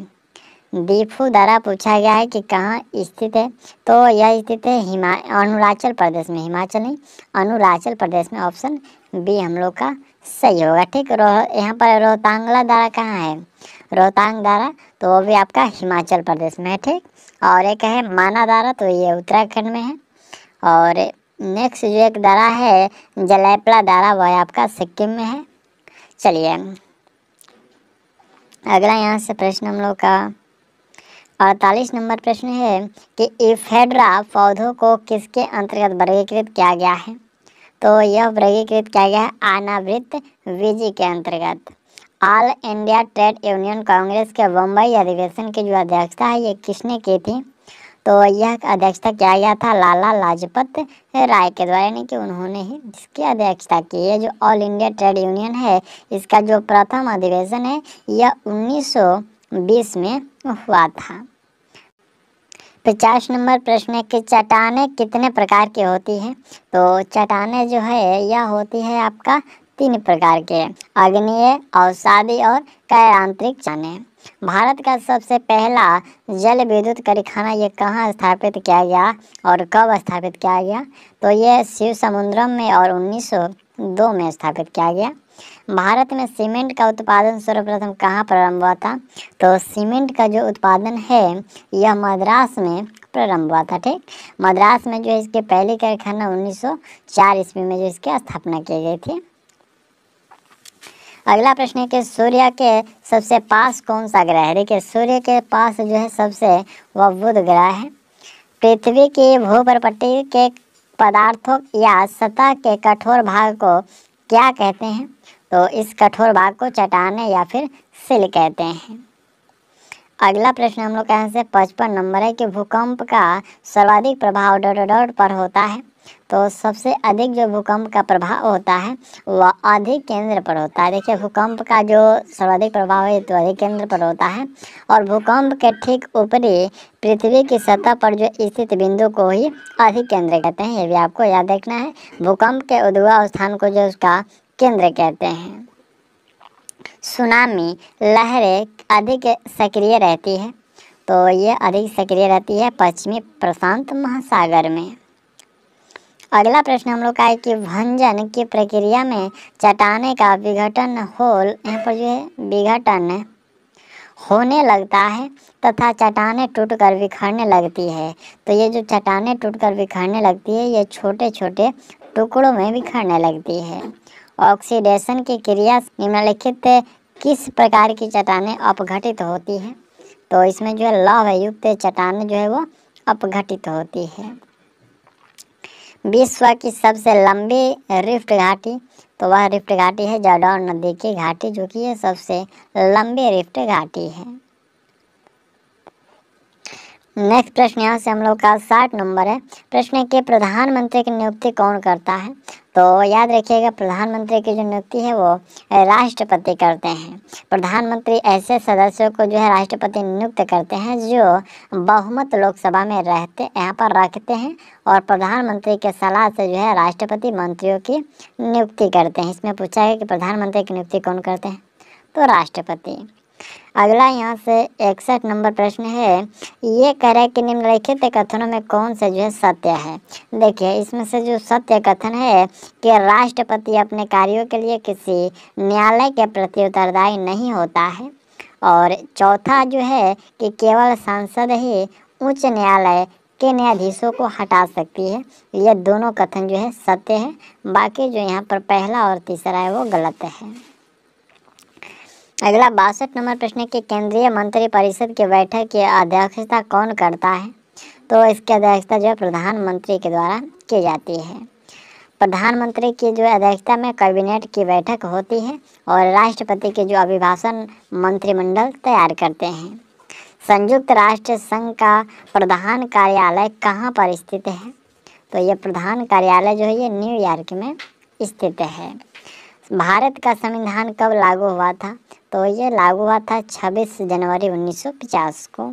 [SPEAKER 1] बीफू द्वारा पूछा गया है कि कहाँ स्थित है तो यह स्थित है हिमा अरुणाचल प्रदेश में हिमाचल नहीं अरुणाचल प्रदेश में ऑप्शन बी हम लोग का सही होगा ठीक रोह यहाँ पर रोहतांगला दारा कहाँ है रोहतांग दारा तो वो भी आपका हिमाचल प्रदेश में है ठीक और एक है माना दारा तो ये उत्तराखंड में है और नेक्स्ट जो एक दारा है जलैपला दारा वह आपका सिक्किम में है चलिए अगला यहाँ से प्रश्न हम लोग का अड़तालीस नंबर प्रश्न है कि इफेड्रा पौधों को किसके अंतर्गत वर्गीकृत किया गया है तो यह वर्गीकृत किया गया है अनावृत विज के अंतर्गत All India Trade Union Congress के बम्बई अधिवेशन की जो अध्यक्षता है ये किसने की थी तो यह अध्यक्षता किया गया था लाला लाजपत राय के द्वारा यानी कि उन्होंने ही जिसकी अध्यक्षता की है जो ऑल इंडिया ट्रेड यूनियन है इसका जो प्रथम अधिवेशन है यह उन्नीस बीस में हुआ था पचास नंबर प्रश्न है कि चट्टाने कितने प्रकार की होती हैं तो चट्टाने जो है यह होती है आपका तीन प्रकार के अग्निय अवसादी और कैरांतरिक चने भारत का सबसे पहला जल विद्युत कारखाना ये कहाँ स्थापित किया गया और कब स्थापित किया गया तो यह शिव समुद्रम में और 1902 में स्थापित किया गया भारत में सीमेंट का उत्पादन सर्वप्रथम कहाँ प्रारंभ हुआ था तो सीमेंट का जो उत्पादन है यह मद्रास में प्रारंभ हुआ था ठीक मद्रास में जो है इसके पहले कारखाना 1904 ईस्वी में जो इसकी स्थापना की गई थी अगला प्रश्न है कि सूर्य के सबसे पास कौन सा ग्रह है देखिए सूर्य के पास जो है सबसे वह बुध ग्रह है पृथ्वी की भूपरपट्टी के पदार्थों या सतह के कठोर भाग को क्या कहते हैं तो इस कठोर भाग को चटाने या फिर सिल कहते हैं अगला प्रश्न हम लोग कहें से पचपन नंबर है कि भूकंप का सर्वाधिक प्रभाव डॉट डॉट पर होता है तो सबसे अधिक जो भूकंप का प्रभाव होता है वह अधिक केंद्र पर होता है देखिए भूकंप का जो सर्वाधिक प्रभाव है तो अधिक केंद्र पर होता है और भूकंप के ठीक ऊपरी पृथ्वी की सतह पर जो स्थित बिंदु को ही अधिक केंद्र कहते हैं ये भी आपको याद रखना है भूकंप के उद्वा स्थान को जो उसका केंद्र कहते हैं सुनामी लहरें अधिक सक्रिय रहती है तो ये अधिक सक्रिय रहती है पश्चिमी प्रशांत महासागर में अगला प्रश्न हम लोग का है कि भंजन की प्रक्रिया में चटाने का विघटन होल यहाँ पर जो है विघटन होने लगता है तथा चटाने टूटकर बिखरने लगती है तो ये जो चटाने टूटकर बिखरने लगती है ये छोटे छोटे टुकड़ों में बिखरने लगती है ऑक्सीडेशन की क्रिया निम्नलिखित किस प्रकार की चट्टाने अपघटित होती हैं तो इसमें जो है लौह युक्त चट्टान जो है वो अपघटित होती है विश्व की सबसे लंबी रिफ्ट घाटी तो वह रिफ्ट घाटी है जाडौर नदी की घाटी जो कि सबसे लंबी रिफ्ट घाटी है नेक्स्ट प्रश्न यहाँ से हम लोग का साठ नंबर है प्रश्न के प्रधानमंत्री की नियुक्ति कौन करता है तो याद रखिएगा प्रधानमंत्री की जो नियुक्ति है वो राष्ट्रपति करते हैं प्रधानमंत्री ऐसे सदस्यों को जो है राष्ट्रपति नियुक्त करते हैं जो बहुमत लोकसभा में रहते यहाँ पर रखते हैं और प्रधानमंत्री के सलाह से जो है राष्ट्रपति मंत्रियों की नियुक्ति करते हैं इसमें पूछा है कि प्रधानमंत्री की नियुक्ति कौन करते हैं तो राष्ट्रपति अगला यहाँ से इकसठ नंबर प्रश्न है ये कह रहा है कि निम्नलिखित कथनों में कौन सा जो है सत्य है देखिए इसमें से जो सत्य कथन है कि राष्ट्रपति अपने कार्यों के लिए किसी न्यायालय के प्रति उत्तरदायी नहीं होता है और चौथा जो है कि केवल सांसद ही उच्च न्यायालय के न्यायाधीशों को हटा सकती है ये दोनों कथन जो है सत्य है बाकी जो यहाँ पर पहला और तीसरा है वो गलत है अगला बासठ नंबर प्रश्न है कि केंद्रीय मंत्री परिषद की बैठक की अध्यक्षता कौन करता है तो इसकी अध्यक्षता जो है प्रधानमंत्री के द्वारा की जाती है प्रधानमंत्री की जो अध्यक्षता में कैबिनेट की बैठक होती है और राष्ट्रपति के जो अभिभाषण मंत्रिमंडल तैयार करते हैं संयुक्त राष्ट्र संघ का प्रधान कार्यालय कहाँ पर स्थित है तो ये प्रधान कार्यालय जो है ये न्यूयॉर्क में स्थित है भारत का संविधान कब लागू हुआ था तो ये लागू हुआ था 26 जनवरी 1950 को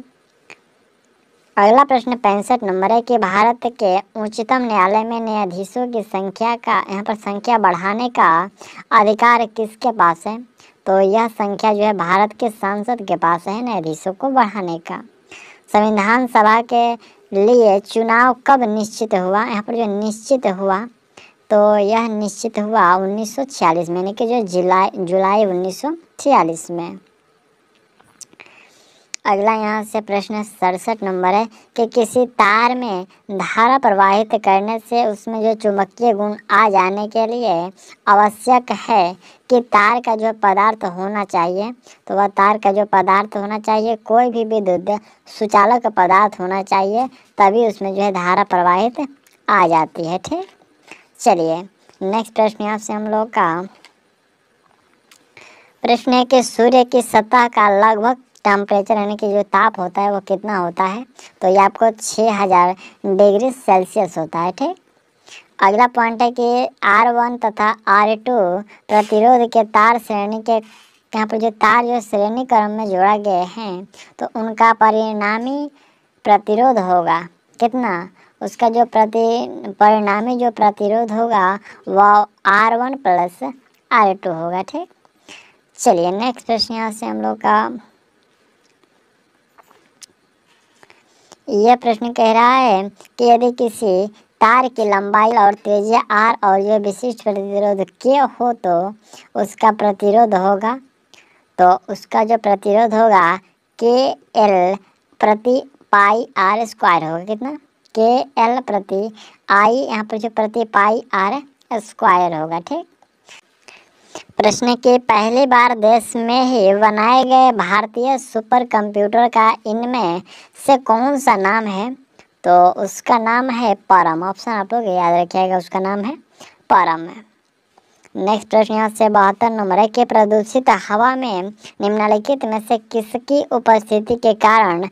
[SPEAKER 1] अगला प्रश्न पैंसठ नंबर है कि भारत के उच्चतम न्यायालय में न्यायाधीशों की संख्या का यहाँ पर संख्या बढ़ाने का अधिकार किसके पास है तो यह संख्या जो है भारत के सांसद के पास है न्यायाधीशों को बढ़ाने का संविधान सभा के लिए चुनाव कब निश्चित हुआ यहाँ पर जो निश्चित हुआ तो यह निश्चित हुआ 1946 में यानी कि जो जुलाई जुलाई उन्नीस में अगला यहाँ से प्रश्न सड़सठ नंबर है कि किसी तार में धारा प्रवाहित करने से उसमें जो चुंबकीय गुण आ जाने के लिए आवश्यक है कि तार का जो पदार्थ होना चाहिए तो वह तार का जो पदार्थ होना चाहिए कोई भी विद्युत सुचालक पदार्थ होना चाहिए तभी उसमें जो है धारा प्रवाहित आ जाती है ठीक चलिए नेक्स्ट प्रश्न यहाँ से हम लोग का प्रश्न है कि सूर्य की सतह का लगभग टेम्परेचर यानी कि जो ताप होता है वो कितना होता है तो ये आपको 6000 डिग्री सेल्सियस होता है ठीक अगला पॉइंट है कि आर वन तथा आर टू प्रतिरोध के तार श्रेणी के यहाँ पर जो तार जो श्रेणी क्रम में जोड़ा गए हैं तो उनका परिणामी प्रतिरोध होगा कितना उसका जो प्रति परिणामी जो प्रतिरोध होगा वह R one plus R two होगा ठीक चलिए नेक्स्ट प्रश्न यहाँ से हम लोग का यह प्रश्न कह रहा है कि यदि किसी तार की लंबाई और त्रिज्या आर और जो विशिष्ट प्रतिरोध के हो तो उसका प्रतिरोध होगा तो उसका जो प्रतिरोध होगा के एल प्रति पाई आर स्क्वायर होगा कितना के एल प्रति आई यहाँ पर जो प्रति पाई आर स्क्वायर होगा ठीक प्रश्न के पहली बार देश में ही बनाए गए भारतीय सुपर कंप्यूटर का इनमें से कौन सा नाम है तो उसका नाम है परम ऑप्शन आप लोग याद रखिएगा उसका नाम है परम नेक्स्ट प्रश्न यहाँ से बहत्तर नंबर है कि प्रदूषित हवा में निम्नलिखित में से किसकी उपस्थिति के कारण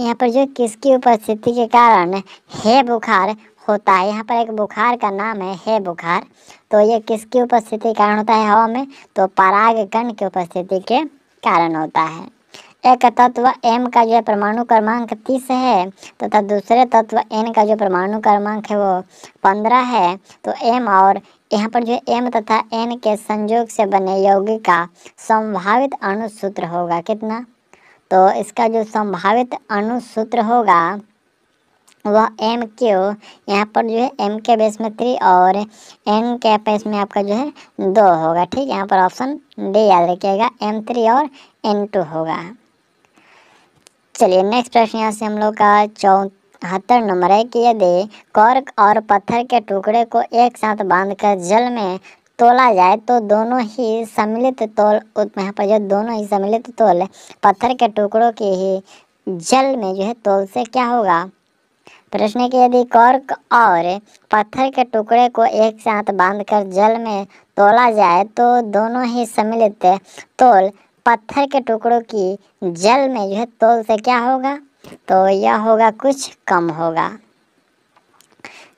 [SPEAKER 1] यहाँ पर जो किसकी उपस्थिति के कारण हे बुखार होता है यहाँ पर एक बुखार का नाम है हे बुखार तो ये किसकी उपस्थिति के कारण होता है हवा में तो परागकण की उपस्थिति के कारण होता है एक तत्व एम का जो परमाणु क्रमांक तीस है तो तथा तो दूसरे तत्व एन का जो परमाणु क्रमांक है वो पंद्रह है तो एम और यहाँ पर जो एम तथा एन के संयोग से बने यौगिक का संभावित सूत्र होगा कितना तो इसका जो संभावित अनुसूत्र होगा वह एम क्यू यहाँ पर जो है एम के बेस में थ्री और एन के बेस में आपका जो है दो होगा ठीक यहाँ पर ऑप्शन डी याद रखिएगा एम थ्री और एन टू होगा चलिए नेक्स्ट प्रश्न यहाँ से हम लोग का चौहत्तर नंबर है कि यदि कॉर्क और पत्थर के टुकड़े को एक साथ बांधकर जल में तोला जाए तो दोनों ही सम्मिलित तोल यहाँ पर जो दोनों ही सम्मिलित तौल पत्थर के टुकड़ों के ही जल में जो है तोल से क्या होगा प्रश्न है कि यदि कॉर्क और पत्थर के टुकड़े को एक साथ बांधकर जल में तोला जाए तो दोनों ही सम्मिलित तोल पत्थर के टुकड़ों की जल में जो है तोल से क्या होगा तो यह होगा कुछ कम होगा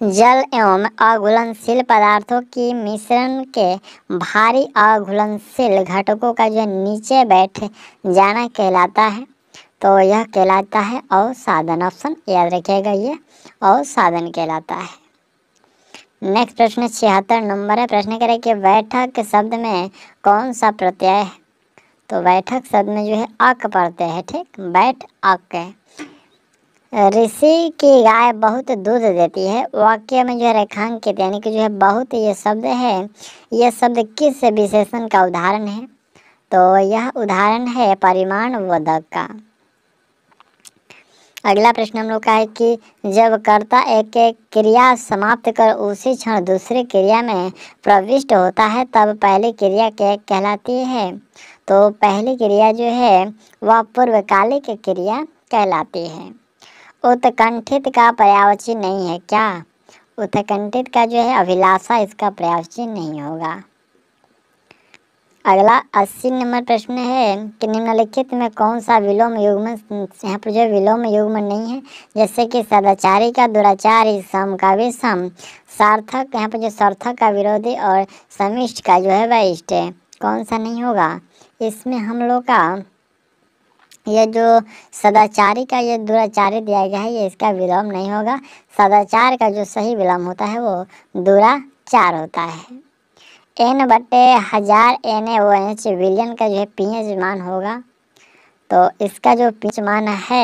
[SPEAKER 1] जल एवं अघुलनशील पदार्थों की मिश्रण के भारी अघुलनशील घटकों का जो नीचे बैठ जाना कहलाता है तो यह कहलाता है और साधन ऑप्शन याद रखिएगा ये और साधन कहलाता है नेक्स्ट प्रश्न छिहत्तर नंबर है प्रश्न करें कि बैठक शब्द में कौन सा प्रत्यय है तो बैठक शब्द में जो है अक पड़ते हैं ठीक बैठ अक है ऋषि की गाय बहुत दूध देती है वाक्य में जो है रेखांकित यानी कि जो है बहुत ये शब्द है यह शब्द किस विशेषण का उदाहरण है तो यह उदाहरण है परिमाण वधक का अगला प्रश्न हम लोग का है कि जब कर्ता एक एक क्रिया समाप्त कर उसी क्षण दूसरी क्रिया में प्रविष्ट होता है तब पहली क्रिया क्या कहलाती है तो पहली क्रिया जो है वह पूर्वकालिक क्रिया कहलाती है उत्कंठित का पर्यावचीन नहीं है क्या उत्कंठित का जो है अभिलाषा इसका पर्यावचीन नहीं होगा अगला अस्सी नंबर प्रश्न है कि निम्नलिखित में कौन सा विलोम युग्म यहाँ पर जो विलोम युग्म नहीं है जैसे कि सदाचारी का दुराचारी सम का विषम सार्थक यहाँ पर जो सार्थक का विरोधी और समिष्ट का जो है वह इष्ट है कौन सा नहीं होगा इसमें हम लोग का ये जो सदाचारी का ये दुराचारी दिया गया है ये इसका विलोम नहीं होगा सदाचार का जो सही विलोम होता है वो दुराचार होता है एन बटे हजार एन ए ओ एच विलियन का जो है पी एच मान होगा तो इसका जो पी मान है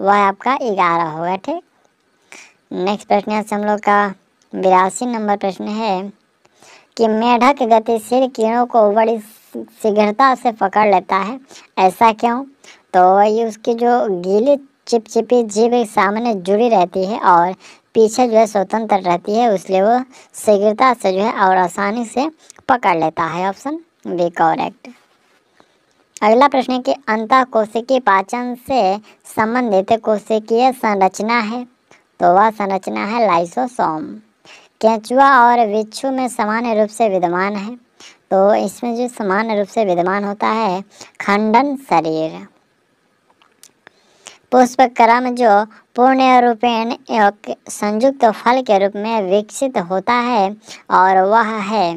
[SPEAKER 1] वह आपका ग्यारह होगा ठीक नेक्स्ट प्रश्न है हम लोग का बिरासी नंबर प्रश्न है कि मेढक गतिशील कीड़ों को बड़ी शीघ्रता से पकड़ लेता है ऐसा क्यों तो वही उसकी जो गीली चिपचिपी जीभ सामने जुड़ी रहती है और पीछे जो है स्वतंत्र रहती है इसलिए वो शीघ्रता से जो है और आसानी से पकड़ लेता है ऑप्शन बी कॉरेक्ट अगला प्रश्न है कि अंत कोशिकीय पाचन से संबंधित कोशिकीय संरचना है तो वह संरचना है लाइसोसोम कैचुआ और विच्छू में सामान्य रूप से विद्यमान है तो इसमें जो सामान्य रूप से विद्यमान होता है खंडन शरीर पुष्पक्रम जो पूर्ण रूपेण संयुक्त फल के रूप में विकसित होता है और वह है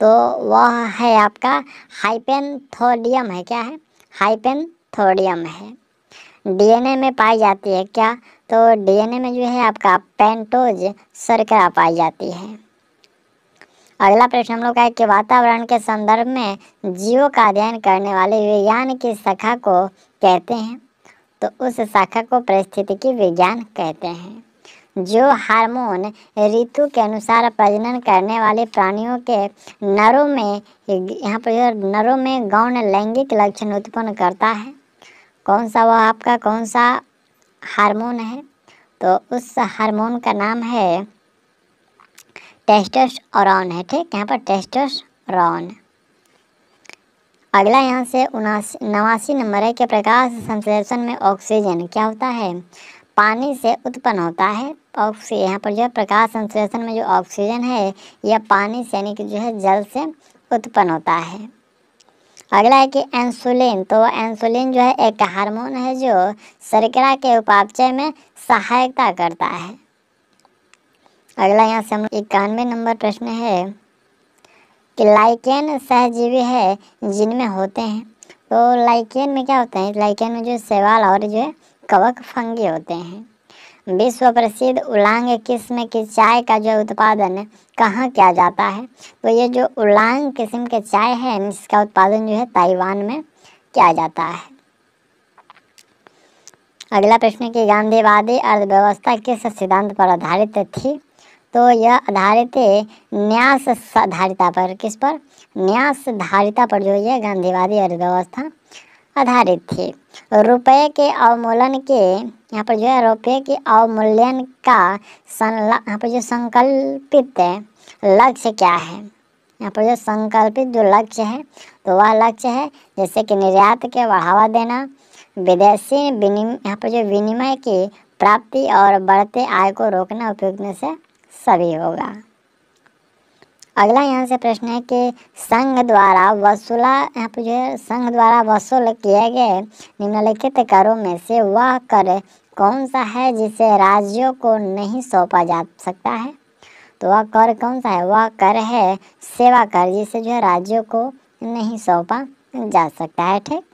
[SPEAKER 1] तो वह है आपका हाइपेनथोडियम है क्या है हाइपेनथोडियम है डीएनए में पाई जाती है क्या तो डीएनए में जो है आपका पेंटोज शर्करा पाई जाती है अगला प्रश्न हम लोग का है कि वातावरण के संदर्भ में जीवों का अध्ययन करने वाले विज्ञान की शाखा को कहते हैं तो उस शाखा को परिस्थितिकी विज्ञान कहते हैं जो हार्मोन ऋतु के अनुसार प्रजनन करने वाले प्राणियों के नरों में यहाँ पर नरों में गौण लैंगिक लक्षण उत्पन्न करता है कौन सा वह आपका कौन सा हार्मोन है तो उस हार्मोन का नाम है टेस्टोस्टेरोन है ठीक यहाँ पर टेस्टोस्टेरोन अगला यहाँ से उनासी नवासी नंबर है कि प्रकाश संश्लेषण में ऑक्सीजन क्या होता है पानी से उत्पन्न होता है ऑक्सी यहाँ पर जो है प्रकाश संश्लेषण में जो ऑक्सीजन है यह पानी से यानी कि जो है जल से उत्पन्न होता है अगला है कि इंसुलिन तो इंसुलिन जो है एक हार्मोन है जो शर्करा के उपापचय में सहायता करता है अगला यहाँ से हम इक्यानवे नंबर प्रश्न है कि लाइकेन सहजीवी है जिनमें होते हैं तो लाइकेन में क्या होता है लाइकेन में जो सेवाल और जो है कवक फंगी होते हैं विश्व प्रसिद्ध उलांग किस्म की चाय का जो उत्पादन कहाँ किया जाता है तो ये जो उलांग किस्म के चाय है इसका उत्पादन जो है ताइवान में किया जाता है अगला प्रश्न है कि गांधीवादी अर्थव्यवस्था किस सिद्धांत पर आधारित थी तो यह आधारित है न्यास आधारिता पर किस पर न्यास धारिता पर जो ये गांधीवादी अर्थव्यवस्था आधारित थी रुपये के अवमूलन के यहाँ पर जो है रुपये के अवमूल्यन का यहाँ पर जो संकल्पित लक्ष्य क्या है यहाँ पर जो संकल्पित जो लक्ष्य है तो वह लक्ष्य है जैसे कि निर्यात के बढ़ावा देना विदेशी विनिमय यहाँ पर जो विनिमय की प्राप्ति और बढ़ते आय को रोकना उपयुक्त से सभी होगा अगला यहाँ से प्रश्न है कि संघ द्वारा वसूला यहाँ पर जो है संघ द्वारा वसूल किए गए निम्नलिखित करों में से वह कर कौन सा है जिसे राज्यों को नहीं सौंपा जा सकता है तो वह कर कौन सा है वह कर है सेवा कर जिसे जो है राज्यों को नहीं सौंपा जा सकता है ठीक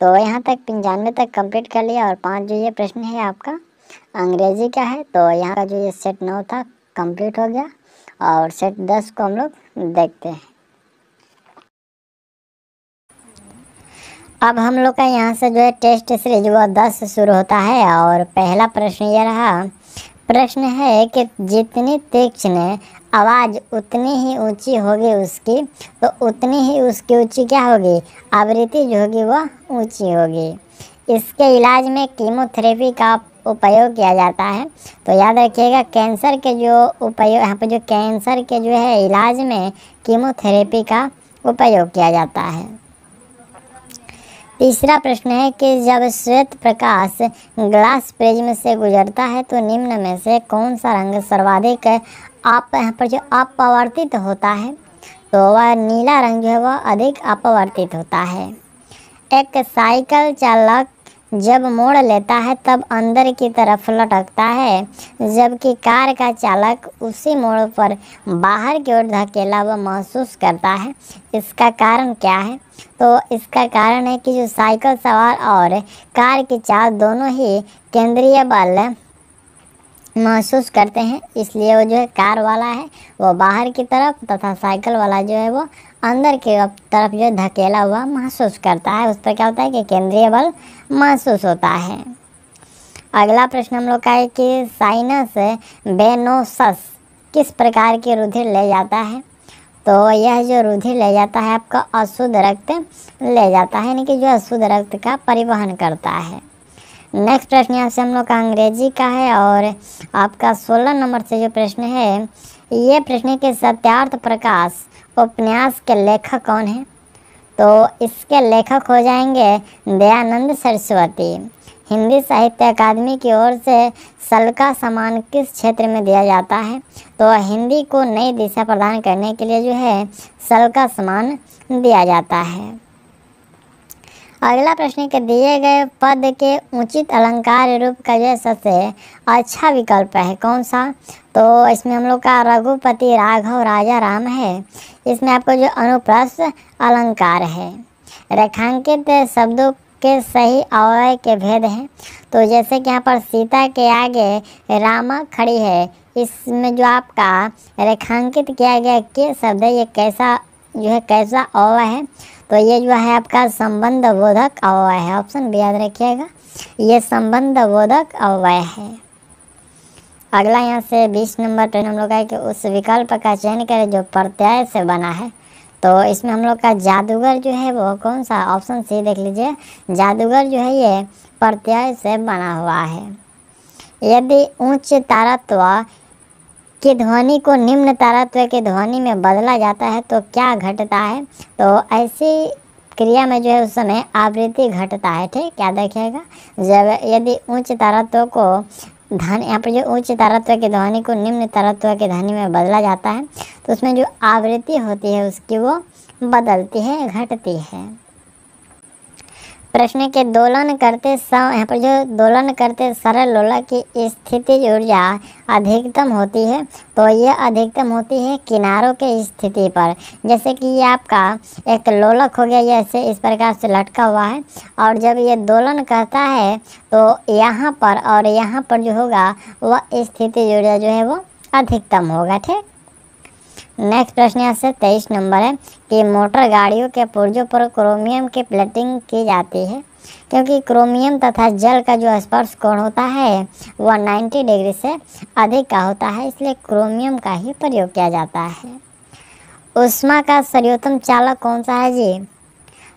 [SPEAKER 1] तो यहाँ तक पंचानवे तक कंप्लीट कर लिया और पाँच जो ये प्रश्न है आपका अंग्रेजी का है तो यहाँ का जो ये सेट नौ था कंप्लीट हो गया और सेट दस को हम लोग देखते हैं अब हम लोग का यहाँ से जो है टेस्ट सीरीज वो दस शुरू होता है और पहला प्रश्न ये रहा प्रश्न है कि जितनी तीक्ष्ण आवाज़ उतनी ही ऊंची होगी उसकी तो उतनी ही उसकी ऊंची क्या होगी आवृत्ति जो होगी वह ऊंची होगी इसके इलाज में कीमोथेरेपी का उपयोग किया जाता है तो याद रखिएगा कैंसर के जो उपयोग यहाँ पर जो कैंसर के जो है इलाज में कीमोथेरेपी का उपयोग किया जाता है तीसरा प्रश्न है कि जब श्वेत प्रकाश ग्लास प्रिज्म से गुजरता है तो निम्न में से कौन सा रंग सर्वाधिक आप यहाँ पर जो अपवर्तित होता है तो वह नीला रंग जो है वह अधिक अपवर्तित होता है एक साइकिल चालक जब मोड़ लेता है तब अंदर की तरफ लटकता है जबकि कार का चालक उसी मोड़ पर बाहर की ओर धकेला हुआ महसूस करता है इसका कारण क्या है तो इसका कारण है कि जो साइकिल सवार और कार की चाल दोनों ही केंद्रीय बल महसूस करते हैं इसलिए वो जो है कार वाला है वो बाहर की तरफ तथा साइकिल वाला जो है वो अंदर की तरफ जो धकेला हुआ महसूस करता है उस पर क्या होता है कि केंद्रीय बल महसूस होता है अगला प्रश्न हम लोग का है कि साइनस बेनोसस किस प्रकार के रुधिर ले जाता है तो यह जो रुधिर ले जाता है आपका अशुद्ध रक्त ले जाता है यानी कि जो अशुद्ध रक्त का परिवहन करता है नेक्स्ट प्रश्न यहाँ से हम लोग का अंग्रेजी का है और आपका सोलह नंबर से जो प्रश्न है ये प्रश्न के सत्यार्थ प्रकाश उपन्यास के लेखक कौन है तो इसके लेखक हो जाएंगे दयानंद सरस्वती हिंदी साहित्य अकादमी की ओर से सलका सम्मान किस क्षेत्र में दिया जाता है तो हिंदी को नई दिशा प्रदान करने के लिए जो है सलका सम्मान दिया जाता है अगला प्रश्न के दिए गए पद के उचित अलंकार रूप का जो सबसे अच्छा विकल्प है कौन सा तो इसमें हम लोग का रघुपति राघव राजा राम है इसमें आपको जो अनुप्रस्थ अलंकार है रेखांकित शब्दों के सही अवय के भेद हैं तो जैसे कि यहाँ पर सीता के आगे रामा खड़ी है इसमें जो आपका रेखांकित किया गया के शब्द है ये कैसा जो है कैसा अवय है तो ये जो है आपका संबंध बोधक अवय है ऑप्शन भी याद रखिएगा ये संबंध बोधक अवय है अगला यहाँ से बीस नंबर ट्रेन हम लोग का है कि उस विकल्प का चयन करें जो प्रत्यय से बना है तो इसमें हम लोग का जादूगर जो है वो कौन सा ऑप्शन सी देख लीजिए जादूगर जो है ये प्रत्यय से बना हुआ है यदि उच्च तारत्व की ध्वनि को निम्न तारत्व के ध्वनि में बदला जाता है तो क्या घटता है तो ऐसी क्रिया में जो है उस समय आवृत्ति घटता है ठीक क्या देखिएगा जब यदि उच्च तारत्व को धान यहाँ पर जो उच्च तारत्व के ध्वनि को निम्न तारत्व के ध्वनि में बदला जाता है तो उसमें जो आवृत्ति होती है उसकी वो बदलती है घटती है प्रश्न के दोलन करते समय यहाँ पर जो दोलन करते सरल लोला की स्थिति ऊर्जा अधिकतम होती है तो यह अधिकतम होती है किनारों के स्थिति पर जैसे कि ये आपका एक लोलक हो गया जैसे इस प्रकार से लटका हुआ है और जब ये दोलन करता है तो यहाँ पर और यहाँ पर जो होगा वह स्थिति ऊर्जा जो है वो अधिकतम होगा ठीक नेक्स्ट प्रश्न यहाँ से तेईस नंबर है कि मोटर गाड़ियों के पुर्जों पर क्रोमियम की प्लेटिंग की जाती है क्योंकि क्रोमियम तथा जल का जो स्पर्श कोण होता है वह 90 डिग्री से अधिक का होता है इसलिए क्रोमियम का ही प्रयोग किया जाता है उष्मा का सर्वोत्तम चालक कौन सा है जी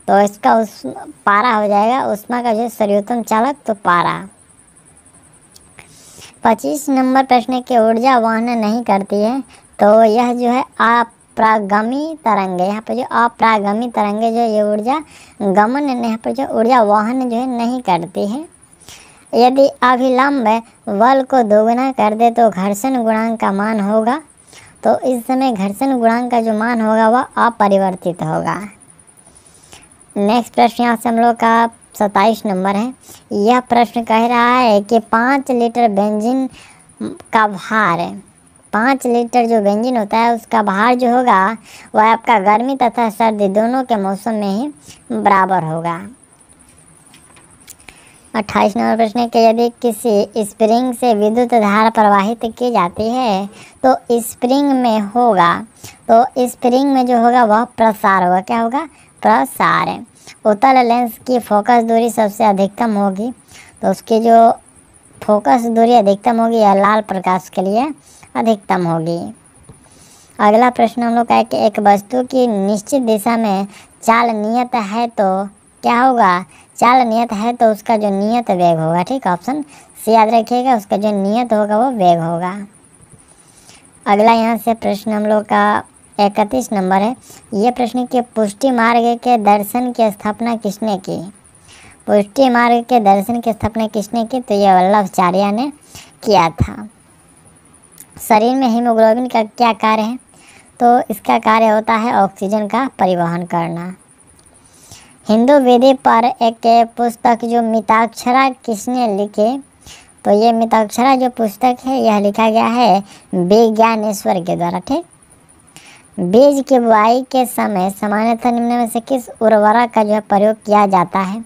[SPEAKER 1] तो इसका उस पारा हो जाएगा उष्मा का जो सर्वोत्तम चालक तो पारा पच्चीस नंबर प्रश्न की ऊर्जा वहन नहीं करती है तो यह जो है अप्रागमी तरंगे यहाँ पर जो अप्रागमी तरंगे जो ये ऊर्जा गमन यहाँ पर जो ऊर्जा वहन जो है नहीं करती है यदि अभिलंब बल को दोगुना कर दे तो घर्षण गुणांक का मान होगा तो इस समय घर्षण गुणांक का जो मान होगा वह अपरिवर्तित होगा नेक्स्ट प्रश्न यहाँ से हम लोग का सत्ताईस नंबर है यह प्रश्न कह रहा है कि पाँच लीटर बेंजिन का भार पाँच लीटर जो बेंजिन होता है उसका भार जो होगा वह आपका गर्मी तथा सर्दी दोनों के मौसम में ही बराबर होगा अट्ठाईस नंबर प्रश्न है कि यदि किसी स्प्रिंग से विद्युत धारा प्रवाहित की जाती है तो स्प्रिंग में होगा तो स्प्रिंग में जो होगा वह प्रसार होगा क्या होगा प्रसार उत्तल लेंस की फोकस दूरी सबसे अधिकतम होगी तो उसकी जो फोकस दूरी अधिकतम होगी या लाल प्रकाश के लिए अधिकतम होगी अगला प्रश्न हम लोग का है कि एक वस्तु की निश्चित दिशा में चाल नियत है तो क्या होगा चाल नियत है तो उसका जो नियत वेग होगा ठीक ऑप्शन सी याद रखिएगा उसका जो नियत होगा वो वेग होगा अगला यहाँ से प्रश्न हम लोग का इकतीस नंबर है ये प्रश्न कि पुष्टि मार्ग के दर्शन की स्थापना किसने की पुष्टि मार्ग के दर्शन की स्थापना किसने की तो ये वल्लभाचार्य ने किया था शरीर में हीमोग्लोबिन का क्या कार्य है तो इसका कार्य होता है ऑक्सीजन का परिवहन करना हिंदू विधि पर एक पुस्तक जो मिताक्षरा किसने लिखे तो ये मिताक्षरा जो पुस्तक है यह लिखा गया है विज्ञानेश्वर के द्वारा ठीक बीज की बुआई के समय सामान्यतः निम्न में से किस उर्वरक का जो है प्रयोग किया जाता है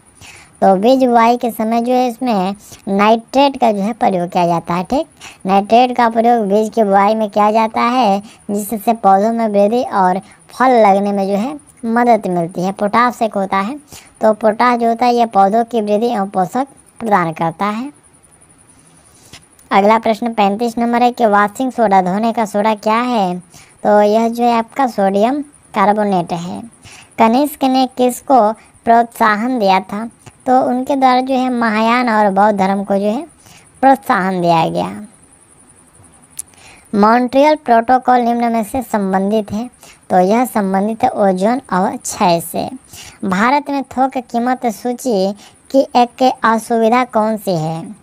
[SPEAKER 1] तो बीज बुआई के समय जो है इसमें नाइट्रेट का जो है प्रयोग किया जाता है ठीक नाइट्रेट का प्रयोग बीज की बुआई में किया जाता है जिससे पौधों में वृद्धि और फल लगने में जो है मदद मिलती है पोटास एक होता है तो पोटास जो होता है यह पौधों की वृद्धि एवं पोषक प्रदान करता है अगला प्रश्न पैंतीस नंबर है कि वाशिंग सोडा धोने का सोडा क्या है तो यह जो है आपका सोडियम कार्बोनेट है कनिष्क ने किसको प्रोत्साहन दिया था तो उनके द्वारा जो है महायान और बौद्ध धर्म को जो है प्रोत्साहन दिया गया मॉन्ट्रियल प्रोटोकॉल निम्न में से संबंधित है तो यह संबंधित है ओजोन और क्षय से भारत में थोक कीमत सूची की एक असुविधा कौन सी है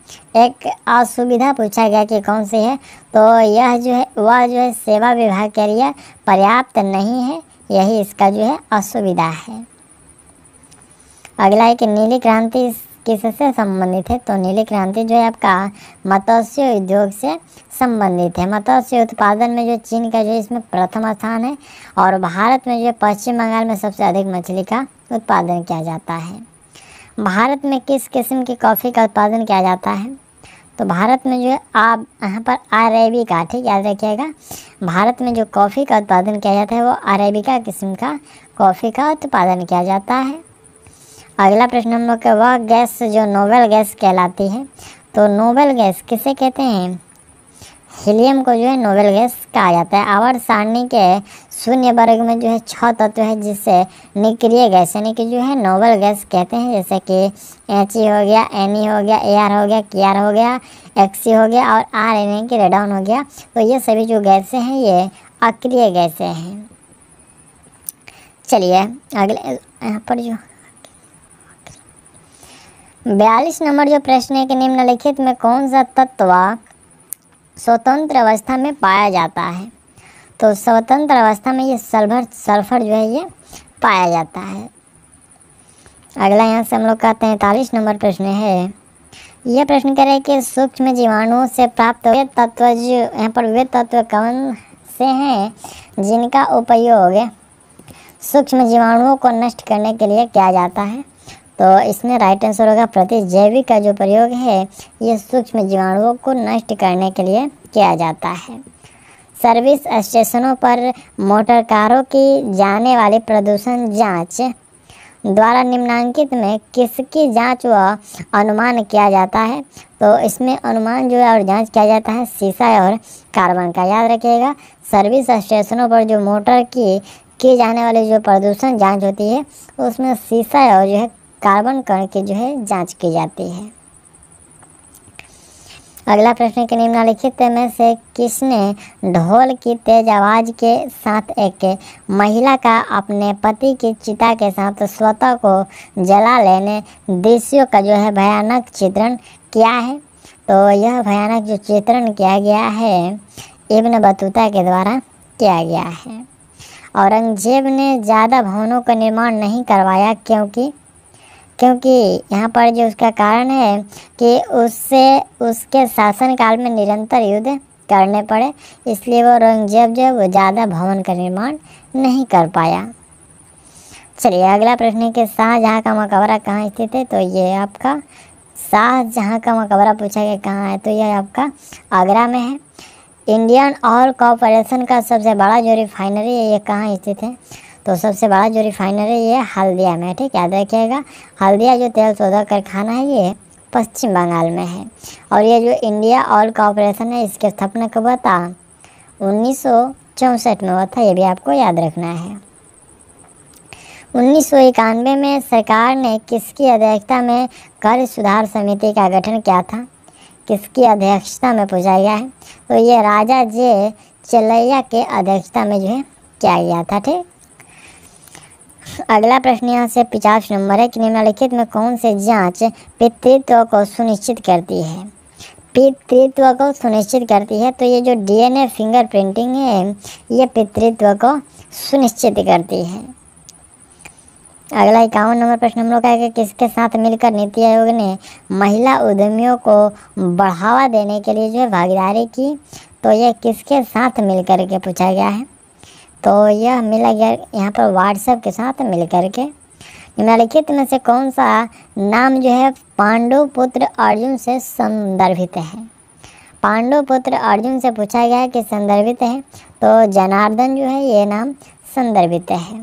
[SPEAKER 1] एक असुविधा पूछा गया कि कौन सी है तो यह जो है वह जो है सेवा विभाग के लिए पर्याप्त नहीं है यही इसका जो है असुविधा है अगला एक नीली क्रांति किससे संबंधित है तो नीली क्रांति जो है आपका मत्स्य उद्योग से संबंधित है मत्स्य उत्पादन में जो चीन का जो इसमें प्रथम स्थान है और भारत में जो पश्चिम बंगाल में सबसे अधिक मछली का उत्पादन किया जाता है भारत में किस किस्म की कॉफ़ी का उत्पादन किया जाता है तो भारत में जो है आप यहाँ पर अरेबिका ठीक याद रखिएगा भारत में जो कॉफ़ी का उत्पादन किया जाता है वो अरेबिका किस्म का कॉफ़ी का उत्पादन किया जाता है अगला प्रश्न नंबर का वह गैस जो नोबेल गैस कहलाती है तो नोबेल गैस किसे कहते हैं हीलियम को जो है नोबेल गैस कहा जाता है आवर सारणी के शून्य वर्ग में जो है छः तत्व है जिससे निक्रिय गैस यानी कि जो है नोबेल गैस कहते हैं जैसे कि एच e हो गया एन e हो गया ए आर हो गया के आर हो गया एक्सी e हो गया और आर एन ए की रेडाउन हो गया तो ये सभी जो गैसें हैं ये अक्रिय गैसें हैं चलिए अगले यहाँ पर जो बयालीस नंबर जो प्रश्न है कि निम्नलिखित में कौन सा तत्व स्वतंत्र अवस्था में पाया जाता है तो स्वतंत्र अवस्था में ये सल्फर सल्फर जो है ये पाया जाता है अगला यहाँ से हम लोग का तैंतालीस नंबर प्रश्न है यह प्रश्न कह रहे हैं कि सूक्ष्म जीवाणुओं से प्राप्त वे तत्व जो यहाँ पर वे तत्व कौन से हैं जिनका उपयोग सूक्ष्म जीवाणुओं को नष्ट करने के लिए किया जाता है तो इसमें राइट आंसर होगा प्रति जैविक का जो प्रयोग है ये सूक्ष्म जीवाणुओं को नष्ट करने के लिए किया जाता है सर्विस स्टेशनों पर मोटर कारों की जाने वाली प्रदूषण जांच द्वारा निम्नांकित में किसकी जांच व अनुमान किया जाता है तो इसमें अनुमान जो है और जांच किया जाता है शीशा और कार्बन का याद रखिएगा सर्विस स्टेशनों पर जो मोटर की की जाने वाली जो प्रदूषण जांच होती है उसमें शीशा और जो है कार्बन कण की जो है जांच की जाती है अगला प्रश्न के निम्नलिखित में से किसने ढोल की तेज आवाज के साथ एक महिला का अपने पति की चिता के साथ स्वतः को जला लेने दृश्यों का जो है भयानक चित्रण किया है तो यह भयानक जो चित्रण किया गया है इब्न बतूता के द्वारा किया गया है औरंगजेब ने ज़्यादा भवनों का निर्माण नहीं करवाया क्योंकि क्योंकि यहाँ पर जो उसका कारण है कि उससे उसके शासनकाल में निरंतर युद्ध करने पड़े इसलिए वो औरंगजेब जो वो ज़्यादा भवन का निर्माण नहीं कर पाया चलिए अगला प्रश्न है कि शाहजहाँ का मकबरा कहाँ स्थित है तो ये आपका शाहजहाँ का मकबरा पूछा गया कहाँ है तो यह आपका आगरा में है इंडियन ऑयल कॉरपोरेशन का सबसे बड़ा जो रिफाइनरी है ये कहाँ स्थित है तो सबसे बड़ा जो रिफाइनरी है ये हल्दिया में ठीक याद रखिएगा हल्दिया जो तेल शोधा कारखाना है ये पश्चिम बंगाल में है और ये जो इंडिया ऑयल कॉरपोरेशन है इसके स्थापना कब हुआ था उन्नीस में हुआ था ये भी आपको याद रखना है उन्नीस में सरकार ने किसकी अध्यक्षता में कर सुधार समिति का गठन किया था किसकी अध्यक्षता में पूछा गया है तो ये राजा जे चलैया के अध्यक्षता में जो है किया गया था ठीक अगला प्रश्न यहाँ से पचास नंबर है कि निम्नलिखित में कौन से जांच पितृत्व को सुनिश्चित करती है पितृत्व को सुनिश्चित करती है तो ये जो डीएनए फिंगर प्रिंटिंग है ये पितृत्व को सुनिश्चित करती है अगला इक्यावन नंबर प्रश्न हम लोग का है कि किसके साथ मिलकर नीति आयोग ने महिला उद्यमियों को बढ़ावा देने के लिए जो है भागीदारी की तो ये किसके साथ मिलकर के पूछा गया है तो यह मिला गया यहाँ पर व्हाट्सएप के साथ मिल करके निम्नलिखित में से कौन सा नाम जो है पांडु पुत्र अर्जुन से संदर्भित है पांडु पुत्र अर्जुन से पूछा गया कि संदर्भित है तो जनार्दन जो है ये नाम संदर्भित है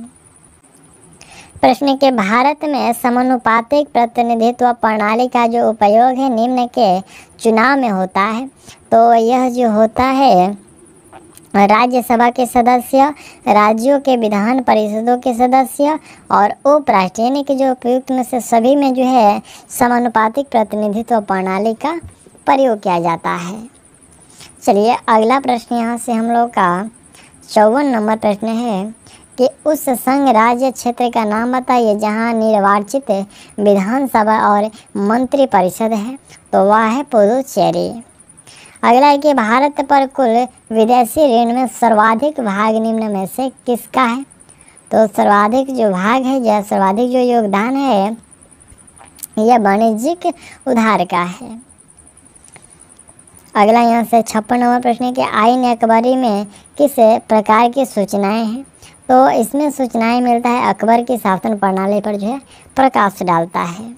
[SPEAKER 1] प्रश्न के भारत में समानुपातिक प्रतिनिधित्व प्रणाली का जो उपयोग है निम्न के चुनाव में होता है तो यह जो होता है राज्यसभा के सदस्य राज्यों के विधान परिषदों के सदस्य और उपराष्ट्रीय यानी कि जो उपयुक्त में से सभी में जो है समानुपातिक प्रतिनिधित्व प्रणाली का प्रयोग किया जाता है चलिए अगला प्रश्न यहाँ से हम लोग का चौवन नंबर प्रश्न है कि उस संघ राज्य क्षेत्र का नाम बताइए जहाँ निर्वाचित विधानसभा और मंत्रिपरिषद है तो वह है पुदुचेरी अगला है कि भारत पर कुल विदेशी ऋण में सर्वाधिक भाग निम्न में से किसका है तो सर्वाधिक जो भाग है या सर्वाधिक जो योगदान है यह वाणिज्यिक उधार का है अगला यहाँ से छप्पन नंबर प्रश्न है कि आइन अकबरी में किस प्रकार की सूचनाएं हैं तो इसमें सूचनाएं मिलता है अकबर की शासन प्रणाली पर जो है प्रकाश डालता है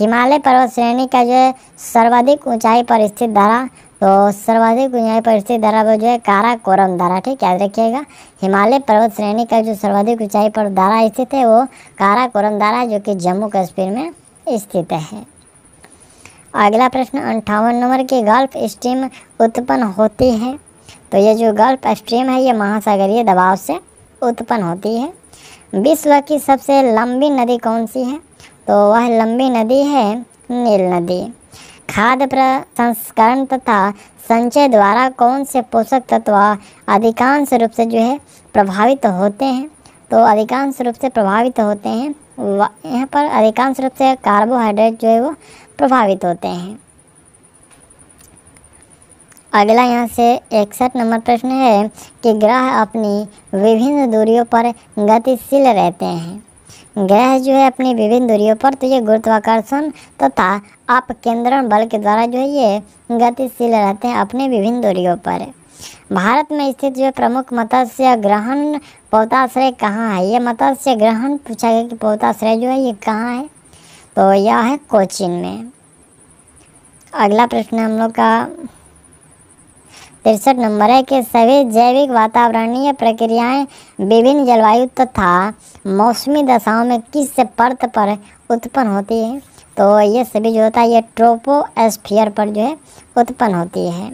[SPEAKER 1] हिमालय पर्वत श्रेणी का जो है सर्वाधिक ऊंचाई पर स्थित धारा तो सर्वाधिक ऊंचाई पर स्थित धारा जो है काराकोरम धारा ठीक याद रखिएगा हिमालय पर्वत श्रेणी का जो सर्वाधिक ऊंचाई पर धारा स्थित है वो काराकोरम धारा जो कि जम्मू कश्मीर में स्थित है अगला प्रश्न अंठावन नंबर की गल्फ स्ट्रीम उत्पन्न होती है तो ये जो गल्फ स्ट्रीम है ये महासागरीय दबाव से उत्पन्न होती है विश्व की सबसे लंबी नदी कौन सी है तो वह लंबी नदी है नील नदी खाद्य प्रसंस्करण तथा संचय द्वारा कौन से पोषक तत्व अधिकांश रूप से जो है प्रभावित होते हैं तो अधिकांश रूप से प्रभावित होते हैं यहाँ पर अधिकांश रूप से कार्बोहाइड्रेट जो है वो प्रभावित होते हैं अगला यहाँ से इकसठ नंबर प्रश्न है कि ग्रह अपनी विभिन्न दूरियों पर गतिशील रहते हैं ग्रह जो है अपनी विभिन्न दूरियों पर तो ये गुरुत्वाकर्षण तथा तो अपकेंद्रण बल के द्वारा जो है ये गतिशील रहते हैं अपने विभिन्न दूरियों पर भारत में स्थित जो प्रमुख मत्स्य ग्रहण पौताश्रय कहाँ है ये मत्स्य ग्रहण पूछा गया कि पौताश्रय जो है ये कहाँ है तो यह है कोचिन में अगला प्रश्न हम लोग का तिरसठ नंबर है कि सभी जैविक वातावरणीय प्रक्रियाएं विभिन्न जलवायु तथा मौसमी दशाओं में किस परत पर उत्पन्न होती है तो ये सभी जो होता है ये ट्रोपोस्फियर पर जो है उत्पन्न होती है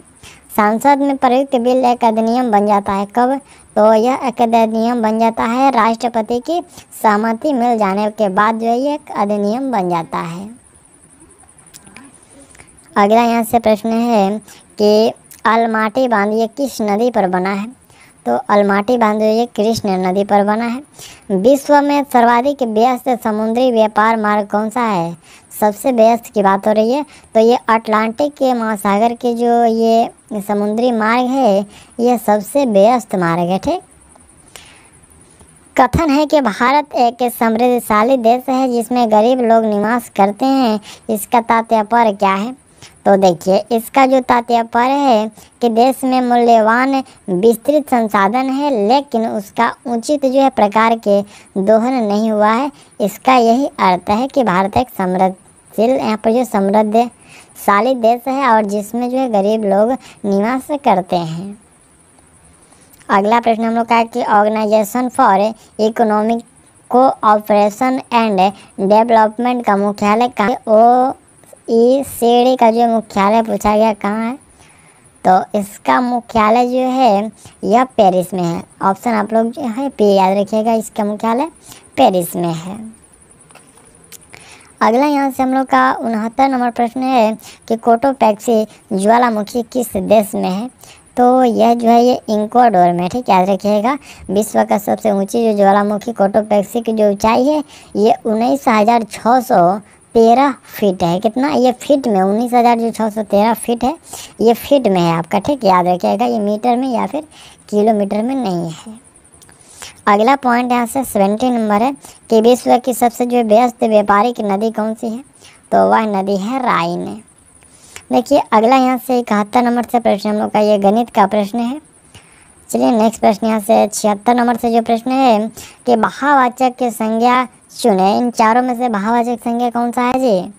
[SPEAKER 1] संसद में प्रयुक्त बिल एक अधिनियम बन जाता है कब तो यह एक अधिनियम बन जाता है राष्ट्रपति की सहमति मिल जाने के बाद जो है ये एक अधिनियम बन जाता है अगला यहाँ से प्रश्न है कि अलमाटी बांध ये किस नदी पर बना है तो अलमाटी बांध ये कृष्ण नदी पर बना है विश्व में सर्वाधिक व्यस्त समुद्री व्यापार मार्ग कौन सा है सबसे व्यस्त की बात हो रही है तो ये अटलांटिक के महासागर के जो ये समुद्री मार्ग है ये सबसे व्यस्त मार्ग है ठीक कथन है कि भारत एक समृद्धशाली देश है जिसमें गरीब लोग निवास करते हैं इसका तात्पर्य क्या है तो देखिए इसका जो तात्पर्य है कि देश में मूल्यवान विस्तृत संसाधन है लेकिन उसका उचित जो है प्रकार के दोहन नहीं हुआ है इसका यही अर्थ है कि भारत एक समृद्धशील यहाँ पर जो समृद्धशाली देश है और जिसमें जो है गरीब लोग निवास करते हैं अगला प्रश्न हम लोग का है कि Organisation for Economic Cooperation and Development का मुख्यालय कहाँ ओ ई सीढ़ी का जो मुख्यालय पूछा गया कहाँ है तो इसका मुख्यालय जो है यह पेरिस में है ऑप्शन आप लोग जो है पे याद रखिएगा इसका मुख्यालय पेरिस में है अगला यहाँ से हम लोग का उनहत्तर नंबर प्रश्न है कि कोटोपैक्सी ज्वालामुखी किस देश में है तो यह जो है ये इंक्वाडोर में ठीक याद रखिएगा विश्व का सबसे ऊंची जो ज्वालामुखी कोटोपैक्सी की जो ऊंचाई है ये उन्नीस हज़ार छः सौ तेरह फीट है कितना ये फीट में उन्नीस हज़ार जो छः सौ तेरह फीट है ये फीट में है आपका ठीक याद रखिएगा ये मीटर में या फिर किलोमीटर में नहीं है अगला पॉइंट यहाँ से सेवेंटी नंबर है कि विश्व की सबसे जो व्यस्त व्यापारिक नदी कौन सी है तो वह नदी है राइन देखिए अगला यहाँ से इकहत्तर नंबर से प्रश्न हम लोग का ये गणित का प्रश्न है चलिए नेक्स्ट प्रश्न यहाँ से छिहत्तर नंबर से जो प्रश्न है कि महावाचक की संज्ञा चुने इन चारों में से भाववाचक संज्ञा कौन सा है जी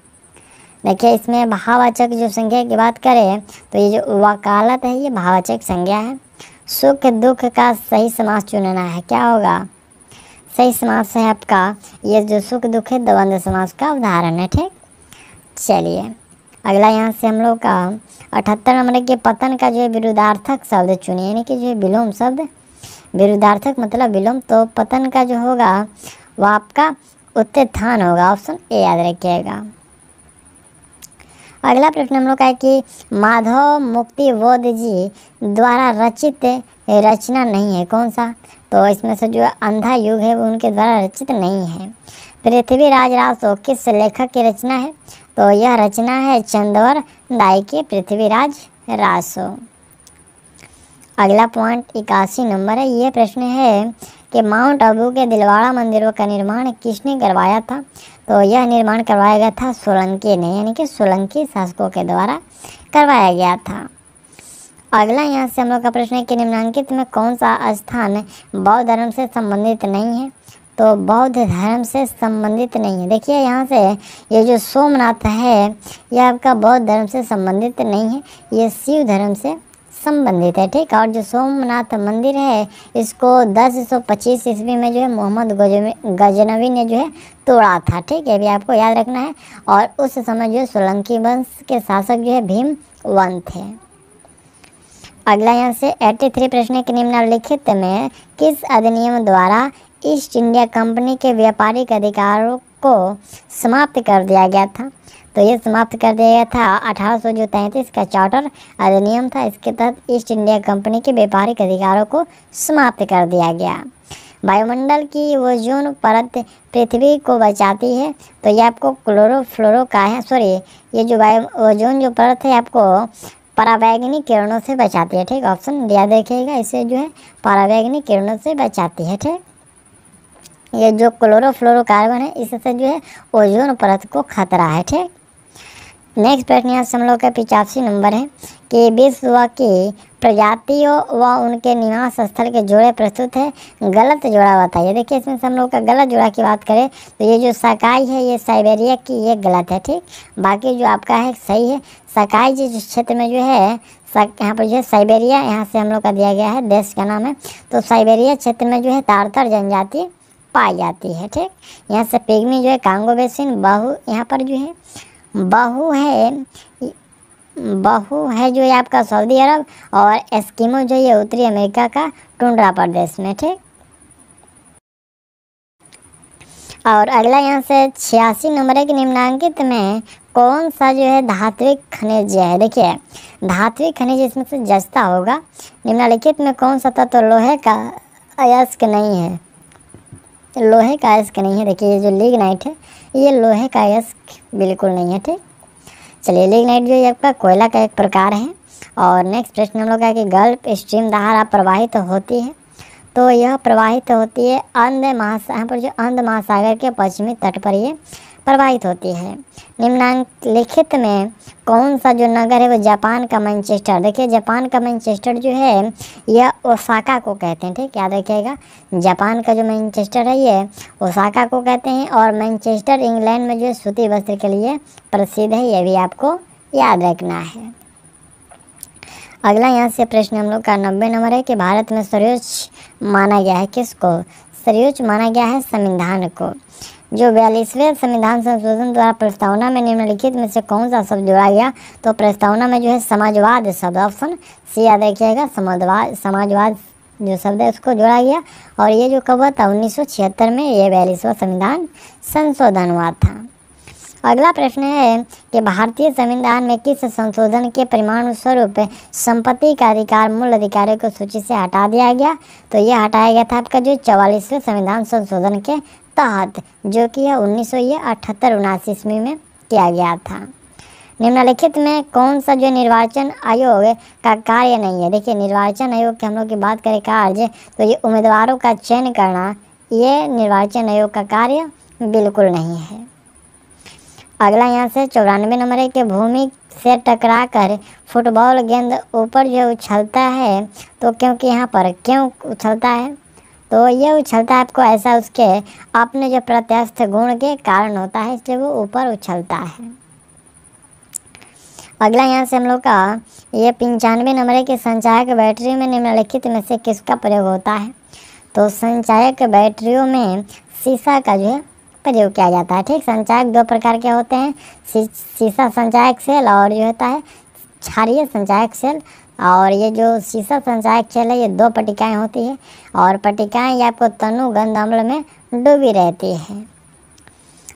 [SPEAKER 1] देखिए इसमें भाववाचक जो संज्ञा की बात करें तो ये जो वकालत है ये भाववाचक संज्ञा है सुख दुख का सही समास चुनना है क्या होगा सही समास है आपका ये जो सुख दुख है द्वंद समास का उदाहरण है ठीक चलिए अगला यहाँ से हम लोग का अठहत्तर नंबर के पतन का जो है विरुद्धार्थक शब्द चुनिए यानी कि जो है विलोम शब्द विरुद्धार्थक मतलब विलोम तो पतन का जो होगा वो आपका उत्थान होगा ऑप्शन ए याद रखिएगा अगला प्रश्न हम लोग का है कि माधव मुक्ति बोध जी द्वारा रचित रचना नहीं है कौन सा तो इसमें से जो अंधा युग है वो उनके द्वारा रचित नहीं है पृथ्वीराज रासो किस लेखक की रचना है तो यह रचना है चंदवर दाई के पृथ्वीराज रासो अगला पॉइंट इक्यासी नंबर है ये प्रश्न है कि माउंट आबू के दिलवाड़ा मंदिरों का निर्माण किसने करवाया था तो यह निर्माण करवाया गया था सोलंकी ने यानी कि सोलंकी शासकों के द्वारा करवाया गया था अगला यहाँ से हम लोग का प्रश्न है कि निम्नांकित में कौन सा स्थान बौद्ध धर्म से संबंधित नहीं है तो बौद्ध धर्म से संबंधित नहीं है देखिए यहाँ से ये जो सोमनाथ है यह आपका बौद्ध धर्म से संबंधित नहीं है ये शिव धर्म से संबंधित है ठीक और जो सोमनाथ मंदिर है इसको 1025 ईस्वी में जो है मोहम्मद गजनवी ने जो है तोड़ा था ठीक है भी आपको याद रखना है और उस समय जो है सोलंकी वंश के शासक जो है भीम वन थे अगला यहाँ से 83 प्रश्न के निम्नलिखित में किस अधिनियम द्वारा ईस्ट इंडिया कंपनी के व्यापारिक अधिकारों को समाप्त कर दिया गया था तो ये समाप्त कर दिया गया था अठारह सौ जो तैंतीस का चार्टर अधिनियम था इसके तहत ईस्ट इंडिया कंपनी के व्यापारिक अधिकारों को समाप्त कर दिया गया वायुमंडल की वो जून परत पृथ्वी को बचाती है तो ये आपको क्लोरो फ्लोरो का है सॉरी ये जो वायु ओजोन जो परत है आपको परावैग्निक किरणों से बचाती है ठीक ऑप्शन दिया देखिएगा इसे जो है परावैग्निक किरणों से बचाती है ठीक ये जो क्लोरो फ्लोरो कार्बन है इससे जो है ओजोन परत को खतरा है ठीक नेक्स्ट प्रश्न यहाँ हम लोग का पिचासी नंबर है कि विश्व की प्रजातियों व उनके निवास स्थल के जोड़े प्रस्तुत है गलत जोड़ा बताइए देखिए इसमें हम लोग का गलत जोड़ा की बात करें तो ये जो सकाई है ये साइबेरिया की ये गलत है ठीक बाकी जो आपका है सही है सकाई जिस क्षेत्र में जो है यहाँ पर जो है साइबेरिया यहाँ से हम लोग का दिया गया है देश का नाम है तो साइबेरिया क्षेत्र में जो है तारतर जनजाति पाई जाती है ठीक यहाँ से पिग्मी जो है कांगो बेसिन बहु यहाँ पर जो है बहू है बहू है जो ये आपका सऊदी अरब और एस्किमो जो ये उत्तरी अमेरिका का टुंड्रा प्रदेश में ठीक और अगला यहाँ से छियासी नंबर के निम्नांकित में कौन सा जो है धात्विक खनिज है देखिए धात्विक खनिज इसमें से जस्ता होगा निम्नलिखित में कौन सा तत्व तो लोहे का अयस्क नहीं है लोहे का अयस्क नहीं है देखिए ये जो लीग नाइट है ये लोहे का यस्क बिल्कुल नहीं है ठीक चलिए लिग्नाइट जो ये आपका कोयला का एक प्रकार है और नेक्स्ट प्रश्न हम लोग का कि गल्प स्ट्रीम धारा प्रवाहित तो होती है तो यह प्रवाहित तो होती है अंध महासागर पर जो अंध महासागर के पश्चिमी तट पर ये प्रवाहित होती है निम्नांकित में कौन सा जो नगर है वो जापान का मैनचेस्टर देखिए जापान का मैनचेस्टर जो है यह ओसाका को कहते हैं ठीक याद रखिएगा जापान का जो मैनचेस्टर है ये ओसाका को कहते हैं और मैनचेस्टर इंग्लैंड में जो है सूती वस्त्र के लिए प्रसिद्ध है यह भी आपको याद रखना है अगला यहाँ से प्रश्न हम लोग का नब्बे नंबर है कि भारत में सर्वोच्च माना गया है किसको सर्वोच्च माना गया है संविधान को जो बयालीसवें संविधान संशोधन द्वारा प्रस्तावना में निम्नलिखित में से कौन सा शब्द जोड़ा गया तो प्रस्तावना में जो है समाजवाद शब्द ऑप्शन सी याद रखिएगा समाजवाद समाजवाद जो शब्द है उसको जोड़ा गया और ये जो कब हुआ था उन्नीस में ये बयालीसवा संविधान संशोधन हुआ था अगला प्रश्न है कि भारतीय संविधान में किस संशोधन के परिमाण स्वरूप संपत्ति का अधिकार मूल अधिकारों को सूची से हटा दिया गया तो यह हटाया गया था आपका जो चवालीसवें संविधान संशोधन के तहत जो कि यह उन्नीस सौ अठहत्तर उनासी ईस्वी में किया गया था निम्नलिखित में कौन सा जो निर्वाचन आयोग का कार्य नहीं है देखिए निर्वाचन आयोग की हम लोग की बात करें कार्य तो ये उम्मीदवारों का चयन करना ये निर्वाचन आयोग का कार्य बिल्कुल नहीं है अगला यहाँ से चौरानवे नंबर के भूमि से टकरा कर फुटबॉल गेंद ऊपर जो उछलता है तो क्योंकि यहाँ पर क्यों उछलता है तो ये उछलता है आपको ऐसा उसके अपने जो प्रत्यस्थ गुण के कारण होता है इसलिए वो ऊपर उछलता है अगला यहाँ से हम लोग का ये पंचानवे नंबर के संचायक बैटरी में निम्नलिखित में से किसका प्रयोग होता है तो संचायक बैटरियों में शीशा का जो है प्रयोग किया जाता है ठीक संचायक दो प्रकार के होते हैं शीशा संचायक सेल और जो होता है क्षारिय संचायक सेल और ये जो शीशा संचायक खेल है ये दो पटिकाएँ होती है और पटिकाएँ आपको तो तनु गंध अम्ल में डूबी रहती है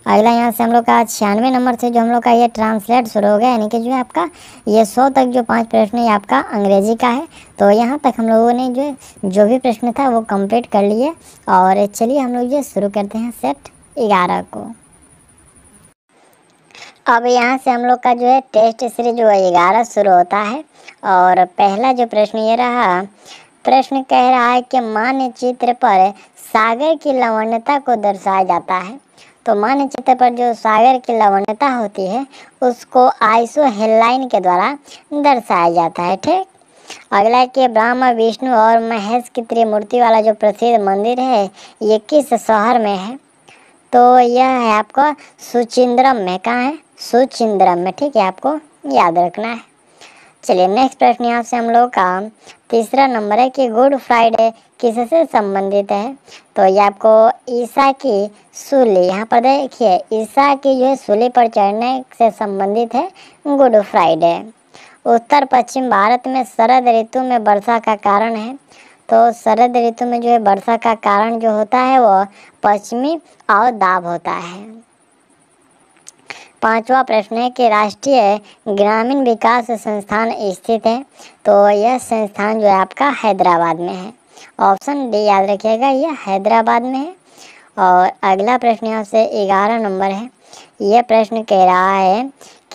[SPEAKER 1] अगला यहाँ से हम लोग का छियानवे नंबर से जो हम लोग का ये ट्रांसलेट शुरू हो गया यानी कि जो है आपका ये सौ तक जो पांच प्रश्न ये आपका अंग्रेजी का है तो यहाँ तक हम लोगों ने जो जो भी प्रश्न था वो कंप्लीट कर लिए और चलिए हम लोग ये शुरू करते हैं सेट ग्यारह को अब यहाँ से हम लोग का जो है टेस्ट सीरीज वो ग्यारह शुरू होता है और पहला जो प्रश्न ये रहा प्रश्न कह रहा है कि मान्य चित्र पर सागर की लवण्यता को दर्शाया जाता है तो मान्य चित्र पर जो सागर की लवण्यता होती है उसको आइसो हेडलाइन के द्वारा दर्शाया जाता है ठीक अगला के ब्रह्मा विष्णु और महेश की त्रिमूर्ति वाला जो प्रसिद्ध मंदिर है ये किस शहर में है तो यह है आपको सुचिंद्रम में कहाँ है सुचिंद्रम में ठीक है आपको याद रखना है चलिए नेक्स्ट प्रश्न यहाँ से हम लोग का तीसरा नंबर है कि गुड फ्राइडे किससे संबंधित है तो ये आपको ईसा की सूली यहाँ पर देखिए ईसा की जो है सूली पर चढ़ने से संबंधित है गुड फ्राइडे उत्तर पश्चिम भारत में शरद ऋतु में वर्षा का कारण है तो शरद ऋतु में जो है वर्षा का कारण जो होता है वो पश्चिमी और दाब होता है पांचवा प्रश्न है कि राष्ट्रीय ग्रामीण विकास संस्थान स्थित है तो यह संस्थान जो है आपका हैदराबाद में है ऑप्शन डी याद रखिएगा यह हैदराबाद में है और अगला प्रश्न यहाँ से ग्यारह नंबर है यह प्रश्न कह रहा है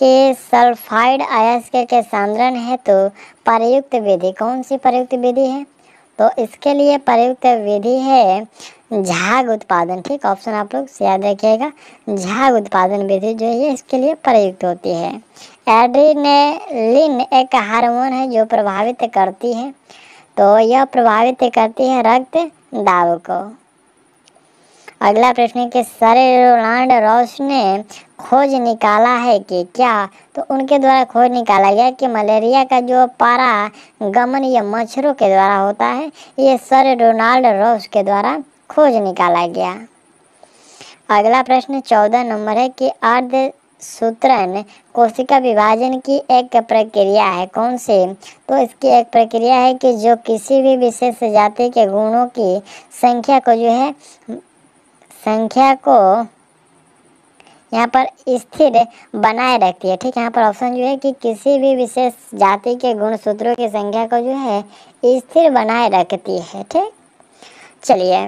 [SPEAKER 1] कि सल्फाइड अयस्क के, के सांद्रण है तो प्रयुक्त विधि कौन सी प्रयुक्त विधि है तो इसके लिए प्रयुक्त विधि है झाग उत्पादन ठीक ऑप्शन आप लोग याद रखिएगा झाग उत्पादन विधि जो है इसके लिए प्रयुक्त होती है एड्रीनेलिन एक हार्मोन है जो प्रभावित करती है तो यह प्रभावित करती है रक्त दाब को अगला प्रश्न के सर रोनाल्ड रॉस ने खोज निकाला है कि क्या तो उनके द्वारा खोज निकाला गया कि मलेरिया का जो गमन या मच्छरों के द्वारा होता है ये सर रोनाल्ड रॉस के द्वारा खोज निकाला गया अगला प्रश्न चौदह नंबर है कि अर्ध सूत्रण कोशिका विभाजन की एक प्रक्रिया है कौन सी तो इसकी एक प्रक्रिया है कि जो किसी भी विशेष जाति के गुणों की संख्या को जो है संख्या को यहाँ पर स्थिर बनाए रखती है ठीक है यहाँ पर ऑप्शन जो है कि किसी भी विशेष जाति के गुण सूत्रों की संख्या को जो है स्थिर बनाए रखती है ठीक चलिए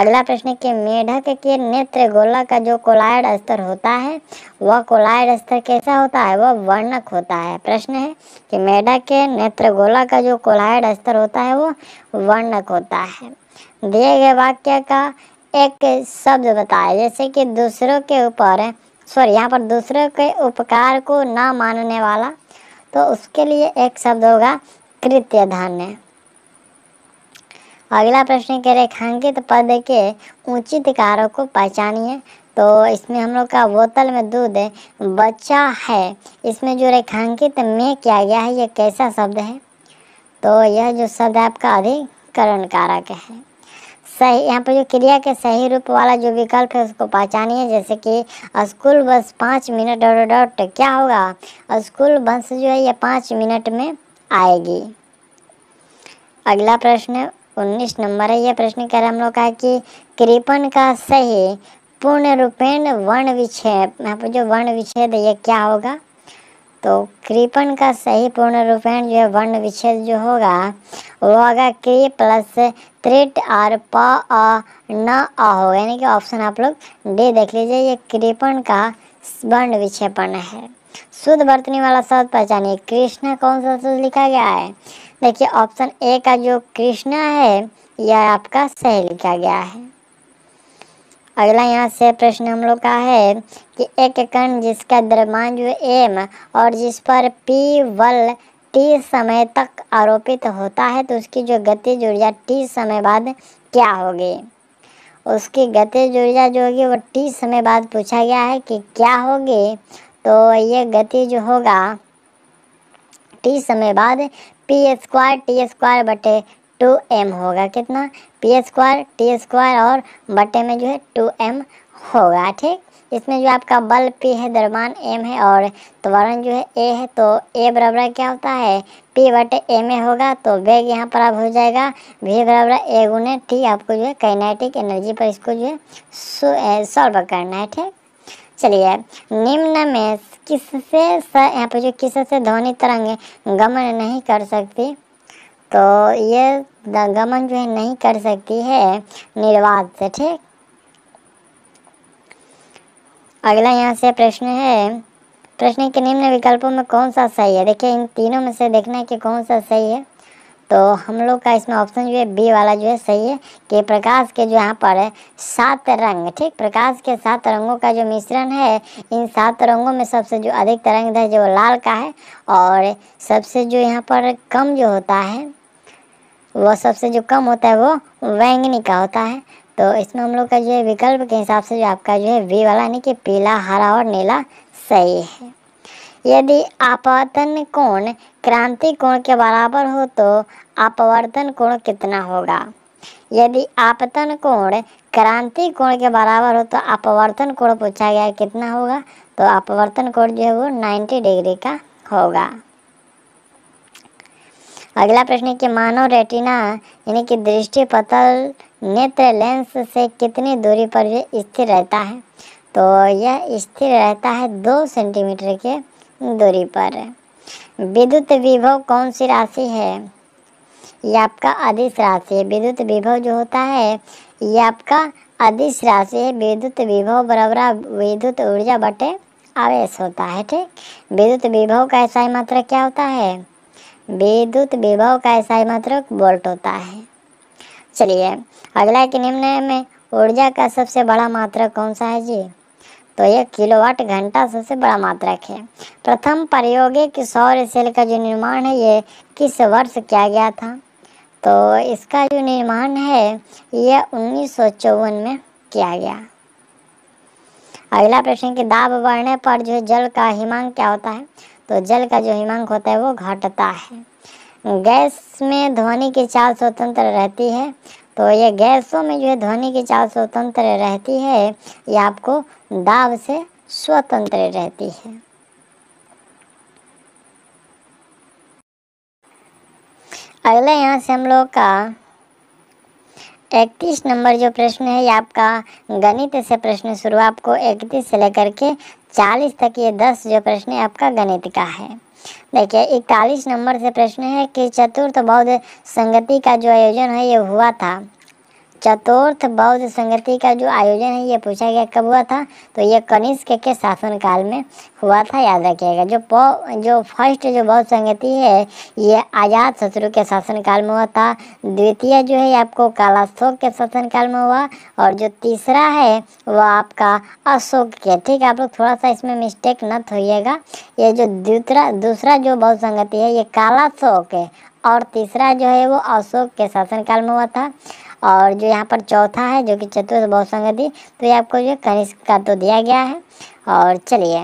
[SPEAKER 1] अगला प्रश्न है कि मेढक के नेत्र गोला का जो कोलायड स्तर होता है वह कोलायड स्तर कैसा होता है वह वर्णक होता है प्रश्न है कि मेढक के नेत्र गोला का जो कोलायड स्तर होता है वह वर्णक होता है दिए गए वाक्य का एक शब्द बताया जैसे कि दूसरों के ऊपर सॉरी यहाँ पर दूसरों के उपकार को ना मानने वाला तो उसके लिए एक शब्द होगा कृत्य धान्य अगला प्रश्न के रेखांकित पद के उचित कारों को पहचानिए तो इसमें हम लोग का बोतल में दूध बच्चा है इसमें जो रेखांकित में किया गया है ये कैसा शब्द है तो यह जो शब्द आपका अधिकरण कारक है सही यहाँ पर जो क्रिया के सही रूप वाला जो विकल्प है उसको पहचानिए जैसे कि स्कूल बस पाँच मिनट डॉट डॉट तो क्या होगा स्कूल बस जो है ये पाँच मिनट में आएगी अगला प्रश्न उन्नीस नंबर है यह प्रश्न कह रहे हम लोग का कि कृपन का सही पूर्ण रूपेण वर्ण विच्छेद यहाँ पर जो वर्ण विच्छेद ये क्या होगा तो कृपण का सही पूर्ण रूपेण जो है वर्ण विच्छेद जो होगा वो होगा क्री प्लस त्रिट और प आ न आ हो यानी कि ऑप्शन आप लोग डी देख लीजिए ये कृपण का वर्ण विक्षेपण है शुद्ध बर्तनी वाला शब्द पहचानिए कृष्ण कौन सा शब्द लिखा गया है देखिए ऑप्शन ए का जो कृष्णा है यह आपका सही लिखा गया है अगला यहाँ से प्रश्न हम लोग का है कि एक कण जिसका द्रव्यमान जो एम और जिस पर पी वल टी समय तक आरोपित होता है तो उसकी जो गति ऊर्जा टी समय बाद क्या होगी उसकी गति ऊर्जा जो होगी वो टी समय बाद पूछा गया है कि क्या होगी तो ये गति जो होगा टी समय बाद पी स्क्वायर टी स्क्वायर बटे टू एम होगा कितना पी स्क्वायर टी स्क्वायर और बटे में जो है टू एम होगा ठीक इसमें जो आपका बल पी है दरमान एम है और त्वरण जो है ए है तो ए बराबर क्या होता है पी बटे एम ए होगा तो वेग यहाँ पर आप हो जाएगा वी बराबर ए गुने टी आपको जो है काइनेटिक एनर्जी पर इसको जो है सॉल्व करना है ठीक चलिए निम्न में किससे यहाँ पर जो किससे ध्वनि तरंग गमन नहीं कर सकती तो ये गमन जो है नहीं कर सकती है निर्वाद से ठीक अगला यहाँ से प्रश्न है प्रश्न के निम्न विकल्पों में कौन सा सही है देखिए इन तीनों में से देखना है कि कौन सा सही है तो हम लोग का इसमें ऑप्शन जो है बी वाला जो है सही है कि प्रकाश के जो यहाँ पर है सात रंग ठीक प्रकाश के सात रंगों का जो मिश्रण है इन सात रंगों में सबसे जो अधिक तरंग है जो लाल का है और सबसे जो यहाँ पर कम जो होता है वह सबसे जो कम होता है वो वैंगनी का होता है तो इसमें हम लोग का जो है विकल्प के हिसाब से जो आपका जो है वी वाला यानी कि पीला हरा और नीला सही है यदि अपवर्तन कोण क्रांति कोण के बराबर हो तो अपवर्तन कोण कितना होगा यदि आपतन कोण क्रांति कोण के बराबर हो तो अपवर्तन कोण पूछा गया कितना होगा तो अपवर्तन कोण जो है वो 90 डिग्री का होगा अगला प्रश्न है कि मानव रेटिना यानी कि दृष्टि पतल नेत्र लेंस से कितनी दूरी पर स्थिर रहता है तो यह स्थिर रहता है दो सेंटीमीटर के दूरी पर विद्युत विभव कौन सी राशि है यह आपका अधिस राशि है विद्युत विभव जो होता है यह आपका अधिस राशि है विद्युत विभव बराबर विद्युत ऊर्जा बटे आवेश होता है ठीक विद्युत विभव का ऐसा ही मात्रा क्या होता है विद्युत विभव का ऐसा मात्र वोल्ट होता है चलिए अगला के निम्न में ऊर्जा का सबसे बड़ा मात्रक कौन सा है जी तो यह किलोवाट घंटा सबसे बड़ा मात्रक है प्रथम प्रायोगिक सौर सेल का जो निर्माण है ये किस वर्ष किया गया था तो इसका जो निर्माण है यह उन्नीस में किया गया अगला प्रश्न कि दाब बढ़ने पर जो जल का हिमांक क्या होता है तो जल का जो हिमांक होता है वो घटता है गैस में ध्वनि की चाल स्वतंत्र रहती है तो ये गैसों में जो है ध्वनि की चाल स्वतंत्र रहती है ये आपको दाब से स्वतंत्र रहती है अगले यहाँ से हम लोग का इकतीस नंबर जो प्रश्न है ये आपका गणित से प्रश्न शुरू आपको इकतीस से लेकर के चालीस तक ये दस जो प्रश्न है आपका गणित का है देखिए इकतालीस नंबर से प्रश्न है कि चतुर्थ बौद्ध संगति का जो आयोजन है ये हुआ था चतुर्थ बौद्ध संगति का जो आयोजन है ये पूछा गया कब हुआ था तो ये कनिष्क के, के शासनकाल में हुआ था याद रखिएगा जो पौ जो फर्स्ट जो बौद्ध संगति है ये आज़ाद शत्रु के शासनकाल में हुआ था द्वितीय जो है आपको कालाशोक के शासनकाल में हुआ और जो तीसरा है वो आपका अशोक के ठीक है आप लोग थोड़ा सा इसमें मिस्टेक न होइएगा ये जो दूसरा दूसरा जो बौद्ध संगति है ये कालाशोक है और तीसरा जो है वो अशोक के शासनकाल में हुआ था और जो यहाँ पर चौथा है जो कि चतुर्थ बहुसंगति तो ये आपको जो कनिष्क का तो दिया गया है और चलिए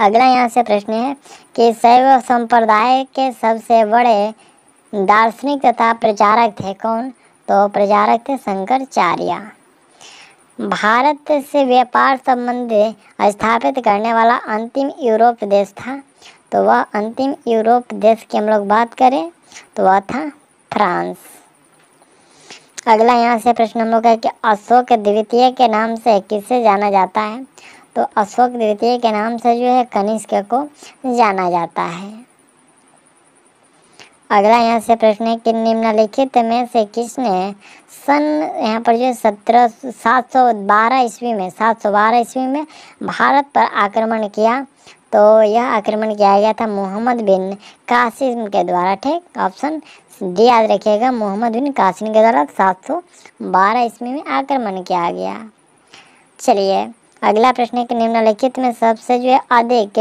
[SPEAKER 1] अगला यहाँ से प्रश्न है कि शैव संप्रदाय के सबसे बड़े दार्शनिक तथा प्रचारक थे कौन तो प्रचारक थे शंकराचार्य भारत से व्यापार संबंध स्थापित करने वाला अंतिम यूरोप देश था तो वह अंतिम यूरोप देश की हम लोग बात करें तो वह था फ्रांस अगला यहाँ से प्रश्न हम लोग का कि अशोक द्वितीय के नाम से किसे जाना जाता है तो अशोक द्वितीय के नाम से जो है कनिष्क को जाना जाता है अगला यहाँ से प्रश्न है कि निम्नलिखित में से किसने सन यहाँ पर जो है सत्रह सात सौ बारह ईस्वी में सात सौ बारह ईस्वी में भारत पर आक्रमण किया तो यह आक्रमण किया गया था मोहम्मद बिन कासिम के द्वारा ठीक ऑप्शन जी याद रखिएगा मोहम्मद बिन कासिम के द्वारा सात सौ बारह ईस्वी में आक्रमण किया गया चलिए अगला प्रश्न है कि निम्नलिखित में सबसे जो है अधिक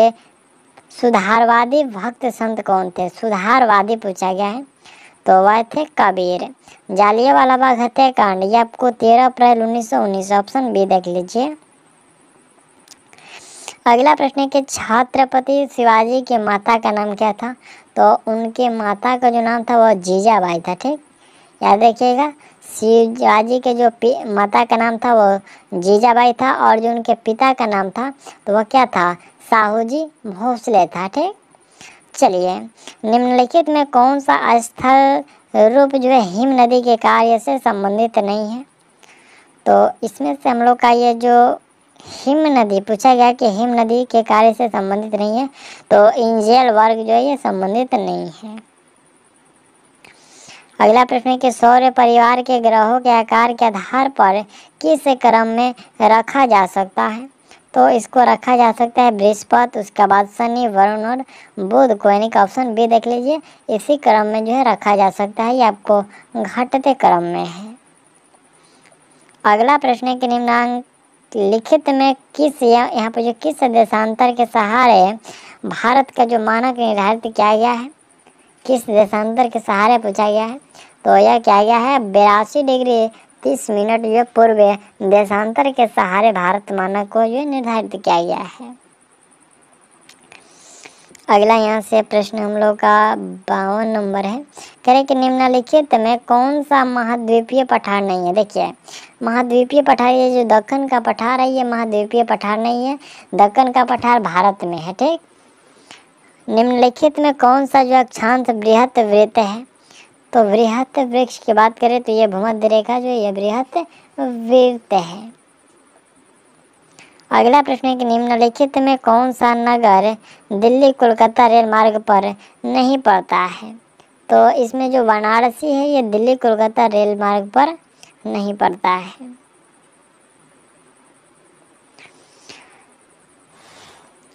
[SPEAKER 1] सुधारवादी भक्त संत कौन थे सुधारवादी पूछा गया है तो वह थे कबीर जालिया वाला बाग हत्याकांड ये आपको तेरह अप्रैल उन्नीस सौ उन्नीस ऑप्शन बी देख लीजिए अगला प्रश्न है कि छात्रपति शिवाजी के माता का नाम क्या था तो उनके माता का जो नाम था वह जीजाबाई था ठीक याद रखिएगा शिवाजी के जो माता का नाम था वो जीजाबाई था और जो उनके पिता का नाम था तो वह क्या था साहू जी भोसले था ठीक चलिए निम्नलिखित में कौन सा स्थल रूप जो है हिम नदी के कार्य से संबंधित नहीं है तो इसमें से हम लोग का ये जो हिम नदी पूछा गया कि हिम नदी के कार्य से संबंधित नहीं है तो इंजियल वर्ग जो है ये संबंधित नहीं है अगला प्रश्न है कि सौर्य परिवार के ग्रहों के आकार के आधार पर किस क्रम में रखा जा सकता है तो इसको रखा जा सकता है बृहस्पत उसके बाद शनि वरुण और बुध को यानी कि ऑप्शन बी देख लीजिए इसी क्रम में जो है रखा जा सकता है ये आपको घटते क्रम में है अगला प्रश्न है कि निम्नांक लिखित में किस या यहाँ पर जो किस देशांतर के सहारे भारत का जो मानक निर्धारित किया गया है किस देशांतर के सहारे पूछा गया है तो यह क्या गया है बेरासी डिग्री तीस मिनट जो पूर्व देशांतर के सहारे भारत मानक को जो निर्धारित किया गया है अगला यहाँ से प्रश्न हम लोग का बावन नंबर है करें कि निम्नलिखित में कौन सा महाद्वीपीय पठार नहीं है देखिए महाद्वीपीय पठार ये जो दक्कन का पठार है ये महाद्वीपीय पठार नहीं है दक्कन का पठार भारत में है ठीक निम्नलिखित में कौन सा जो अक्षांश वृहत वृत्त है तो वृहत वृक्ष की बात करें तो ये भूमध्य रेखा जो ये वृहत वृत्त है अगला प्रश्न है कि निम्नलिखित में कौन सा नगर दिल्ली कोलकाता रेल मार्ग पर नहीं पड़ता है तो इसमें जो वाराणसी है ये दिल्ली कोलकाता रेल मार्ग पर नहीं पड़ता है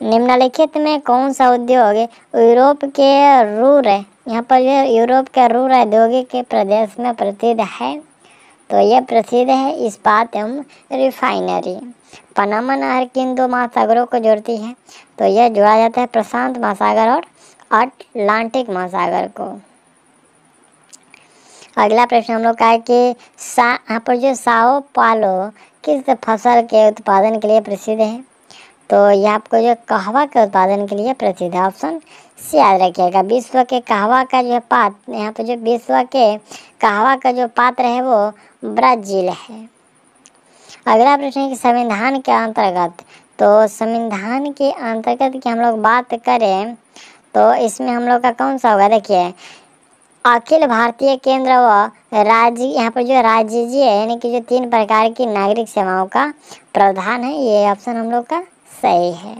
[SPEAKER 1] निम्नलिखित में कौन सा उद्योग यूरोप के रूर यहाँ पर जो यूरोप के रूर औद्योगिक प्रदेश में प्रसिद्ध है तो यह प्रसिद्ध है इस्पात एवं रिफाइनरी पनामा नहर किन दो महासागरों को जोड़ती है तो यह जोड़ा जाता है प्रशांत महासागर और अटलांटिक महासागर को अगला प्रश्न हम लोग का है कि सा यहाँ पर जो साओ पालो किस फसल के उत्पादन के लिए प्रसिद्ध है तो यह आपको जो कहवा के उत्पादन के लिए प्रसिद्ध है ऑप्शन से याद रखिएगा विश्व के कहवा का जो पात यहाँ पर जो विश्व के कहवा का जो पात्र है वो ब्राजील है अगला प्रश्न है कि संविधान के अंतर्गत तो संविधान के अंतर्गत की हम लोग बात करें तो इसमें हम लोग का कौन सा होगा देखिए अखिल भारतीय केंद्र व राज्य यहाँ पर जो राज्य जी है यानी कि जो तीन प्रकार की नागरिक सेवाओं का प्रावधान है ये ऑप्शन हम लोग का सही है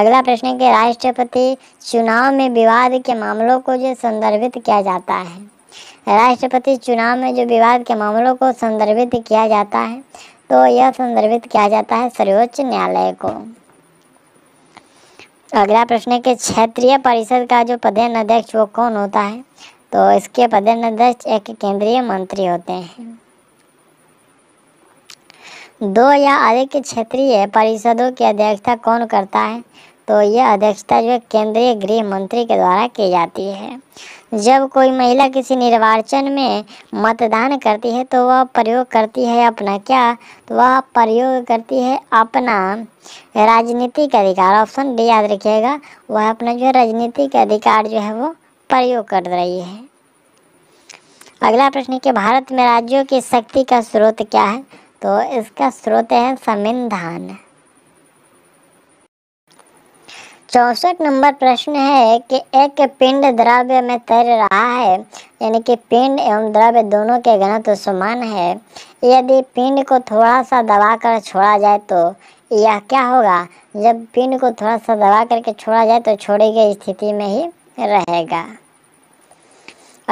[SPEAKER 1] अगला प्रश्न है कि राष्ट्रपति चुनाव में विवाद के मामलों को जो संदर्भित किया जाता है राष्ट्रपति चुनाव में जो विवाद के मामलों को संदर्भित किया जाता है तो यह संदर्भित किया जाता है सर्वोच्च न्यायालय को अगला प्रश्न है कि क्षेत्रीय परिषद का जो पदेन अध्यक्ष वो कौन होता है तो इसके पदेन अध्यक्ष एक केंद्रीय मंत्री होते हैं दो या अधिक क्षेत्रीय परिषदों की अध्यक्षता कौन करता है तो यह अध्यक्षता जो केंद्रीय गृह मंत्री के द्वारा की जाती है जब कोई महिला किसी निर्वाचन में मतदान करती है तो वह प्रयोग करती है अपना क्या तो वह प्रयोग करती है अपना राजनीतिक अधिकार ऑप्शन डी याद रखिएगा वह अपना जो है राजनीतिक अधिकार जो है वो प्रयोग कर रही है अगला प्रश्न कि भारत में राज्यों की शक्ति का स्रोत क्या है तो इसका स्रोत है संविधान चौसठ नंबर प्रश्न है कि एक पिंड द्रव्य में तैर रहा है यानी कि पिंड एवं द्रव्य दोनों के घनत्व समान है यदि पिंड को थोड़ा सा दबा कर छोड़ा जाए तो यह क्या होगा जब पिंड को थोड़ा सा दबा करके छोड़ा जाए तो छोड़ी गई स्थिति में ही रहेगा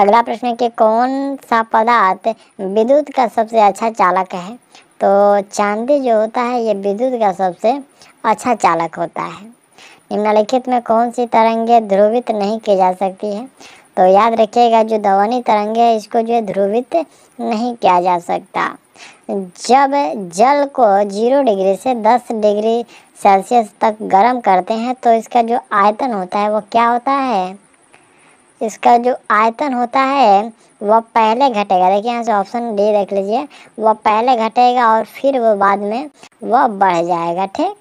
[SPEAKER 1] अगला प्रश्न है कि कौन सा पदार्थ विद्युत का सबसे अच्छा चालक है तो चांदी जो होता है ये विद्युत का सबसे अच्छा चालक होता है निम्नलिखित में कौन सी तरंगे ध्रुवित नहीं की जा सकती है तो याद रखिएगा जो दवनी तरंगे है इसको जो है ध्रुवित नहीं किया जा सकता जब जल को जीरो डिग्री से दस डिग्री सेल्सियस तक गर्म करते हैं तो इसका जो आयतन होता है वो क्या होता है इसका जो आयतन होता है वह पहले घटेगा देखिए यहाँ से ऑप्शन डी देख लीजिए वह पहले घटेगा और फिर वो बाद में वह बढ़ जाएगा ठीक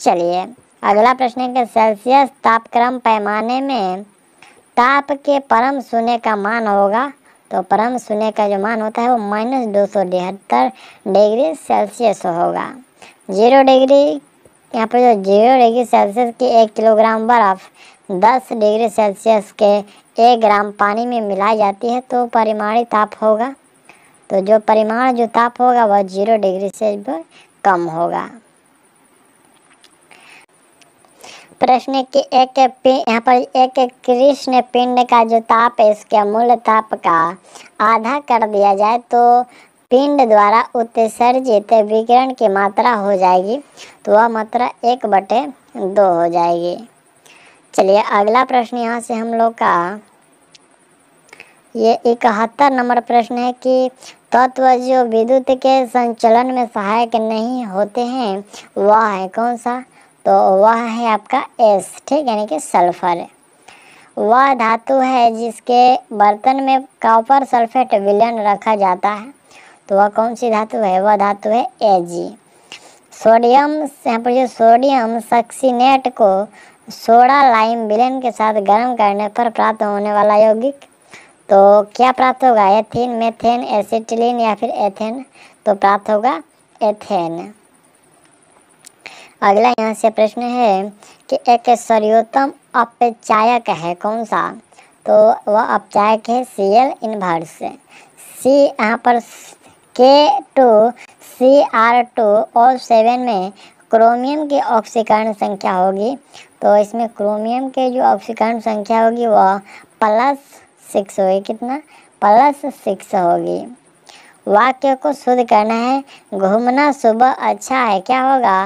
[SPEAKER 1] चलिए अगला प्रश्न है कि सेल्सियस तापक्रम पैमाने में ताप के परम शून्य का मान होगा तो परम शून्य का जो मान होता है वो माइनस दो सौ तिहत्तर डिग्री सेल्सियस होगा जीरो डिग्री यहाँ पर जो जीरो डिग्री सेल्सियस की एक किलोग्राम बर्फ़ दस डिग्री सेल्सियस के एक ग्राम पानी में मिलाई जाती है तो परिमाणी ताप होगा तो जो परिमाण जो ताप होगा वह जीरो डिग्री से कम होगा प्रश्न कि एक यहाँ पर एक कृष्ण पिंड का जो ताप है इसके मूल ताप का आधा कर दिया जाए तो पिंड द्वारा उत्सर्जित विकिरण की मात्रा हो जाएगी तो वह मात्रा एक बटे दो हो जाएगी चलिए अगला प्रश्न यहाँ से हम लोग का ये इकहत्तर नंबर प्रश्न है कि तत्व जो विद्युत के संचलन में सहायक नहीं होते हैं वह है कौन सा तो वह है आपका एस ठीक यानी कि सल्फर वह धातु है जिसके बर्तन में कॉपर सल्फेट विलन रखा जाता है तो वह कौन सी धातु है वह धातु है ए जी सोडियम यहाँ पर जो सोडियम सक्सीनेट को सोडा लाइम विलयन के साथ गर्म करने पर प्राप्त होने वाला यौगिक तो क्या प्राप्त होगा एथिन मेथेन एसिटिलीन या फिर एथेन तो प्राप्त होगा एथेन अगला यहाँ से प्रश्न है कि एक सर्वोत्तम अपचायक है कौन सा तो वह अपचायक है सी एल इनवर्स सी यहाँ पर K two C R two और सेवन में क्रोमियम की ऑक्सीकरण संख्या होगी तो इसमें क्रोमियम के जो ऑक्सीकरण संख्या होगी वह प्लस सिक्स होगी कितना प्लस सिक्स होगी वाक्य को शुद्ध करना है घूमना सुबह अच्छा है क्या होगा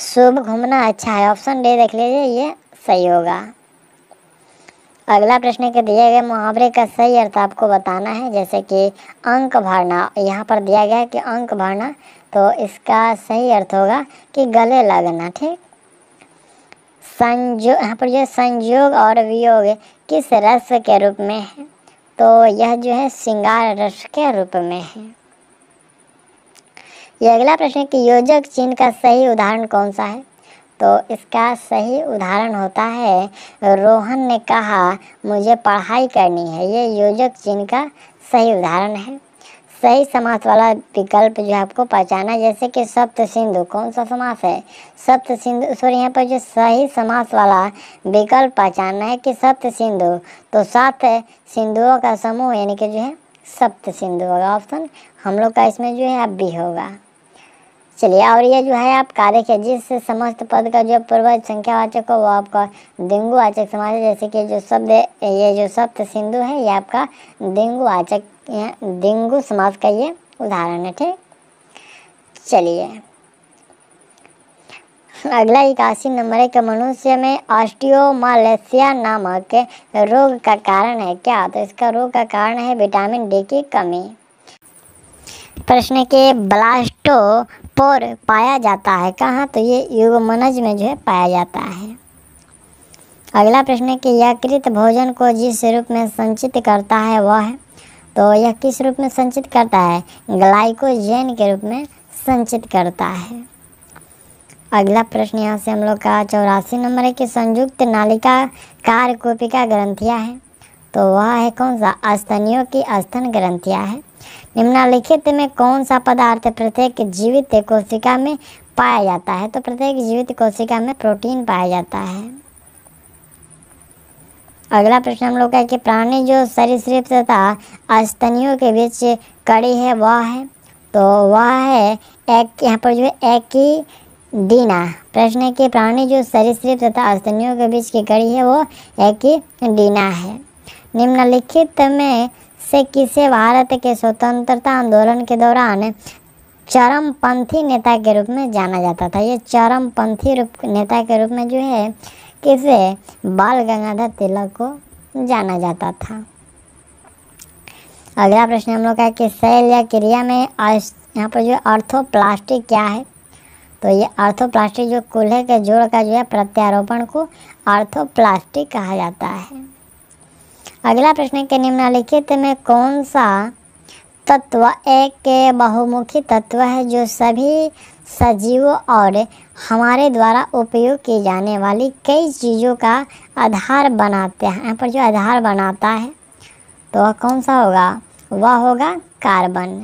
[SPEAKER 1] शुभ घूमना अच्छा है ऑप्शन डे देख लीजिए ये सही होगा अगला प्रश्न के दिए गए मुहावरे का सही अर्थ आपको बताना है जैसे कि अंक भरना यहाँ पर दिया गया है कि अंक भरना तो इसका सही अर्थ होगा कि गले लगना ठीक संजो यहाँ पर जो संयोग और वियोग किस रस के रूप में है तो यह जो है श्रृंगार रस के रूप में है ये अगला प्रश्न कि योजक चिन्ह का सही उदाहरण कौन सा है तो इसका सही उदाहरण होता है रोहन ने कहा मुझे पढ़ाई करनी है ये योजक चिन्ह का सही उदाहरण है सही समास वाला विकल्प जो है आपको पहचाना जैसे कि सप्त सिंधु कौन सा समास है सप्त सिंधु सॉरी यहाँ पर जो सही समास वाला विकल्प पहचानना है कि सप्त सिंधु तो सात सिंधुओं का समूह यानी कि जो है सप्त सिंधु होगा ऑप्शन हम लोग का इसमें जो है अब भी होगा चलिए और ये जो है आप कारक है जिस समस्त पद का जो पूर्वज संख्यावाचक हो वो आपका डेंगू आचक समाज है जैसे कि जो शब्द ये जो सप्त सिंधु है ये आपका डेंगू आचक डेंगू समाज का ये उदाहरण है ठीक चलिए अगला इक्यासी नंबर है कि मनुष्य में ऑस्टियोमालेसिया नामक रोग का कारण है क्या तो इसका रोग का कारण है विटामिन डी की कमी प्रश्न के ब्लास्टो पर पाया जाता है कहाँ तो ये युगमनज में जो है पाया जाता है अगला प्रश्न है कि यह कृत भोजन को जिस रूप में संचित करता है वह है तो यह किस रूप में संचित करता है ग्लाइकोजेन के रूप में संचित करता है अगला प्रश्न यहाँ से हम लोग का चौरासी नंबर है कि संयुक्त नालिका कार कोपिका ग्रंथिया है तो वह है कौन सा स्तनियों की स्तन ग्रंथिया है निम्नलिखित में कौन सा पदार्थ प्रत्येक जीवित कोशिका में पाया जाता है तो प्रत्येक जीवित कोशिका में प्रोटीन पाया जाता है अगला प्रश्न हम लोग का है कि प्राणी जो सरीसृप तथा अस्तनियों के बीच कड़ी है वह है तो वह है एक यहाँ पर जो है एक ही डीना प्रश्न है कि प्राणी जो सरीसृप तथा अस्तनियों के बीच की कड़ी है वो एक ही डीना है निम्नलिखित में से किसे भारत के स्वतंत्रता आंदोलन के दौरान चरमपंथी नेता के रूप में जाना जाता था ये चरमपंथी रूप नेता के रूप में जो है किसे बाल गंगाधर तिलक को जाना जाता था अगला प्रश्न हम लोग का कि शैल या क्रिया में यहाँ पर जो अर्थोप्लास्टिक क्या है तो ये अर्थोप्लास्टिक जो कूल्हे के जोड़ का जो है प्रत्यारोपण को अर्थोप्लास्टिक कहा जाता है अगला प्रश्न के निम्नलिखित में कौन सा तत्व एक बहुमुखी तत्व है जो सभी सजीवों और हमारे द्वारा उपयोग की जाने वाली कई चीज़ों का आधार बनाते हैं यहाँ पर जो आधार बनाता है तो वह कौन सा होगा वह होगा कार्बन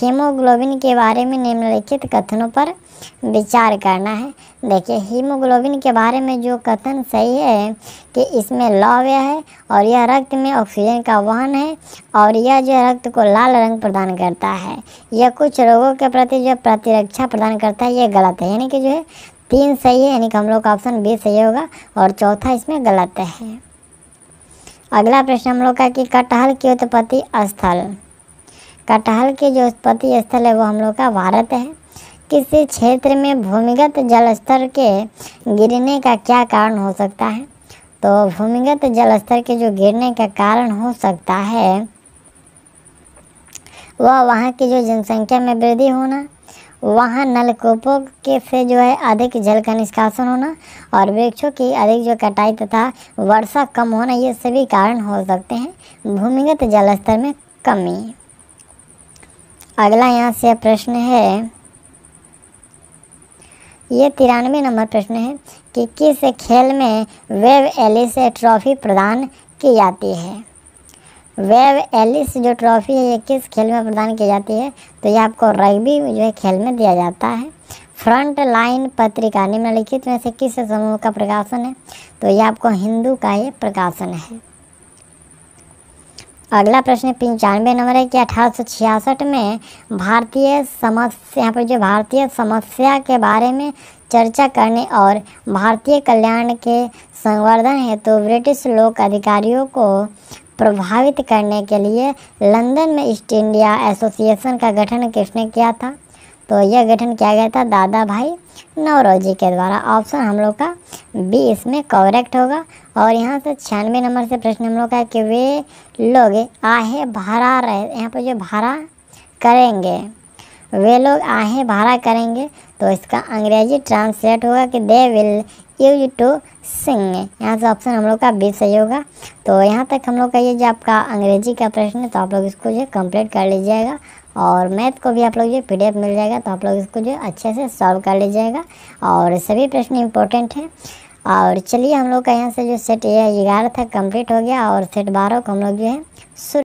[SPEAKER 1] हीमोग्लोबिन के बारे में निम्नलिखित कथनों पर विचार करना है देखिए हीमोग्लोबिन के बारे में जो कथन सही है कि इसमें लौव्य है और यह रक्त में ऑक्सीजन का वहन है और यह जो रक्त को लाल रंग प्रदान करता है यह कुछ रोगों के प्रति जो प्रतिरक्षा प्रदान करता है यह गलत है यानी कि जो है तीन सही है यानी कि हम लोग का ऑप्शन बी सही होगा और चौथा इसमें गलत है अगला प्रश्न हम लोग का कि कटहल की उत्पत्ति स्थल कटहल के जो उत्पत्ति स्थल है वो हम लोग का भारत है किसी क्षेत्र में भूमिगत जल स्तर के गिरने का क्या कारण हो सकता है तो भूमिगत जल स्तर के जो गिरने का कारण हो सकता है वह वहाँ की जो जनसंख्या में वृद्धि होना वहाँ नलकूपों के से जो है अधिक जल का निष्कासन होना और वृक्षों की अधिक जो कटाई तथा वर्षा कम होना ये सभी कारण हो सकते हैं भूमिगत जल स्तर में कमी अगला यहाँ से प्रश्न है ये तिरानवे नंबर प्रश्न है कि किस खेल में वेब एलिस ट्रॉफी प्रदान की जाती है वेब एलिस जो ट्रॉफी है ये किस खेल में प्रदान की जाती है तो ये आपको रग्बी जो है खेल में दिया जाता है फ्रंट लाइन पत्रिका निम्नलिखित में से किस समूह का प्रकाशन है तो ये आपको हिंदू का ये प्रकाशन है अगला प्रश्न पंचानवे नंबर है कि अठारह में भारतीय समस्या यहाँ पर जो भारतीय समस्या के बारे में चर्चा करने और भारतीय कल्याण के संवर्धन हेतु तो ब्रिटिश लोक अधिकारियों को प्रभावित करने के लिए लंदन में ईस्ट इंडिया एसोसिएशन का गठन किसने किया था तो यह गठन किया गया था दादा भाई नवरोजी के द्वारा ऑप्शन हम लोग का बी इसमें करेक्ट होगा और यहाँ से छियानवे नंबर से प्रश्न हम लोग का है कि वे लोग आहे भरा रहे यहाँ पर जो भाड़ा करेंगे वे लोग आहे भाड़ा करेंगे तो इसका अंग्रेजी ट्रांसलेट होगा कि they will use to sing यहाँ से ऑप्शन हम लोग का बी सही होगा तो यहाँ तक हम लोग का ये जो आपका अंग्रेजी का प्रश्न है तो आप लोग इसको जो कंप्लीट कर लीजिएगा और मैथ को भी आप लोग जो पी मिल जाएगा तो आप लोग इसको जो अच्छे से सॉल्व कर लीजिएगा और सभी प्रश्न इम्पोर्टेंट हैं और चलिए हम लोग का यहाँ से जो सेट ये ग्यारह था कंप्लीट हो गया और सेट बारह को हम लोग जो है